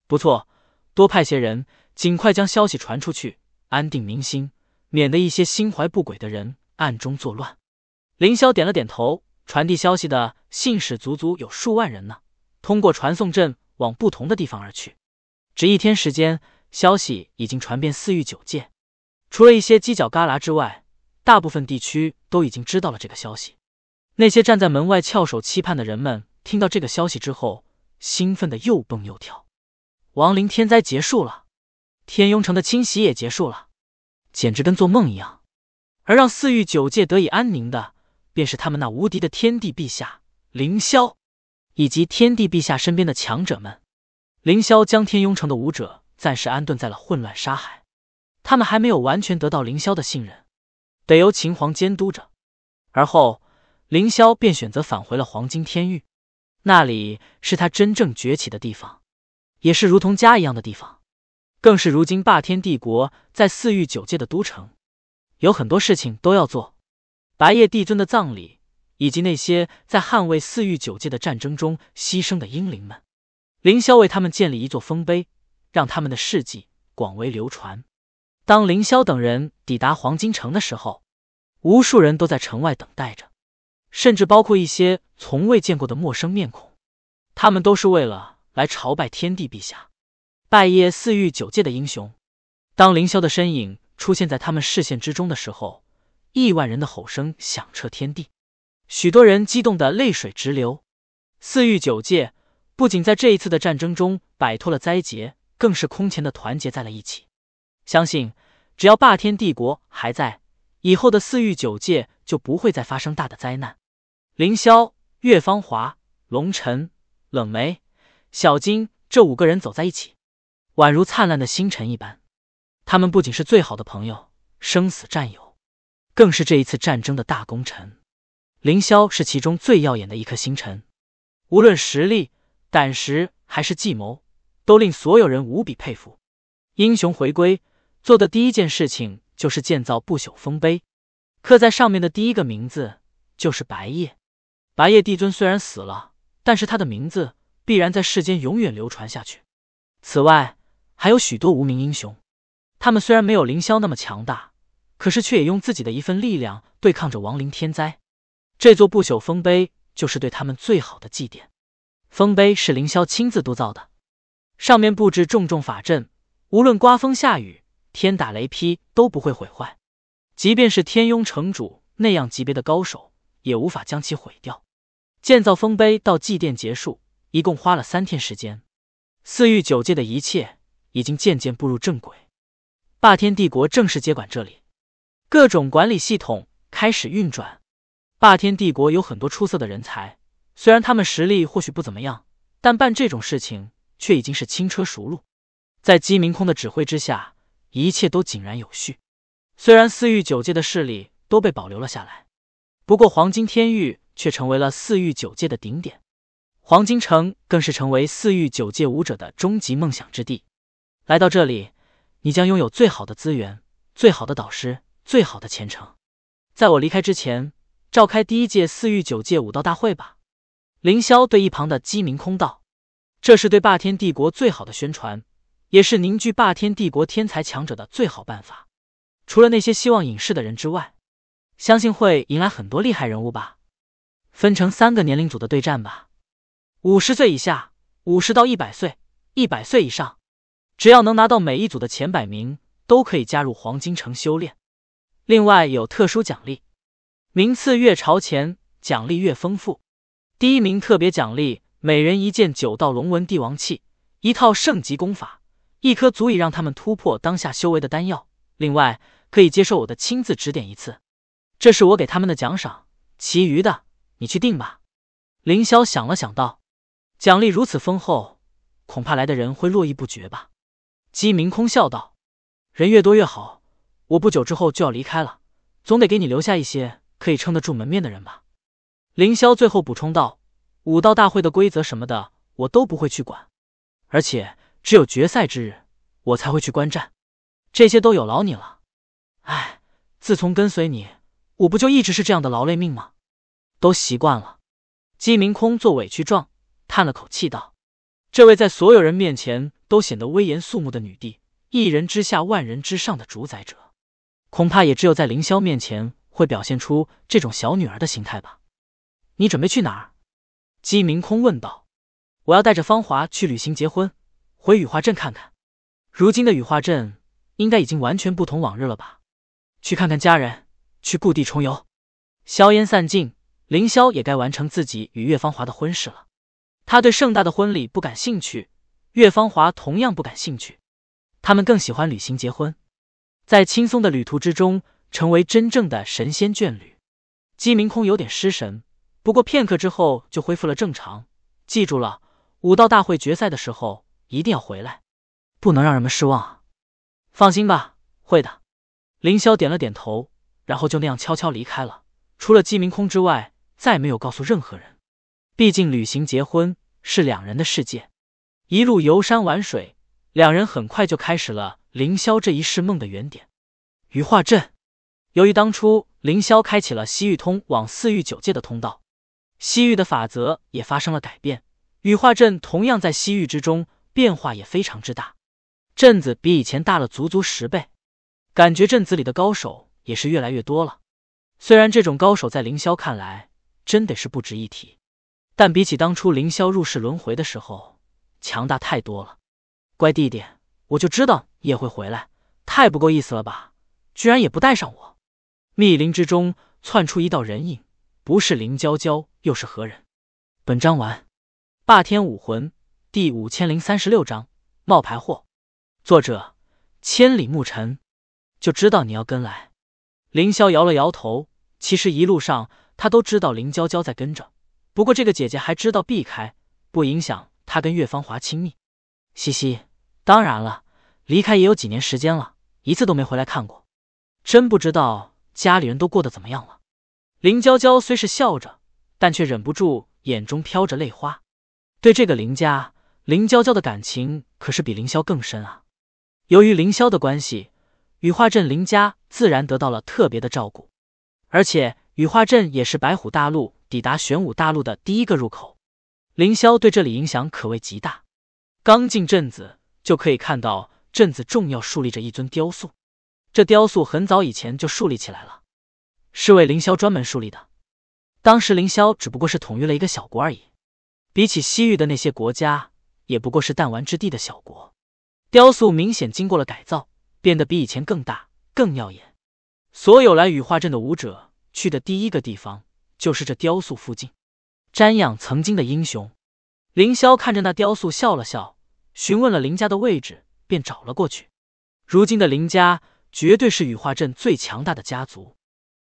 不错，多派些人。”尽快将消息传出去，安定民心，免得一些心怀不轨的人暗中作乱。凌霄点了点头，传递消息的信使足足有数万人呢，通过传送阵往不同的地方而去。只一天时间，消息已经传遍四域九界，除了一些犄角旮旯之外，大部分地区都已经知道了这个消息。那些站在门外翘首期盼的人们，听到这个消息之后，兴奋的又蹦又跳。亡灵天灾结束了。天墉城的清洗也结束了，简直跟做梦一样。而让四域九界得以安宁的，便是他们那无敌的天帝陛下凌霄，以及天帝陛下身边的强者们。凌霄将天墉城的武者暂时安顿在了混乱沙海，他们还没有完全得到凌霄的信任，得由秦皇监督着。而后，凌霄便选择返回了黄金天域，那里是他真正崛起的地方，也是如同家一样的地方。更是如今霸天帝国在四域九界的都城，有很多事情都要做。白夜帝尊的葬礼，以及那些在捍卫四域九界的战争中牺牲的英灵们，凌霄为他们建立一座丰碑，让他们的事迹广为流传。当凌霄等人抵达黄金城的时候，无数人都在城外等待着，甚至包括一些从未见过的陌生面孔。他们都是为了来朝拜天帝陛下。拜谒四域九界的英雄，当凌霄的身影出现在他们视线之中的时候，亿万人的吼声响彻天地，许多人激动的泪水直流。四域九界不仅在这一次的战争中摆脱了灾劫，更是空前的团结在了一起。相信只要霸天帝国还在，以后的四域九界就不会再发生大的灾难。凌霄、岳芳华、龙尘、冷梅、小金这五个人走在一起。宛如灿烂的星辰一般，他们不仅是最好的朋友、生死战友，更是这一次战争的大功臣。凌霄是其中最耀眼的一颗星辰，无论实力、胆识还是计谋，都令所有人无比佩服。英雄回归做的第一件事情就是建造不朽丰碑，刻在上面的第一个名字就是白夜。白夜帝尊虽然死了，但是他的名字必然在世间永远流传下去。此外，还有许多无名英雄，他们虽然没有凌霄那么强大，可是却也用自己的一份力量对抗着亡灵天灾。这座不朽丰碑就是对他们最好的祭奠。丰碑是凌霄亲自督造的，上面布置重重法阵，无论刮风下雨、天打雷劈都不会毁坏。即便是天庸城主那样级别的高手，也无法将其毁掉。建造丰碑到祭奠结束，一共花了三天时间。四域九界的一切。已经渐渐步入正轨，霸天帝国正式接管这里，各种管理系统开始运转。霸天帝国有很多出色的人才，虽然他们实力或许不怎么样，但办这种事情却已经是轻车熟路。在姬明空的指挥之下，一切都井然有序。虽然四域九界的势力都被保留了下来，不过黄金天域却成为了四域九界的顶点，黄金城更是成为四域九界武者的终极梦想之地。来到这里，你将拥有最好的资源、最好的导师、最好的前程。在我离开之前，召开第一届四域九界武道大会吧。凌霄对一旁的鸡鸣空道：“这是对霸天帝国最好的宣传，也是凝聚霸天帝国天才强者的最好办法。除了那些希望隐世的人之外，相信会迎来很多厉害人物吧。分成三个年龄组的对战吧：五十岁以下、五十到一百岁、一百岁以上。”只要能拿到每一组的前百名，都可以加入黄金城修炼，另外有特殊奖励，名次越朝前，奖励越丰富。第一名特别奖励，每人一件九道龙纹帝王器，一套圣级功法，一颗足以让他们突破当下修为的丹药，另外可以接受我的亲自指点一次。这是我给他们的奖赏，其余的你去定吧。凌霄想了想道：“奖励如此丰厚，恐怕来的人会络绎不绝吧。”姬明空笑道：“人越多越好，我不久之后就要离开了，总得给你留下一些可以撑得住门面的人吧。”凌霄最后补充道：“武道大会的规则什么的，我都不会去管，而且只有决赛之日，我才会去观战。这些都有劳你了。哎，自从跟随你，我不就一直是这样的劳累命吗？都习惯了。”姬明空做委屈状，叹了口气道：“这位在所有人面前……”都显得威严肃穆的女帝，一人之下，万人之上的主宰者，恐怕也只有在凌霄面前会表现出这种小女儿的形态吧。你准备去哪儿？姬明空问道。我要带着芳华去旅行，结婚，回羽化镇看看。如今的羽化镇应该已经完全不同往日了吧？去看看家人，去故地重游。硝烟散尽，凌霄也该完成自己与岳芳华的婚事了。他对盛大的婚礼不感兴趣。岳芳华同样不感兴趣，他们更喜欢旅行结婚，在轻松的旅途之中成为真正的神仙眷侣。姬明空有点失神，不过片刻之后就恢复了正常。记住了，武道大会决赛的时候一定要回来，不能让人们失望啊！放心吧，会的。凌霄点了点头，然后就那样悄悄离开了。除了姬明空之外，再没有告诉任何人。毕竟旅行结婚是两人的世界。一路游山玩水，两人很快就开始了凌霄这一世梦的原点——羽化镇。由于当初凌霄开启了西域通往四域九界的通道，西域的法则也发生了改变。羽化镇同样在西域之中，变化也非常之大。镇子比以前大了足足十倍，感觉镇子里的高手也是越来越多了。虽然这种高手在凌霄看来真得是不值一提，但比起当初凌霄入世轮回的时候。强大太多了，乖弟弟，我就知道你也会回来，太不够意思了吧？居然也不带上我！密林之中窜出一道人影，不是林娇娇又是何人？本章完。霸天武魂第五千零三十六章：冒牌货。作者：千里牧尘。就知道你要跟来，凌霄摇了摇头。其实一路上他都知道林娇娇在跟着，不过这个姐姐还知道避开，不影响。他跟岳芳华亲密，嘻嘻，当然了，离开也有几年时间了，一次都没回来看过，真不知道家里人都过得怎么样了。林娇娇虽是笑着，但却忍不住眼中飘着泪花。对这个林家，林娇娇的感情可是比凌霄更深啊。由于凌霄的关系，羽化镇林家自然得到了特别的照顾，而且羽化镇也是白虎大陆抵达玄武大陆的第一个入口。凌霄对这里影响可谓极大。刚进镇子，就可以看到镇子重要树立着一尊雕塑。这雕塑很早以前就树立起来了，是为凌霄专门树立的。当时凌霄只不过是统御了一个小国而已，比起西域的那些国家，也不过是弹丸之地的小国。雕塑明显经过了改造，变得比以前更大、更耀眼。所有来羽化镇的武者，去的第一个地方就是这雕塑附近。瞻仰曾经的英雄，凌霄看着那雕塑笑了笑，询问了林家的位置，便找了过去。如今的林家绝对是羽化镇最强大的家族，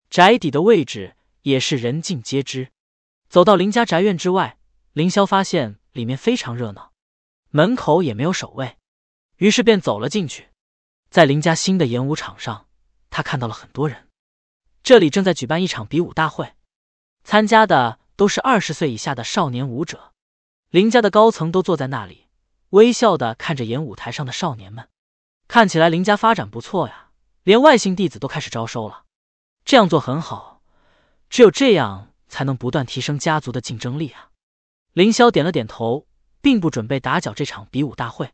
宅邸的位置也是人尽皆知。走到林家宅院之外，凌霄发现里面非常热闹，门口也没有守卫，于是便走了进去。在林家新的演武场上，他看到了很多人，这里正在举办一场比武大会，参加的。都是二十岁以下的少年舞者，林家的高层都坐在那里，微笑的看着演舞台上的少年们。看起来林家发展不错呀，连外姓弟子都开始招收了。这样做很好，只有这样才能不断提升家族的竞争力啊！凌霄点了点头，并不准备打搅这场比武大会，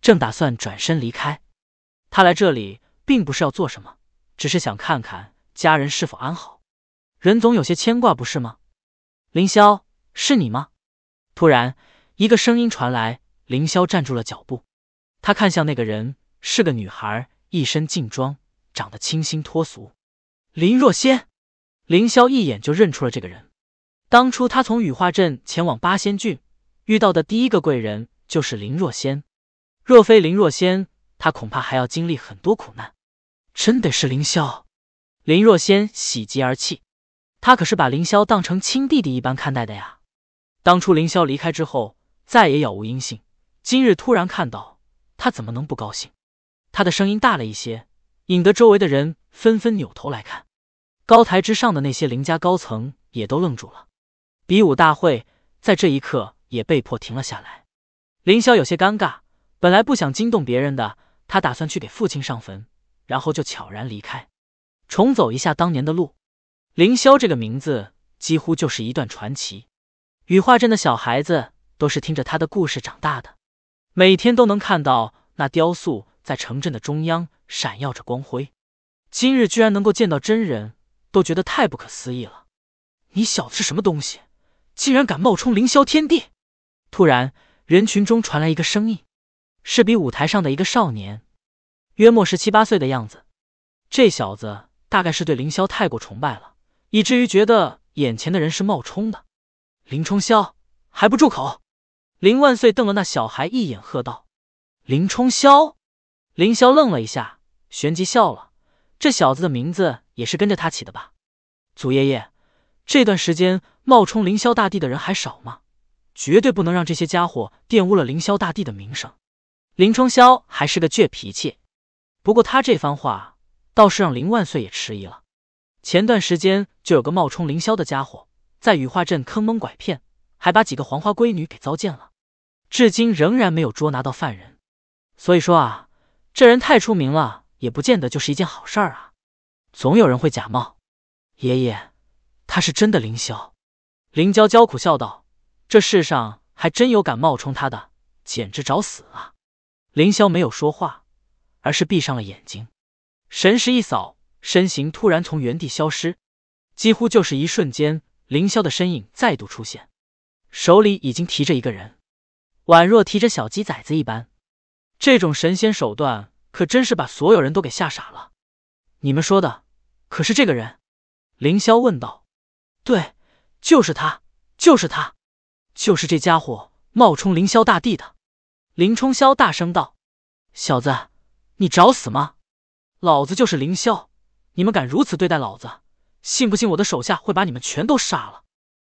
正打算转身离开。他来这里并不是要做什么，只是想看看家人是否安好。人总有些牵挂，不是吗？凌霄，是你吗？突然，一个声音传来，凌霄站住了脚步，他看向那个人，是个女孩，一身劲装，长得清新脱俗。林若仙，凌霄一眼就认出了这个人。当初他从羽化镇前往八仙郡，遇到的第一个贵人就是林若仙，若非林若仙，他恐怕还要经历很多苦难。真得是凌霄，林若仙喜极而泣。他可是把凌霄当成亲弟弟一般看待的呀！当初凌霄离开之后，再也杳无音信。今日突然看到他，怎么能不高兴？他的声音大了一些，引得周围的人纷纷扭头来看。高台之上的那些林家高层也都愣住了。比武大会在这一刻也被迫停了下来。凌霄有些尴尬，本来不想惊动别人的，他打算去给父亲上坟，然后就悄然离开，重走一下当年的路。凌霄这个名字几乎就是一段传奇，羽化镇的小孩子都是听着他的故事长大的，每天都能看到那雕塑在城镇的中央闪耀着光辉。今日居然能够见到真人，都觉得太不可思议了。你小子是什么东西，竟然敢冒充凌霄天帝？突然，人群中传来一个声音，是比舞台上的一个少年，约莫十七八岁的样子。这小子大概是对凌霄太过崇拜了。以至于觉得眼前的人是冒充的。林冲霄，还不住口！林万岁瞪了那小孩一眼，喝道：“林冲霄！”林霄愣了一下，旋即笑了。这小子的名字也是跟着他起的吧？祖爷爷，这段时间冒充凌霄大帝的人还少吗？绝对不能让这些家伙玷污了凌霄大帝的名声。林冲霄还是个倔脾气，不过他这番话倒是让林万岁也迟疑了。前段时间就有个冒充凌霄的家伙在羽化镇坑蒙拐骗，还把几个黄花闺女给糟践了，至今仍然没有捉拿到犯人。所以说啊，这人太出名了，也不见得就是一件好事儿啊。总有人会假冒。爷爷，他是真的凌霄。林娇娇苦笑道：“这世上还真有敢冒充他的，简直找死啊！”凌霄没有说话，而是闭上了眼睛，神识一扫。身形突然从原地消失，几乎就是一瞬间，凌霄的身影再度出现，手里已经提着一个人，宛若提着小鸡崽子一般。这种神仙手段可真是把所有人都给吓傻了。你们说的可是这个人？凌霄问道。对，就是他，就是他，就是这家伙冒充凌霄大帝的。林冲霄大声道：“小子，你找死吗？老子就是凌霄！”你们敢如此对待老子，信不信我的手下会把你们全都杀了？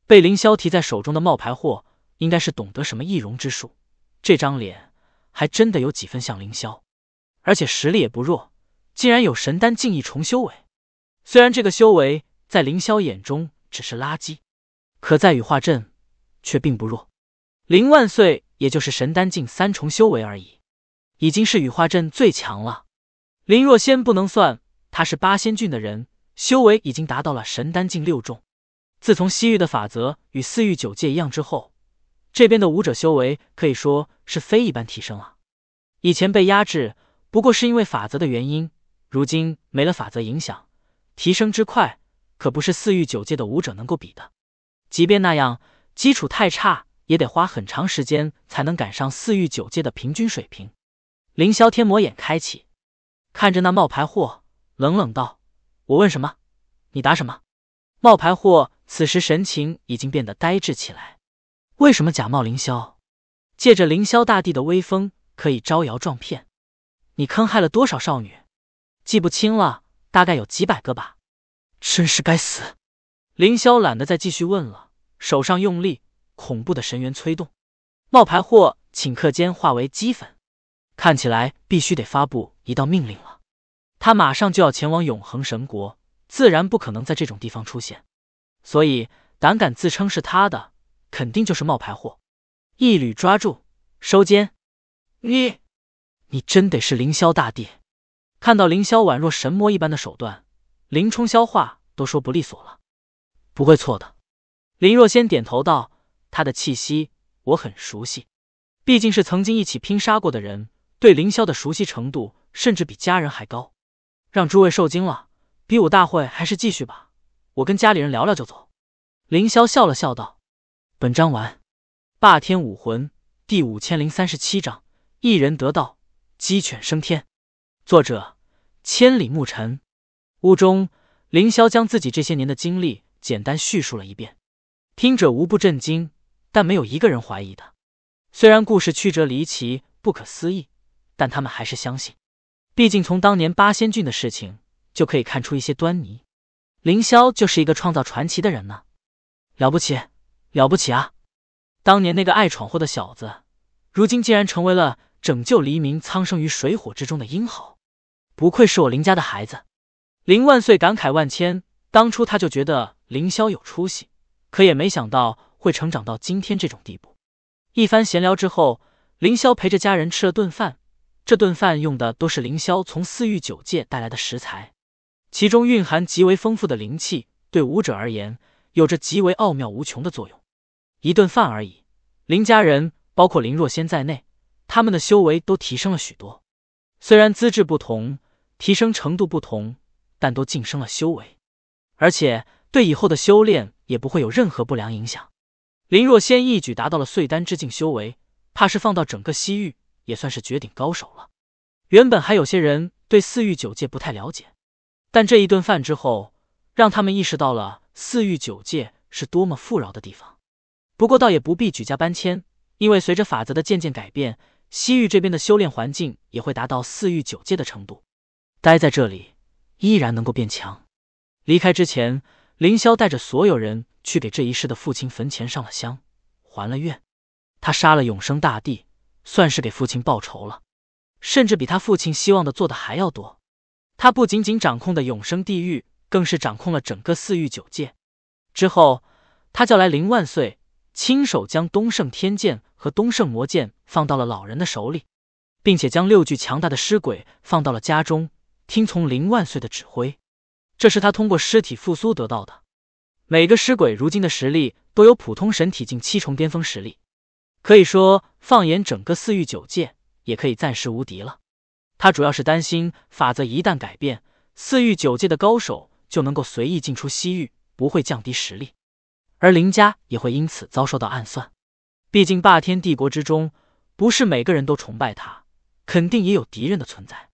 被凌霄提在手中的冒牌货，应该是懂得什么易容之术。这张脸还真的有几分像凌霄，而且实力也不弱，竟然有神丹境一重修为。虽然这个修为在凌霄眼中只是垃圾，可在羽化镇却并不弱。林万岁也就是神丹境三重修为而已，已经是羽化镇最强了。林若仙不能算。他是八仙郡的人，修为已经达到了神丹境六重。自从西域的法则与四域九界一样之后，这边的武者修为可以说是飞一般提升了。以前被压制，不过是因为法则的原因；如今没了法则影响，提升之快可不是四域九界的武者能够比的。即便那样，基础太差，也得花很长时间才能赶上四域九界的平均水平。凌霄天魔眼开启，看着那冒牌货。冷冷道：“我问什么，你答什么。”冒牌货此时神情已经变得呆滞起来。为什么假冒凌霄，借着凌霄大帝的威风可以招摇撞骗？你坑害了多少少女？记不清了，大概有几百个吧。真是该死！凌霄懒得再继续问了，手上用力，恐怖的神元催动，冒牌货顷刻间化为齑粉。看起来必须得发布一道命令了。他马上就要前往永恒神国，自然不可能在这种地方出现。所以，胆敢自称是他的，肯定就是冒牌货。一缕抓住，收监。你，你真得是凌霄大帝？看到凌霄宛若神魔一般的手段，林冲消化都说不利索了。不会错的。林若仙点头道：“他的气息我很熟悉，毕竟是曾经一起拼杀过的人，对凌霄的熟悉程度甚至比家人还高。”让诸位受惊了，比武大会还是继续吧。我跟家里人聊聊就走。凌霄笑了笑道：“本章完，霸天武魂第五千零三十七章，一人得道，鸡犬升天。作者：千里牧尘。屋中，凌霄将自己这些年的经历简单叙述了一遍，听者无不震惊，但没有一个人怀疑的。虽然故事曲折离奇，不可思议，但他们还是相信。”毕竟从当年八仙郡的事情就可以看出一些端倪，凌霄就是一个创造传奇的人呢，了不起，了不起啊！当年那个爱闯祸的小子，如今竟然成为了拯救黎民苍生于水火之中的英豪，不愧是我林家的孩子，林万岁感慨万千。当初他就觉得凌霄有出息，可也没想到会成长到今天这种地步。一番闲聊之后，凌霄陪着家人吃了顿饭。这顿饭用的都是凌霄从四域九界带来的食材，其中蕴含极为丰富的灵气，对武者而言有着极为奥妙无穷的作用。一顿饭而已，林家人包括林若仙在内，他们的修为都提升了许多。虽然资质不同，提升程度不同，但都晋升了修为，而且对以后的修炼也不会有任何不良影响。林若仙一举达到了碎丹之境，修为怕是放到整个西域。也算是绝顶高手了。原本还有些人对四域九界不太了解，但这一顿饭之后，让他们意识到了四域九界是多么富饶的地方。不过倒也不必举家搬迁，因为随着法则的渐渐改变，西域这边的修炼环境也会达到四域九界的程度，待在这里依然能够变强。离开之前，凌霄带着所有人去给这一世的父亲坟前上了香，还了愿。他杀了永生大帝。算是给父亲报仇了，甚至比他父亲希望的做的还要多。他不仅仅掌控的永生地狱，更是掌控了整个四域九界。之后，他叫来林万岁，亲手将东胜天剑和东胜魔剑放到了老人的手里，并且将六具强大的尸鬼放到了家中，听从林万岁的指挥。这是他通过尸体复苏得到的。每个尸鬼如今的实力都有普通神体境七重巅峰实力。可以说，放眼整个四域九界，也可以暂时无敌了。他主要是担心法则一旦改变，四域九界的高手就能够随意进出西域，不会降低实力，而林家也会因此遭受到暗算。毕竟霸天帝国之中，不是每个人都崇拜他，肯定也有敌人的存在，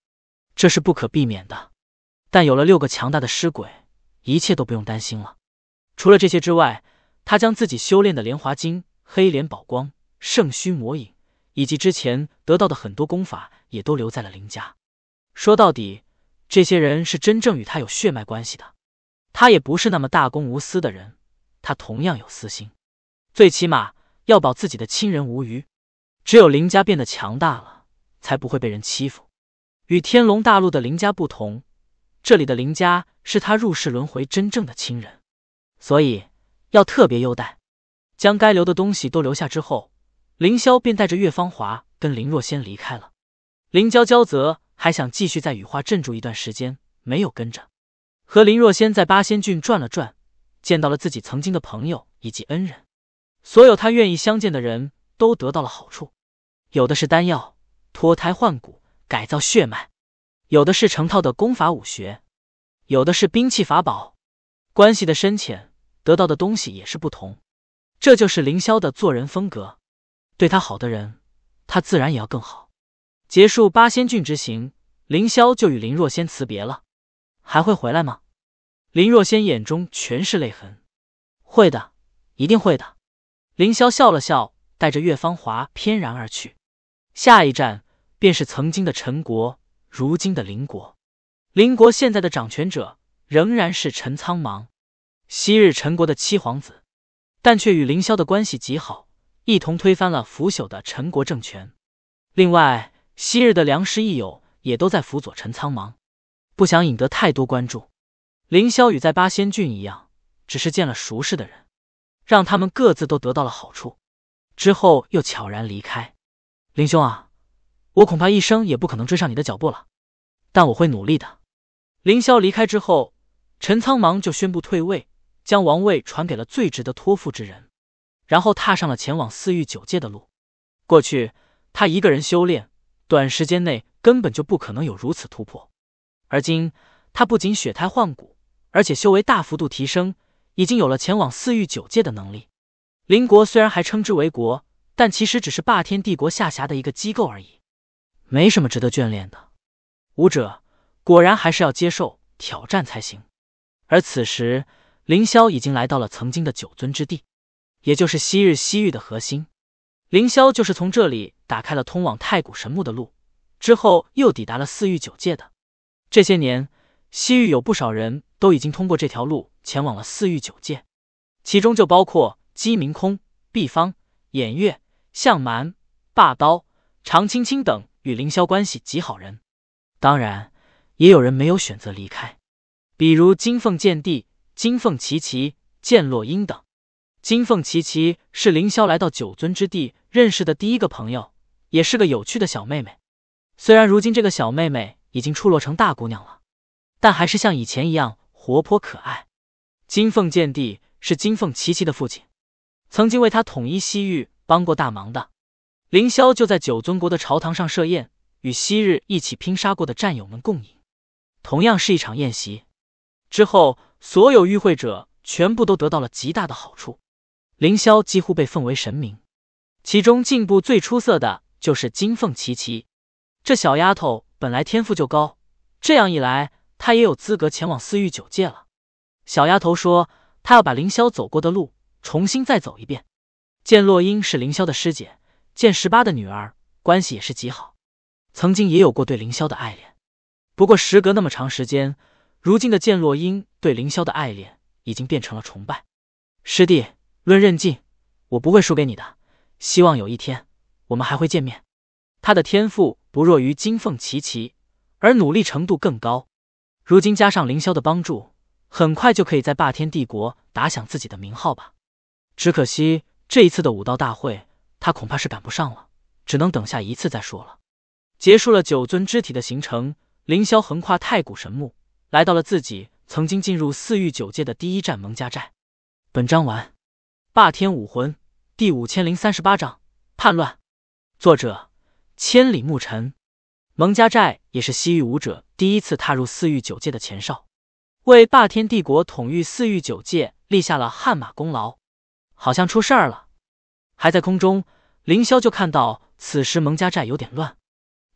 这是不可避免的。但有了六个强大的尸鬼，一切都不用担心了。除了这些之外，他将自己修炼的《莲华经》黑莲宝光。圣虚魔影以及之前得到的很多功法也都留在了林家。说到底，这些人是真正与他有血脉关系的。他也不是那么大公无私的人，他同样有私心。最起码要保自己的亲人无虞。只有林家变得强大了，才不会被人欺负。与天龙大陆的林家不同，这里的林家是他入世轮回真正的亲人，所以要特别优待，将该留的东西都留下之后。凌霄便带着岳芳华跟林若仙离开了，林娇娇则还想继续在羽化镇住一段时间，没有跟着。和林若仙在八仙郡转了转，见到了自己曾经的朋友以及恩人，所有他愿意相见的人都得到了好处，有的是丹药、脱胎换骨、改造血脉，有的是成套的功法武学，有的是兵器法宝。关系的深浅，得到的东西也是不同。这就是凌霄的做人风格。对他好的人，他自然也要更好。结束八仙郡之行，凌霄就与林若仙辞别了。还会回来吗？林若仙眼中全是泪痕。会的，一定会的。凌霄笑了笑，带着岳芳华翩然而去。下一站便是曾经的陈国，如今的邻国。邻国现在的掌权者仍然是陈苍茫，昔日陈国的七皇子，但却与凌霄的关系极好。一同推翻了腐朽的陈国政权。另外，昔日的良师益友也都在辅佐陈苍茫，不想引得太多关注。凌霄与在八仙郡一样，只是见了熟识的人，让他们各自都得到了好处，之后又悄然离开。林兄啊，我恐怕一生也不可能追上你的脚步了，但我会努力的。凌霄离开之后，陈苍茫就宣布退位，将王位传给了最值得托付之人。然后踏上了前往四域九界的路。过去他一个人修炼，短时间内根本就不可能有如此突破。而今他不仅血胎换骨，而且修为大幅度提升，已经有了前往四域九界的能力。邻国虽然还称之为国，但其实只是霸天帝国下辖的一个机构而已，没什么值得眷恋的。武者果然还是要接受挑战才行。而此时，凌霄已经来到了曾经的九尊之地。也就是昔日西域的核心，凌霄就是从这里打开了通往太古神墓的路，之后又抵达了四域九界的。这些年，西域有不少人都已经通过这条路前往了四域九界，其中就包括鸡鸣空、毕方、偃月、向蛮、霸刀、常青青等与凌霄关系极好人。当然，也有人没有选择离开，比如金凤剑帝、金凤齐齐、剑落英等。金凤琪琪是凌霄来到九尊之地认识的第一个朋友，也是个有趣的小妹妹。虽然如今这个小妹妹已经出落成大姑娘了，但还是像以前一样活泼可爱。金凤剑帝是金凤琪琪的父亲，曾经为他统一西域帮过大忙的。凌霄就在九尊国的朝堂上设宴，与昔日一起拼杀过的战友们共饮。同样是一场宴席，之后所有与会者全部都得到了极大的好处。凌霄几乎被奉为神明，其中进步最出色的就是金凤琪琪。这小丫头本来天赋就高，这样一来，她也有资格前往四域九界了。小丫头说：“她要把凌霄走过的路重新再走一遍。”剑落英是凌霄的师姐，剑十八的女儿，关系也是极好。曾经也有过对凌霄的爱恋，不过时隔那么长时间，如今的剑落英对凌霄的爱恋已经变成了崇拜。师弟。论韧劲，我不会输给你的。希望有一天我们还会见面。他的天赋不弱于金凤琪琪，而努力程度更高。如今加上凌霄的帮助，很快就可以在霸天帝国打响自己的名号吧。只可惜这一次的武道大会，他恐怕是赶不上了，只能等下一次再说了。结束了九尊肢体的形成，凌霄横跨太古神木，来到了自己曾经进入四域九界的第一站蒙家寨。本章完。霸天武魂第五千零三十八章叛乱。作者：千里牧尘。蒙家寨也是西域武者第一次踏入四域九界的前哨，为霸天帝国统御四域九界立下了汗马功劳。好像出事儿了，还在空中，凌霄就看到此时蒙家寨有点乱，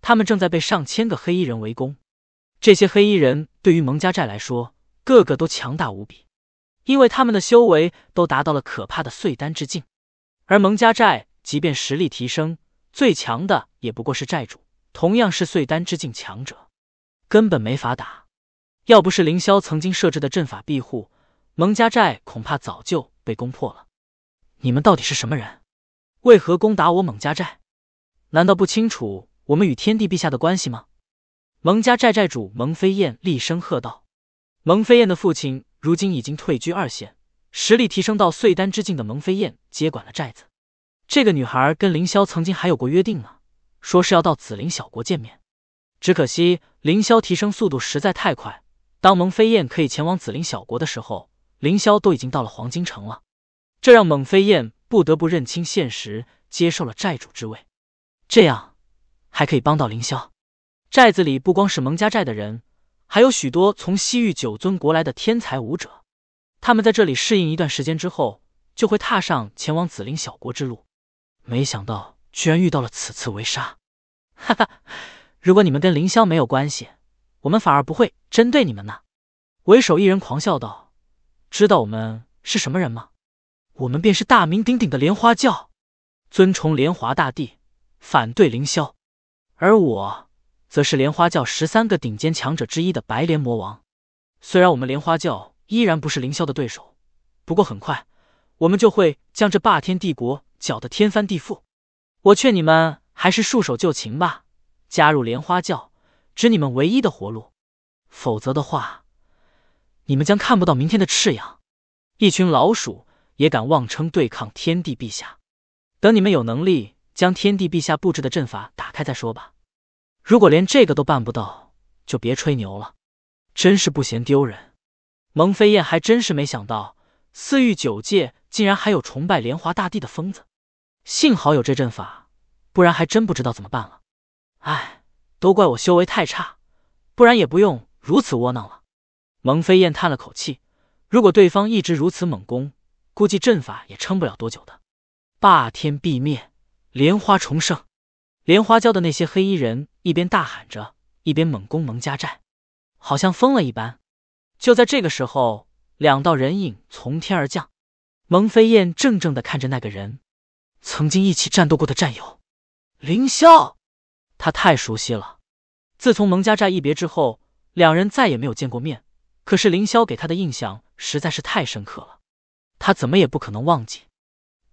他们正在被上千个黑衣人围攻。这些黑衣人对于蒙家寨来说，个个都强大无比。因为他们的修为都达到了可怕的碎丹之境，而蒙家寨即便实力提升，最强的也不过是寨主，同样是碎丹之境强者，根本没法打。要不是凌霄曾经设置的阵法庇护，蒙家寨恐怕早就被攻破了。你们到底是什么人？为何攻打我蒙家寨？难道不清楚我们与天地陛下的关系吗？蒙家寨寨主蒙飞燕厉声喝道：“蒙飞燕的父亲。”如今已经退居二线，实力提升到碎丹之境的蒙飞燕接管了寨子。这个女孩跟凌霄曾经还有过约定呢，说是要到紫林小国见面。只可惜凌霄提升速度实在太快，当蒙飞燕可以前往紫林小国的时候，凌霄都已经到了黄金城了。这让蒙飞燕不得不认清现实，接受了寨主之位。这样还可以帮到凌霄。寨子里不光是蒙家寨的人。还有许多从西域九尊国来的天才武者，他们在这里适应一段时间之后，就会踏上前往紫林小国之路。没想到居然遇到了此次围杀，哈哈！如果你们跟凌霄没有关系，我们反而不会针对你们呢。为首一人狂笑道：“知道我们是什么人吗？我们便是大名鼎鼎的莲花教，尊崇莲华大帝，反对凌霄。而我……”则是莲花教十三个顶尖强者之一的白莲魔王。虽然我们莲花教依然不是凌霄的对手，不过很快我们就会将这霸天帝国搅得天翻地覆。我劝你们还是束手就擒吧，加入莲花教，指你们唯一的活路。否则的话，你们将看不到明天的赤阳。一群老鼠也敢妄称对抗天帝陛下？等你们有能力将天帝陛下布置的阵法打开再说吧。如果连这个都办不到，就别吹牛了，真是不嫌丢人。蒙飞燕还真是没想到，四域九界竟然还有崇拜莲花大帝的疯子。幸好有这阵法，不然还真不知道怎么办了。唉，都怪我修为太差，不然也不用如此窝囊了。蒙飞燕叹了口气，如果对方一直如此猛攻，估计阵法也撑不了多久的。霸天必灭，莲花重生。莲花教的那些黑衣人。一边大喊着，一边猛攻蒙家寨，好像疯了一般。就在这个时候，两道人影从天而降。蒙飞燕怔怔的看着那个人，曾经一起战斗过的战友凌霄，他太熟悉了。自从蒙家寨一别之后，两人再也没有见过面。可是凌霄给他的印象实在是太深刻了，他怎么也不可能忘记。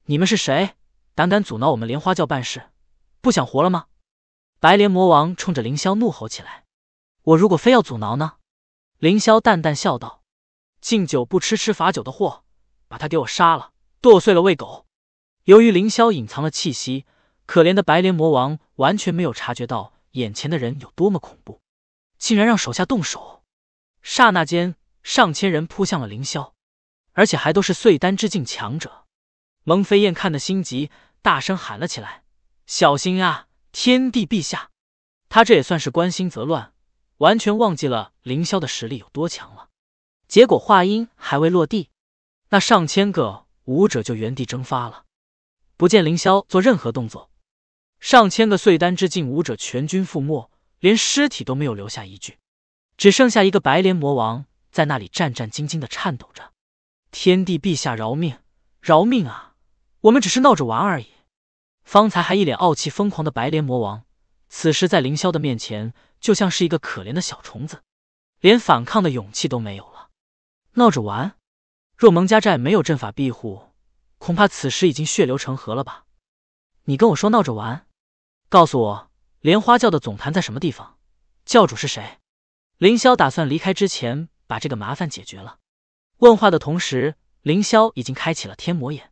你们是谁？胆敢阻挠我们莲花教办事？不想活了吗？白莲魔王冲着凌霄怒吼起来：“我如果非要阻挠呢？”凌霄淡淡笑道：“敬酒不吃吃罚酒的货，把他给我杀了，剁碎了喂狗。”由于凌霄隐藏了气息，可怜的白莲魔王完全没有察觉到眼前的人有多么恐怖，竟然让手下动手。刹那间，上千人扑向了凌霄，而且还都是碎丹之境强者。蒙飞燕看得心急，大声喊了起来：“小心啊！”天地陛下，他这也算是关心则乱，完全忘记了凌霄的实力有多强了。结果话音还未落地，那上千个武者就原地蒸发了，不见凌霄做任何动作，上千个碎丹之境武者全军覆没，连尸体都没有留下一具，只剩下一个白莲魔王在那里战战兢兢的颤抖着：“天帝陛下饶命，饶命啊！我们只是闹着玩而已。”方才还一脸傲气、疯狂的白莲魔王，此时在凌霄的面前，就像是一个可怜的小虫子，连反抗的勇气都没有了。闹着玩？若蒙家寨没有阵法庇护，恐怕此时已经血流成河了吧？你跟我说闹着玩？告诉我，莲花教的总坛在什么地方？教主是谁？凌霄打算离开之前把这个麻烦解决了。问话的同时，凌霄已经开启了天魔眼。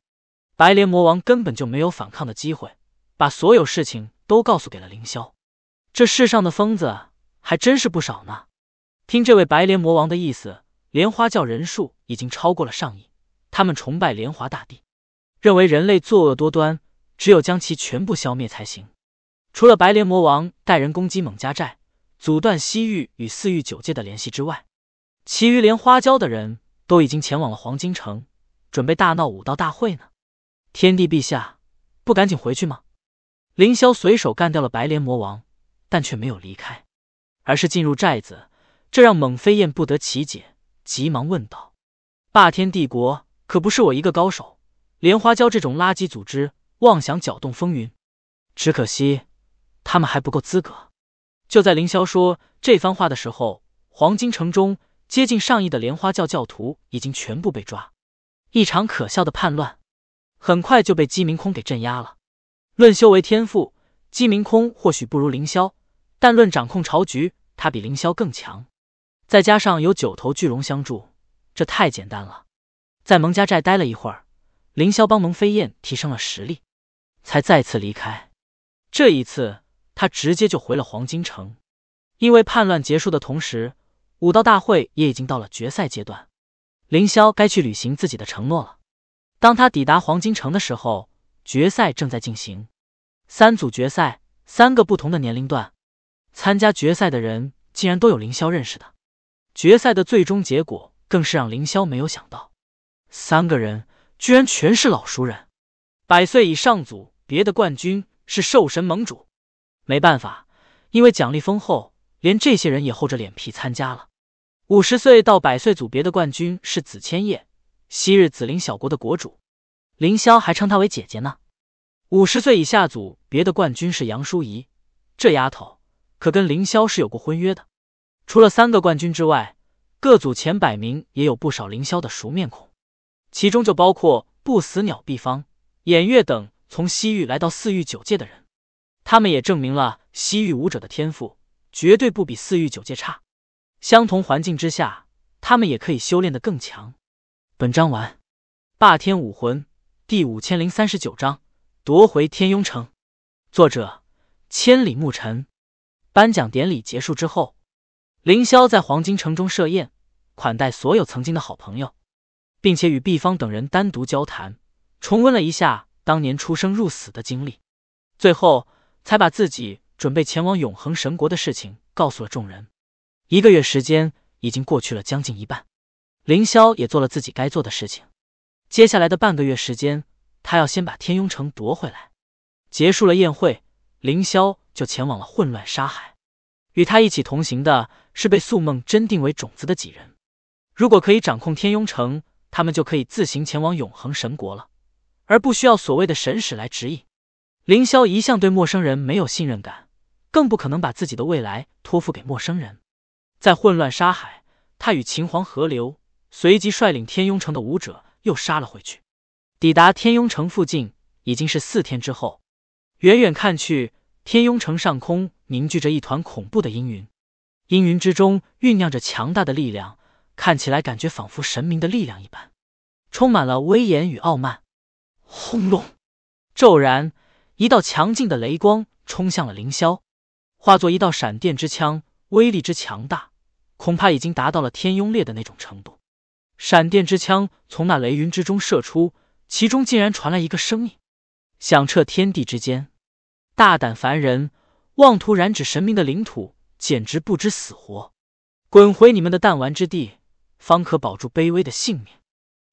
白莲魔王根本就没有反抗的机会，把所有事情都告诉给了凌霄。这世上的疯子还真是不少呢。听这位白莲魔王的意思，莲花教人数已经超过了上亿，他们崇拜莲华大帝，认为人类作恶多端，只有将其全部消灭才行。除了白莲魔王带人攻击蒙家寨，阻断西域与四域九界的联系之外，其余莲花教的人都已经前往了黄金城，准备大闹武道大会呢。天帝陛下，不赶紧回去吗？凌霄随手干掉了白莲魔王，但却没有离开，而是进入寨子，这让孟飞燕不得其解，急忙问道：“霸天帝国可不是我一个高手，莲花教这种垃圾组织妄想搅动风云，只可惜他们还不够资格。”就在凌霄说这番话的时候，黄金城中接近上亿的莲花教教徒已经全部被抓，一场可笑的叛乱。很快就被姬明空给镇压了。论修为天赋，姬明空或许不如凌霄，但论掌控朝局，他比凌霄更强。再加上有九头巨龙相助，这太简单了。在蒙家寨待了一会儿，凌霄帮蒙飞燕提升了实力，才再次离开。这一次，他直接就回了黄金城，因为叛乱结束的同时，武道大会也已经到了决赛阶段，凌霄该去履行自己的承诺了。当他抵达黄金城的时候，决赛正在进行。三组决赛，三个不同的年龄段，参加决赛的人竟然都有凌霄认识的。决赛的最终结果更是让凌霄没有想到，三个人居然全是老熟人。百岁以上组别的冠军是兽神盟主，没办法，因为奖励丰厚，连这些人也厚着脸皮参加了。五十岁到百岁组别的冠军是紫千叶。昔日紫林小国的国主凌霄还称她为姐姐呢。五十岁以下组别的冠军是杨淑仪，这丫头可跟凌霄是有过婚约的。除了三个冠军之外，各组前百名也有不少凌霄的熟面孔，其中就包括不死鸟毕方、偃月等从西域来到四域九界的人。他们也证明了西域武者的天赋绝对不比四域九界差，相同环境之下，他们也可以修炼得更强。本章完，《霸天武魂》第五千零三十九章：夺回天墉城。作者：千里牧尘。颁奖典礼结束之后，凌霄在黄金城中设宴款待所有曾经的好朋友，并且与毕方等人单独交谈，重温了一下当年出生入死的经历。最后，才把自己准备前往永恒神国的事情告诉了众人。一个月时间已经过去了将近一半。凌霄也做了自己该做的事情。接下来的半个月时间，他要先把天墉城夺回来。结束了宴会，凌霄就前往了混乱沙海。与他一起同行的是被素梦真定为种子的几人。如果可以掌控天墉城，他们就可以自行前往永恒神国了，而不需要所谓的神使来指引。凌霄一向对陌生人没有信任感，更不可能把自己的未来托付给陌生人。在混乱沙海，他与秦皇合流。随即率领天墉城的武者又杀了回去。抵达天墉城附近已经是四天之后。远远看去，天墉城上空凝聚着一团恐怖的阴云，阴云之中酝酿着强大的力量，看起来感觉仿佛神明的力量一般，充满了威严与傲慢。轰隆！骤然，一道强劲的雷光冲向了凌霄，化作一道闪电之枪，威力之强大，恐怕已经达到了天庸烈的那种程度。闪电之枪从那雷云之中射出，其中竟然传来一个声音，响彻天地之间：“大胆凡人，妄图染指神明的领土，简直不知死活！滚回你们的弹丸之地，方可保住卑微的性命；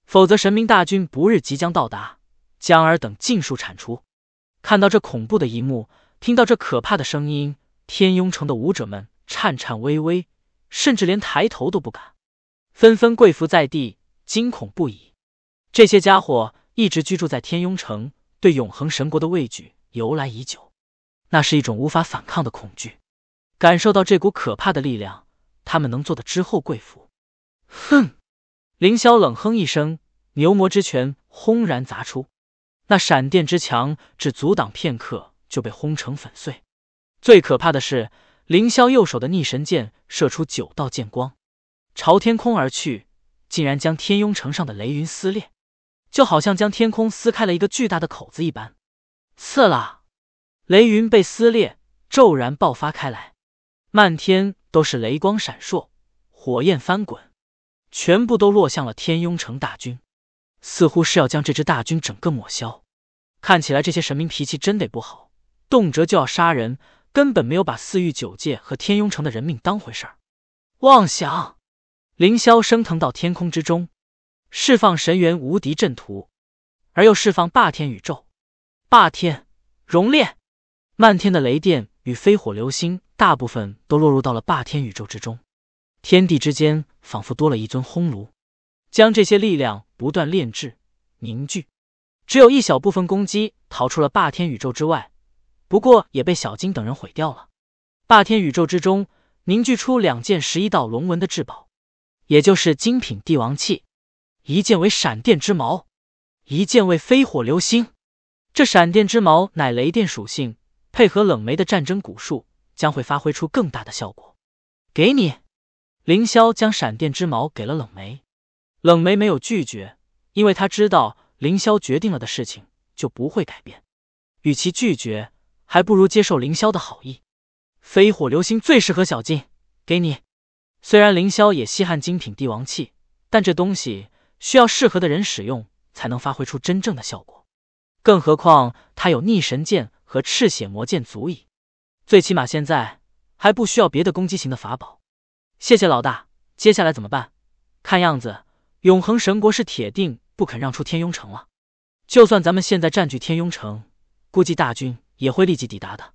否则，神明大军不日即将到达，将尔等尽数铲除。”看到这恐怖的一幕，听到这可怕的声音，天墉城的武者们颤颤巍巍，甚至连抬头都不敢。纷纷跪伏在地，惊恐不已。这些家伙一直居住在天墉城，对永恒神国的畏惧由来已久，那是一种无法反抗的恐惧。感受到这股可怕的力量，他们能做的之后跪伏。哼！凌霄冷哼一声，牛魔之拳轰然砸出，那闪电之墙只阻挡片刻就被轰成粉碎。最可怕的是，凌霄右手的逆神剑射出九道剑光。朝天空而去，竟然将天墉城上的雷云撕裂，就好像将天空撕开了一个巨大的口子一般。刺啦！雷云被撕裂，骤然爆发开来，漫天都是雷光闪烁，火焰翻滚，全部都落向了天墉城大军，似乎是要将这支大军整个抹消。看起来这些神明脾气真得不好，动辄就要杀人，根本没有把四域九界和天墉城的人命当回事儿。妄想！凌霄升腾到天空之中，释放神元无敌阵图，而又释放霸天宇宙，霸天熔炼，漫天的雷电与飞火流星大部分都落入到了霸天宇宙之中，天地之间仿佛多了一尊烘炉，将这些力量不断炼制凝聚，只有一小部分攻击逃出了霸天宇宙之外，不过也被小金等人毁掉了。霸天宇宙之中凝聚出两件十一道龙纹的至宝。也就是精品帝王器，一剑为闪电之矛，一剑为飞火流星。这闪电之矛乃雷电属性，配合冷梅的战争古术，将会发挥出更大的效果。给你，凌霄将闪电之矛给了冷梅。冷梅没有拒绝，因为她知道凌霄决定了的事情就不会改变。与其拒绝，还不如接受凌霄的好意。飞火流星最适合小静，给你。虽然凌霄也稀罕精品帝王器，但这东西需要适合的人使用才能发挥出真正的效果。更何况他有逆神剑和赤血魔剑足矣，最起码现在还不需要别的攻击型的法宝。谢谢老大，接下来怎么办？看样子永恒神国是铁定不肯让出天墉城了。就算咱们现在占据天墉城，估计大军也会立即抵达的。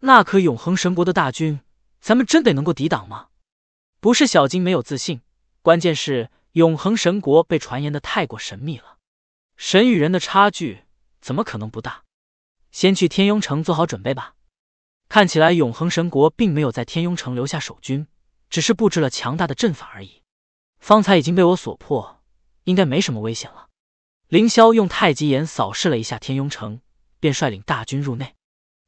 那可永恒神国的大军，咱们真得能够抵挡吗？不是小金没有自信，关键是永恒神国被传言的太过神秘了。神与人的差距怎么可能不大？先去天墉城做好准备吧。看起来永恒神国并没有在天墉城留下守军，只是布置了强大的阵法而已。方才已经被我所破，应该没什么危险了。凌霄用太极眼扫视了一下天墉城，便率领大军入内。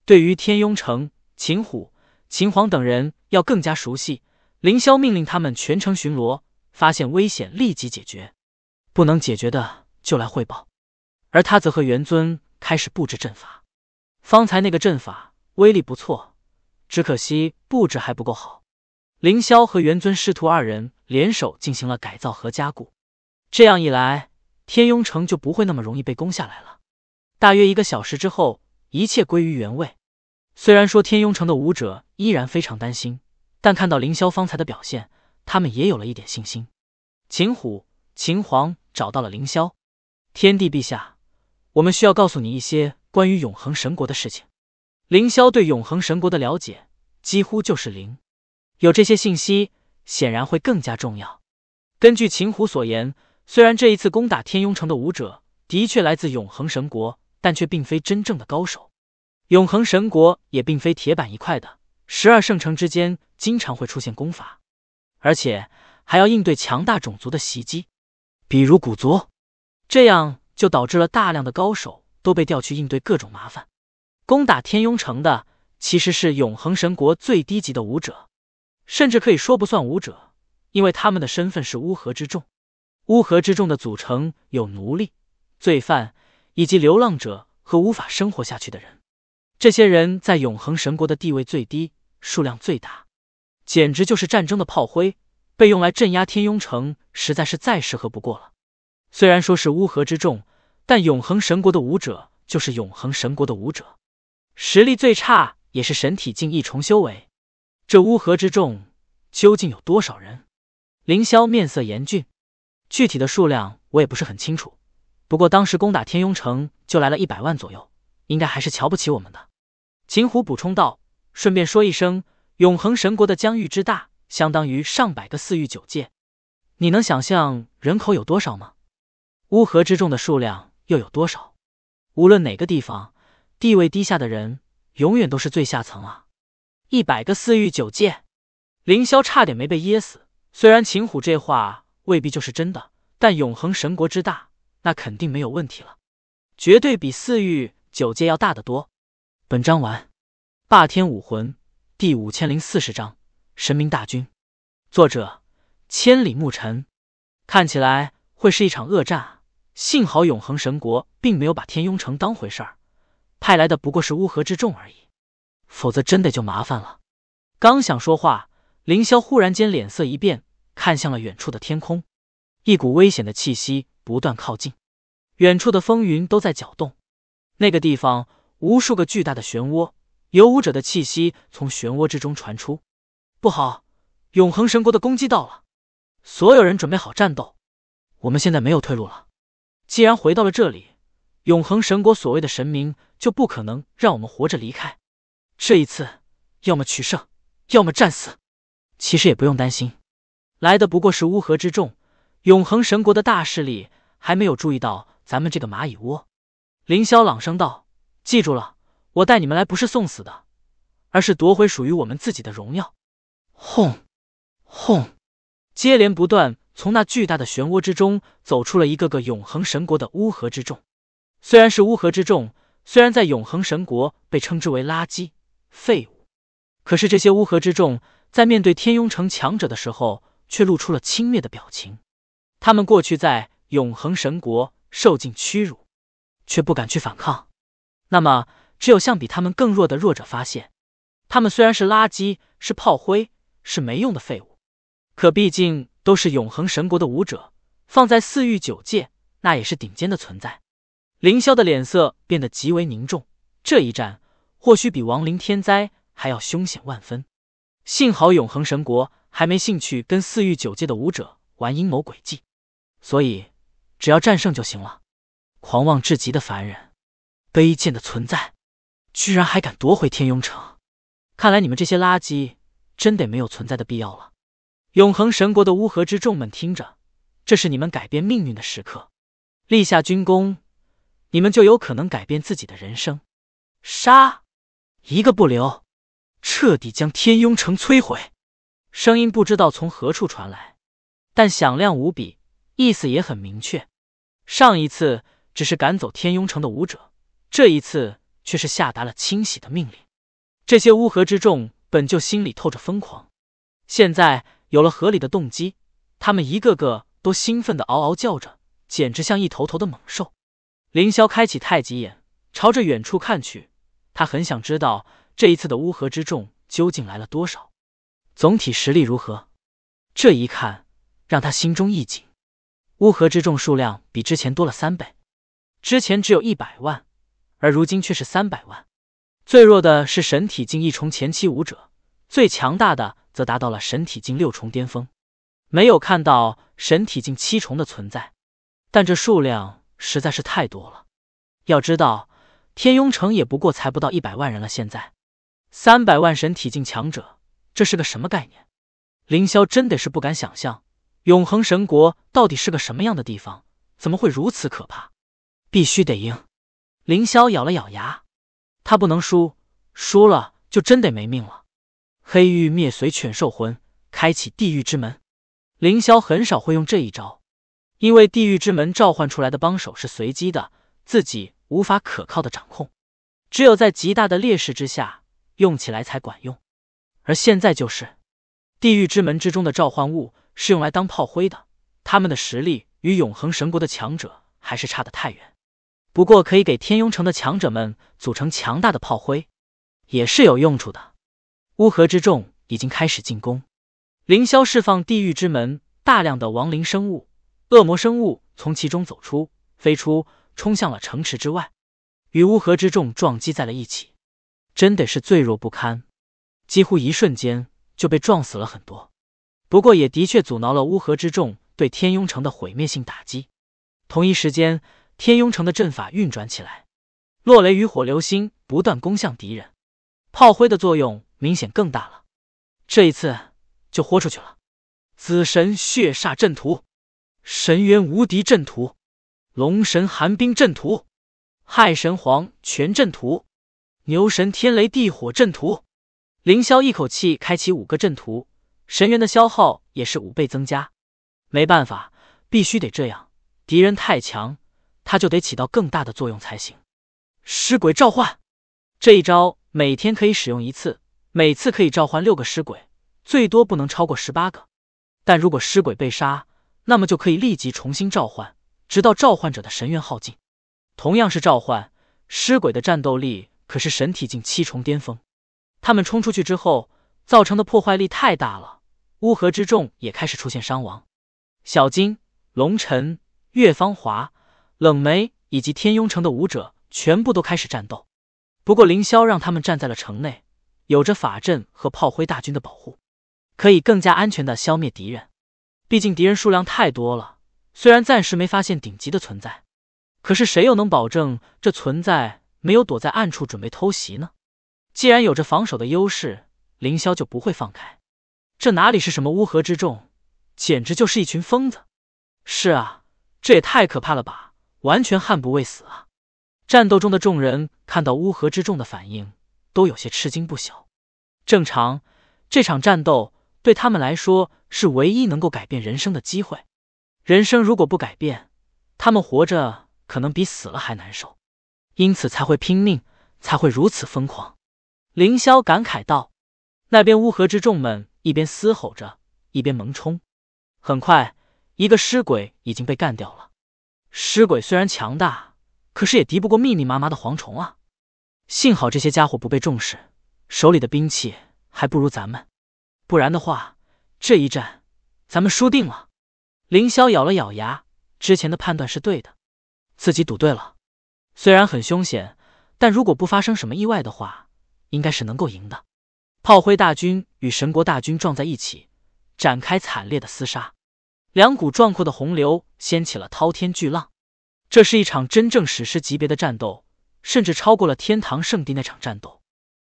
对于天墉城，秦虎、秦皇等人要更加熟悉。凌霄命令他们全程巡逻，发现危险立即解决，不能解决的就来汇报。而他则和元尊开始布置阵法。方才那个阵法威力不错，只可惜布置还不够好。凌霄和元尊师徒二人联手进行了改造和加固，这样一来，天墉城就不会那么容易被攻下来了。大约一个小时之后，一切归于原位。虽然说天墉城的武者依然非常担心。但看到凌霄方才的表现，他们也有了一点信心。秦虎、秦皇找到了凌霄，天帝陛下，我们需要告诉你一些关于永恒神国的事情。凌霄对永恒神国的了解几乎就是零，有这些信息显然会更加重要。根据秦虎所言，虽然这一次攻打天墉城的武者的确来自永恒神国，但却并非真正的高手。永恒神国也并非铁板一块的。十二圣城之间经常会出现攻伐，而且还要应对强大种族的袭击，比如古族，这样就导致了大量的高手都被调去应对各种麻烦。攻打天墉城的其实是永恒神国最低级的武者，甚至可以说不算武者，因为他们的身份是乌合之众。乌合之众的组成有奴隶、罪犯以及流浪者和无法生活下去的人。这些人在永恒神国的地位最低。数量最大，简直就是战争的炮灰，被用来镇压天墉城，实在是再适合不过了。虽然说是乌合之众，但永恒神国的武者就是永恒神国的武者，实力最差也是神体境一重修为。这乌合之众究竟有多少人？凌霄面色严峻，具体的数量我也不是很清楚。不过当时攻打天墉城就来了一百万左右，应该还是瞧不起我们的。秦虎补充道。顺便说一声，永恒神国的疆域之大，相当于上百个四域九界。你能想象人口有多少吗？乌合之众的数量又有多少？无论哪个地方，地位低下的人永远都是最下层啊！一百个四域九界，凌霄差点没被噎死。虽然秦虎这话未必就是真的，但永恒神国之大，那肯定没有问题了，绝对比四域九界要大得多。本章完。霸天武魂第五千零四十章：神明大军。作者：千里牧尘。看起来会是一场恶战啊！幸好永恒神国并没有把天墉城当回事儿，派来的不过是乌合之众而已，否则真的就麻烦了。刚想说话，凌霄忽然间脸色一变，看向了远处的天空，一股危险的气息不断靠近，远处的风云都在搅动，那个地方，无数个巨大的漩涡。有武者的气息从漩涡之中传出，不好！永恒神国的攻击到了，所有人准备好战斗！我们现在没有退路了。既然回到了这里，永恒神国所谓的神明就不可能让我们活着离开。这一次，要么取胜，要么战死。其实也不用担心，来的不过是乌合之众，永恒神国的大势力还没有注意到咱们这个蚂蚁窝。凌霄朗声道：“记住了。”我带你们来不是送死的，而是夺回属于我们自己的荣耀。轰轰，接连不断从那巨大的漩涡之中走出了一个个永恒神国的乌合之众。虽然是乌合之众，虽然在永恒神国被称之为垃圾、废物，可是这些乌合之众在面对天庸城强者的时候，却露出了轻蔑的表情。他们过去在永恒神国受尽屈辱，却不敢去反抗。那么。只有向比他们更弱的弱者发泄。他们虽然是垃圾，是炮灰，是没用的废物，可毕竟都是永恒神国的武者，放在四域九界，那也是顶尖的存在。凌霄的脸色变得极为凝重。这一战或许比亡灵天灾还要凶险万分。幸好永恒神国还没兴趣跟四域九界的武者玩阴谋诡计，所以只要战胜就行了。狂妄至极的凡人，卑贱的存在。居然还敢夺回天墉城！看来你们这些垃圾真得没有存在的必要了。永恒神国的乌合之众们听着，这是你们改变命运的时刻。立下军功，你们就有可能改变自己的人生。杀！一个不留，彻底将天墉城摧毁。声音不知道从何处传来，但响亮无比，意思也很明确。上一次只是赶走天墉城的武者，这一次。却是下达了清洗的命令。这些乌合之众本就心里透着疯狂，现在有了合理的动机，他们一个个都兴奋的嗷嗷叫着，简直像一头头的猛兽。凌霄开启太极眼，朝着远处看去，他很想知道这一次的乌合之众究竟来了多少，总体实力如何。这一看，让他心中一紧。乌合之众数量比之前多了三倍，之前只有一百万。而如今却是三百万，最弱的是神体境一重前期武者，最强大的则达到了神体境六重巅峰，没有看到神体境七重的存在，但这数量实在是太多了。要知道，天墉城也不过才不到一百万人了，现在三百万神体境强者，这是个什么概念？凌霄真得是不敢想象，永恒神国到底是个什么样的地方，怎么会如此可怕？必须得赢！凌霄咬了咬牙，他不能输，输了就真得没命了。黑玉灭随犬兽魂，开启地狱之门。凌霄很少会用这一招，因为地狱之门召唤出来的帮手是随机的，自己无法可靠的掌控，只有在极大的劣势之下用起来才管用。而现在就是，地狱之门之中的召唤物是用来当炮灰的，他们的实力与永恒神国的强者还是差得太远。不过，可以给天庸城的强者们组成强大的炮灰，也是有用处的。乌合之众已经开始进攻，凌霄释放地狱之门，大量的亡灵生物、恶魔生物从其中走出，飞出，冲向了城池之外，与乌合之众撞击在了一起，真的是罪弱不堪，几乎一瞬间就被撞死了很多。不过也的确阻挠了乌合之众对天庸城的毁灭性打击。同一时间。天墉城的阵法运转起来，落雷与火流星不断攻向敌人，炮灰的作用明显更大了。这一次就豁出去了！紫神血煞阵图、神渊无敌阵图、龙神寒冰阵图、亥神皇全阵图、牛神天雷地火阵图，凌霄一口气开启五个阵图，神元的消耗也是五倍增加。没办法，必须得这样，敌人太强。他就得起到更大的作用才行。尸鬼召唤这一招每天可以使用一次，每次可以召唤六个尸鬼，最多不能超过十八个。但如果尸鬼被杀，那么就可以立即重新召唤，直到召唤者的神元耗尽。同样是召唤尸鬼的战斗力可是神体境七重巅峰，他们冲出去之后造成的破坏力太大了，乌合之众也开始出现伤亡。小金、龙尘、岳芳华。冷梅以及天墉城的武者全部都开始战斗，不过凌霄让他们站在了城内，有着法阵和炮灰大军的保护，可以更加安全的消灭敌人。毕竟敌人数量太多了，虽然暂时没发现顶级的存在，可是谁又能保证这存在没有躲在暗处准备偷袭呢？既然有着防守的优势，凌霄就不会放开。这哪里是什么乌合之众，简直就是一群疯子！是啊，这也太可怕了吧！完全悍不畏死啊！战斗中的众人看到乌合之众的反应，都有些吃惊不小。正常，这场战斗对他们来说是唯一能够改变人生的机会。人生如果不改变，他们活着可能比死了还难受，因此才会拼命，才会如此疯狂。凌霄感慨道：“那边乌合之众们一边嘶吼着，一边猛冲。很快，一个尸鬼已经被干掉了。”尸鬼虽然强大，可是也敌不过密密麻麻的蝗虫啊！幸好这些家伙不被重视，手里的兵器还不如咱们，不然的话，这一战咱们输定了。凌霄咬了咬牙，之前的判断是对的，自己赌对了。虽然很凶险，但如果不发生什么意外的话，应该是能够赢的。炮灰大军与神国大军撞在一起，展开惨烈的厮杀。两股壮阔的洪流掀起了滔天巨浪，这是一场真正史诗级别的战斗，甚至超过了天堂圣地那场战斗。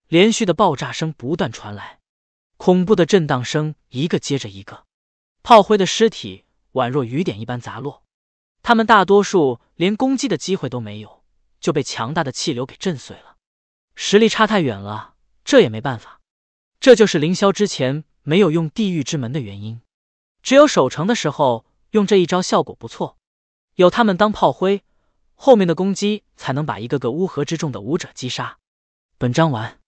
连续的爆炸声不断传来，恐怖的震荡声一个接着一个，炮灰的尸体宛若雨点一般砸落。他们大多数连攻击的机会都没有，就被强大的气流给震碎了。实力差太远了，这也没办法。这就是凌霄之前没有用地狱之门的原因。只有守城的时候用这一招效果不错，有他们当炮灰，后面的攻击才能把一个个乌合之众的武者击杀。本章完。